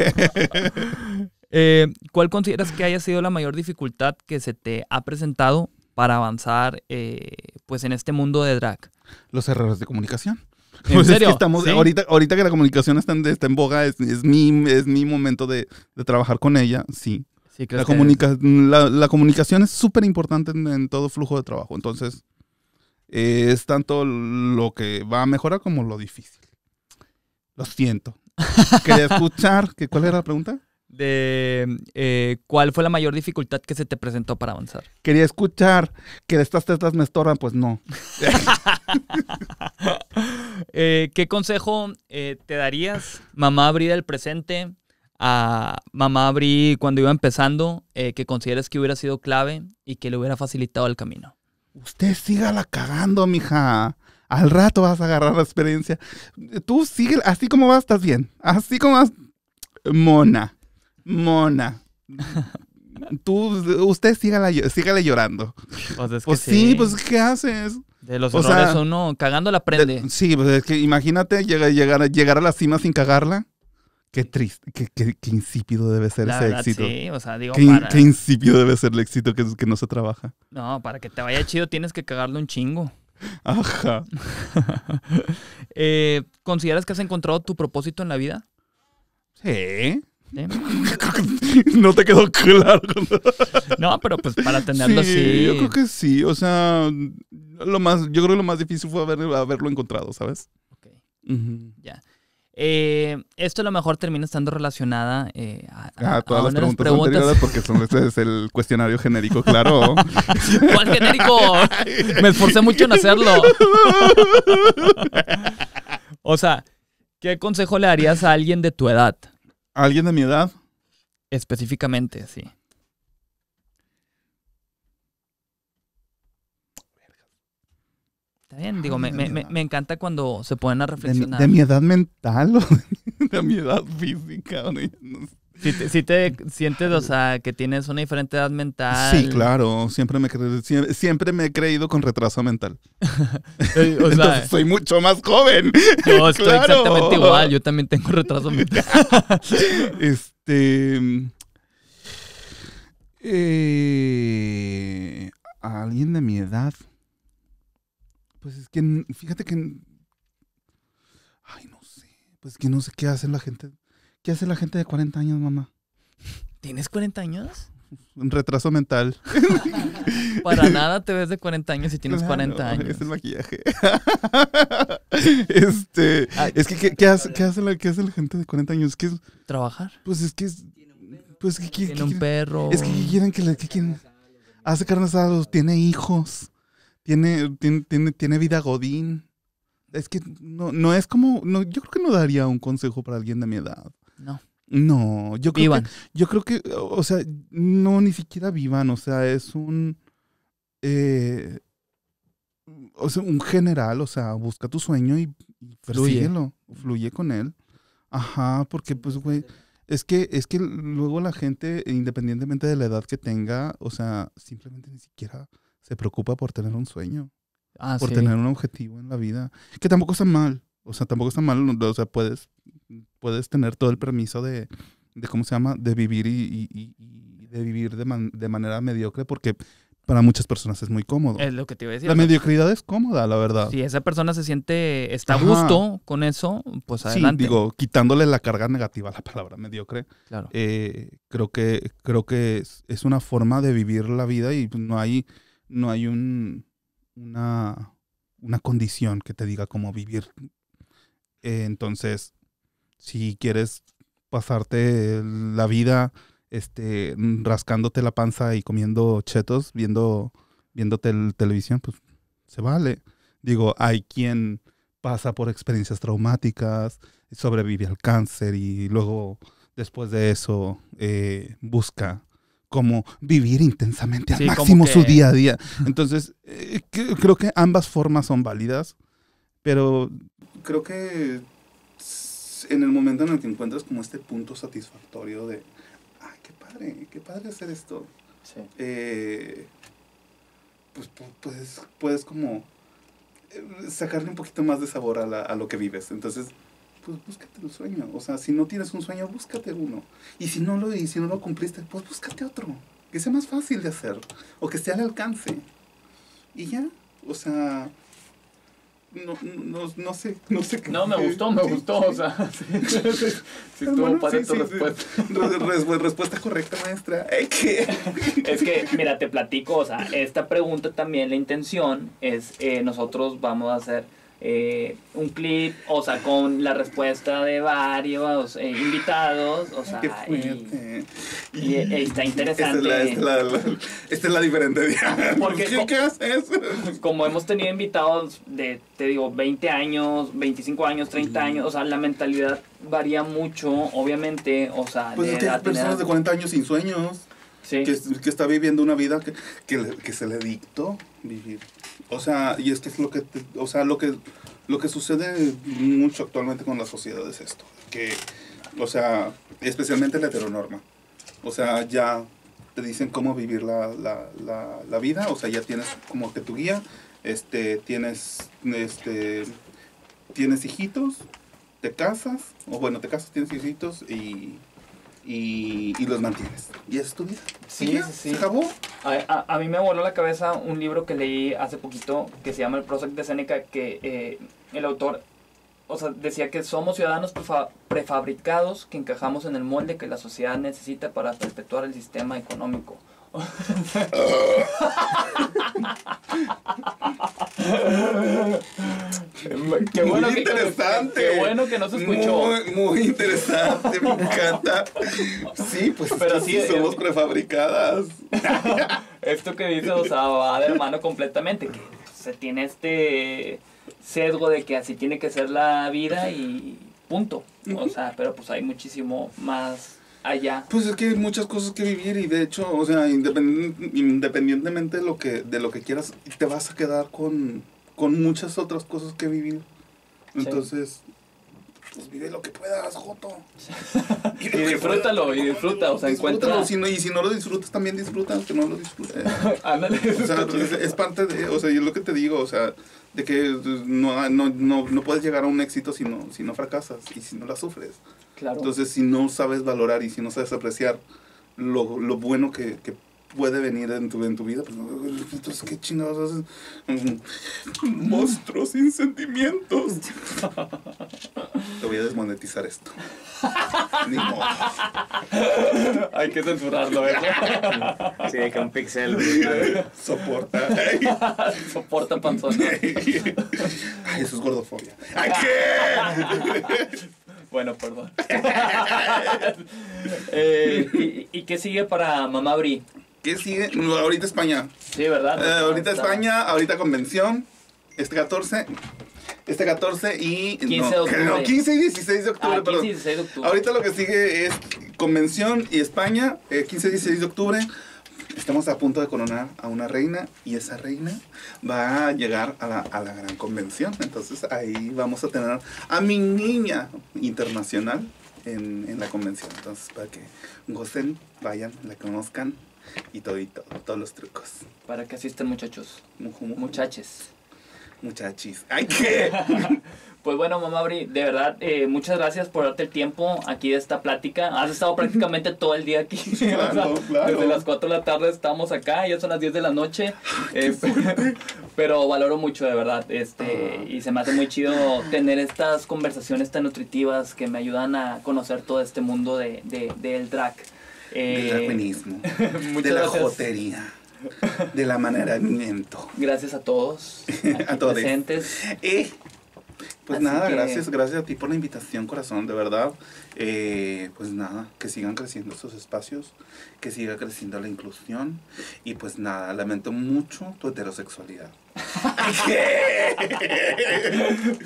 Eh, ¿Cuál consideras que haya sido la mayor dificultad que se te ha presentado para avanzar eh, pues en este mundo de drag? Los errores de comunicación. ahorita, que la comunicación está en, boga, es, mi, es momento de, trabajar con ella, sí. la, la, comunicación es súper importante en, todo flujo de trabajo, entonces eh, es tanto lo que va a mejorar como lo difícil. Lo siento. Quería escuchar, que, ¿cuál era la pregunta? de eh, cuál fue la mayor dificultad que se te presentó para avanzar. Quería escuchar que de estas tetas me estorban, pues no. Eh, ¿Qué consejo eh, te darías, mamá abrí del presente, a mamá abrí cuando iba empezando, que consideres que hubiera sido clave y que le hubiera facilitado el camino? Usted siga la cagando, mija. Al rato vas a agarrar la experiencia. Tú sigue, así como vas, estás bien. Así como vas, mona. Mona. Tú, usted sígala, sígale llorando. Pues, pues sí. pues ¿qué haces? De los o errores uno cagando la prende. sí, pues es que imagínate llegar, llegar a la cima sin cagarla. Qué triste, qué, qué, insípido debe ser ese éxito. Sí, o sea, digo, qué, para... insípido debe ser el éxito que, que no se trabaja. No, para que te vaya chido tienes que cagarle un chingo. Ajá. Eh, ¿Consideras que has encontrado tu propósito en la vida? Sí no te quedó claro. no, pero pues para tenerlo sí, así. Yo creo que sí. O sea, lo más, yo creo que lo más difícil fue haber, haberlo encontrado, ¿sabes? Ok. Ya. Eh, esto a lo mejor termina estando relacionada eh, ah, a, todas las preguntas, porque son, este es el cuestionario genérico, claro. ¿Cuál genérico? Me esforcé mucho en hacerlo. o sea, ¿qué consejo le harías a alguien de tu edad? alguien de mi edad? Específicamente, sí. Está bien, digo, me, encanta cuando se ponen a reflexionar. ¿De, mi edad mental o de, mi edad física? No sé. Si te, sientes, o sea, que tienes una diferente edad mental. Sí, claro. Siempre me, siempre me he creído con retraso mental. Entonces soy mucho más joven. Yo estoy exactamente igual. Yo también tengo retraso mental. este. Eh, ¿a alguien de mi edad. Pues es que, fíjate que. Ay, no sé. Pues que no sé qué hacen la gente ¿Qué hace la gente de 40 años, mamá? ¿Tienes 40 años? Un retraso mental. Para nada te ves de 40 años si tienes 40 años. Es el maquillaje. este, es que, ¿qué, hace, la, gente de 40 años? ¿Qué es? Trabajar. Pues es que es... Pues tiene un perro. Es que quieren que le... Hace carne asada, tiene hijos, tiene, tiene, tiene, tiene vida godín. Es que no, no es como... No, yo creo que no daría un consejo para alguien de mi edad. No. No, yo creo, Que, yo creo que, o sea, no, ni siquiera vivan, o sea, es un, eh, o sea, un general, o sea, busca tu sueño y persíguelo, fluye, fluye con él. Ajá, porque pues, güey, es que, es que luego la gente, independientemente de la edad que tenga, o sea, simplemente ni siquiera se preocupa por tener un sueño, ah, por tener un objetivo en la vida, que tampoco está mal, o sea, tampoco está mal, o sea, puedes puedes tener todo el permiso de, ¿cómo se llama?, de vivir y, de vivir de, manera mediocre porque para muchas personas es muy cómodo. Es lo que te iba a decir. La mediocridad es cómoda, la verdad. Si esa persona se siente, está a gusto con eso, pues adelante. Sí, digo, quitándole la carga negativa a la palabra mediocre. Claro. Eh, creo que, creo que es, una forma de vivir la vida y pues, no hay, no hay un, una, una condición que te diga cómo vivir. entonces, si quieres pasarte la vida este, rascándote la panza y comiendo chetos, viendo, viéndote el televisión, pues se vale. Digo, hay quien pasa por experiencias traumáticas, sobrevive al cáncer y luego después de eso eh, busca como vivir intensamente al máximo su día a día. Entonces, eh, creo que ambas formas son válidas, pero creo que en el momento en el que encuentras como este punto satisfactorio de, ay, ah, qué padre, qué padre hacer esto. Sí. Eh, pues, pues puedes como eh, sacarle un poquito más de sabor a, lo que vives. Entonces, pues búscate el sueño. O sea, si no tienes un sueño, búscate uno. Y si no lo, y si no lo cumpliste, pues búscate otro. Que sea más fácil de hacer. O que esté al alcance. Y ya. O sea, no, no, no sé, no sé qué. No, me gustó, me gustó, o sea, sí, tu respuesta. correcta, maestra. es que, mira, te platico, o sea, esta pregunta también, la intención es, eh, nosotros vamos a hacer eh, un clip, o sea, con la respuesta de varios eh, invitados, o sea, y, está interesante. Esta es la, diferente. Porque ¿Qué, haces? Como hemos tenido invitados de, te digo, 20 años, 25 años, 30 años, o sea, la mentalidad varía mucho, obviamente, o sea, pues de personas de 40 años sin sueños. Que, está viviendo una vida que, que se le dictó vivir. O sea, y es que es lo que, o sea, lo que, lo que sucede mucho actualmente con la sociedad es esto, que, o sea, especialmente la heteronorma, o sea, ya te dicen cómo vivir la, la, la, la vida, o sea, ya tienes como que tu guía, este, tienes, este, tienes hijitos, te casas, o bueno, te casas, tienes hijitos y y, los mantienes. Y es tu vida. Sí, sí, sí. A, a, mí me voló la cabeza un libro que leí hace poquito que se llama El Project de Seneca, que eh, el autor o sea, decía que somos ciudadanos prefabricados que encajamos en el molde que la sociedad necesita para perpetuar el sistema económico. qué bueno Que, qué bueno que no se escuchó. Muy, interesante, me encanta. Sí, pues somos eh, prefabricadas. Esto que dices, o sea, va de hermano completamente. Que se tiene este sesgo de que así tiene que ser la vida y punto. O sea, pero pues hay muchísimo más allá? Pues es que hay muchas cosas que vivir y de hecho, o sea, independientemente de lo, que, de lo que quieras, te vas a quedar con, con muchas otras cosas que vivir. Entonces, pues vive lo que puedas, Joto. y, disfrútalo, y disfruta, o sea, encuentra. Si no, y si no lo disfrutas, también disfruta, aunque no lo disfrutes. o sea, es, parte de, o sea, es lo que te digo, o sea, de que pues, no, no, no, no, puedes llegar a un éxito si no, si no fracasas y si no la sufres. Claro. Entonces, si no sabes valorar y si no sabes apreciar lo, bueno que, que, puede venir en tu, en tu vida. Pues, entonces, ¿qué chingados haces? Mm, sin sentimientos. Te voy a desmonetizar esto. Ni modo. Hay que censurarlo, ¿eh? Sí, que un pixel. Soporta. Soporta panzón Ay, eso es gordofobia. ¿A qué? Bueno, perdón. Eh, y, ¿Y qué sigue para Mamá Bri? ¿Qué sigue? Ahorita España. Sí, ¿verdad? Eh, ahorita España, ahorita convención. Este 14. Este 14 y. 15 y 16 ah, de octubre, Ahorita lo que sigue es convención y España, 15 eh, y 16 de octubre. Estamos a punto de coronar a una reina y esa reina va a llegar a la, gran convención. Entonces ahí vamos a tener a mi niña internacional en, en la convención. Entonces para que gocen, vayan, la conozcan y todito, todos los trucos. Para que asistan muchachos, muchaches. Muchachis. ¡Ay, qué! pues bueno, mamá Bri, de verdad, eh, muchas gracias por darte el tiempo aquí de esta plática. Has estado prácticamente todo el día aquí. Desde las 4 de la tarde estamos acá, ya son las 10 de la noche. Ah, este, pero valoro mucho, de verdad. este ah. Y se me hace muy chido tener estas conversaciones tan nutritivas que me ayudan a conocer todo este mundo del de drag. Eh, del jotería, de la manera jotería, del amaneramiento. Gracias a todos, a todos pues nada, gracias, gracias a ti por la invitación, corazón, de verdad. Eh, pues nada, que sigan creciendo estos espacios, que siga creciendo la inclusión. Y pues nada, lamento mucho tu heterosexualidad.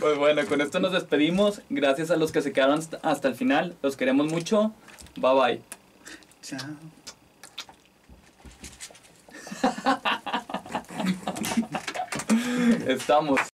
pues bueno, con esto nos despedimos. Gracias a los que se quedaron hasta el final. Los queremos mucho. Bye bye. Estamos.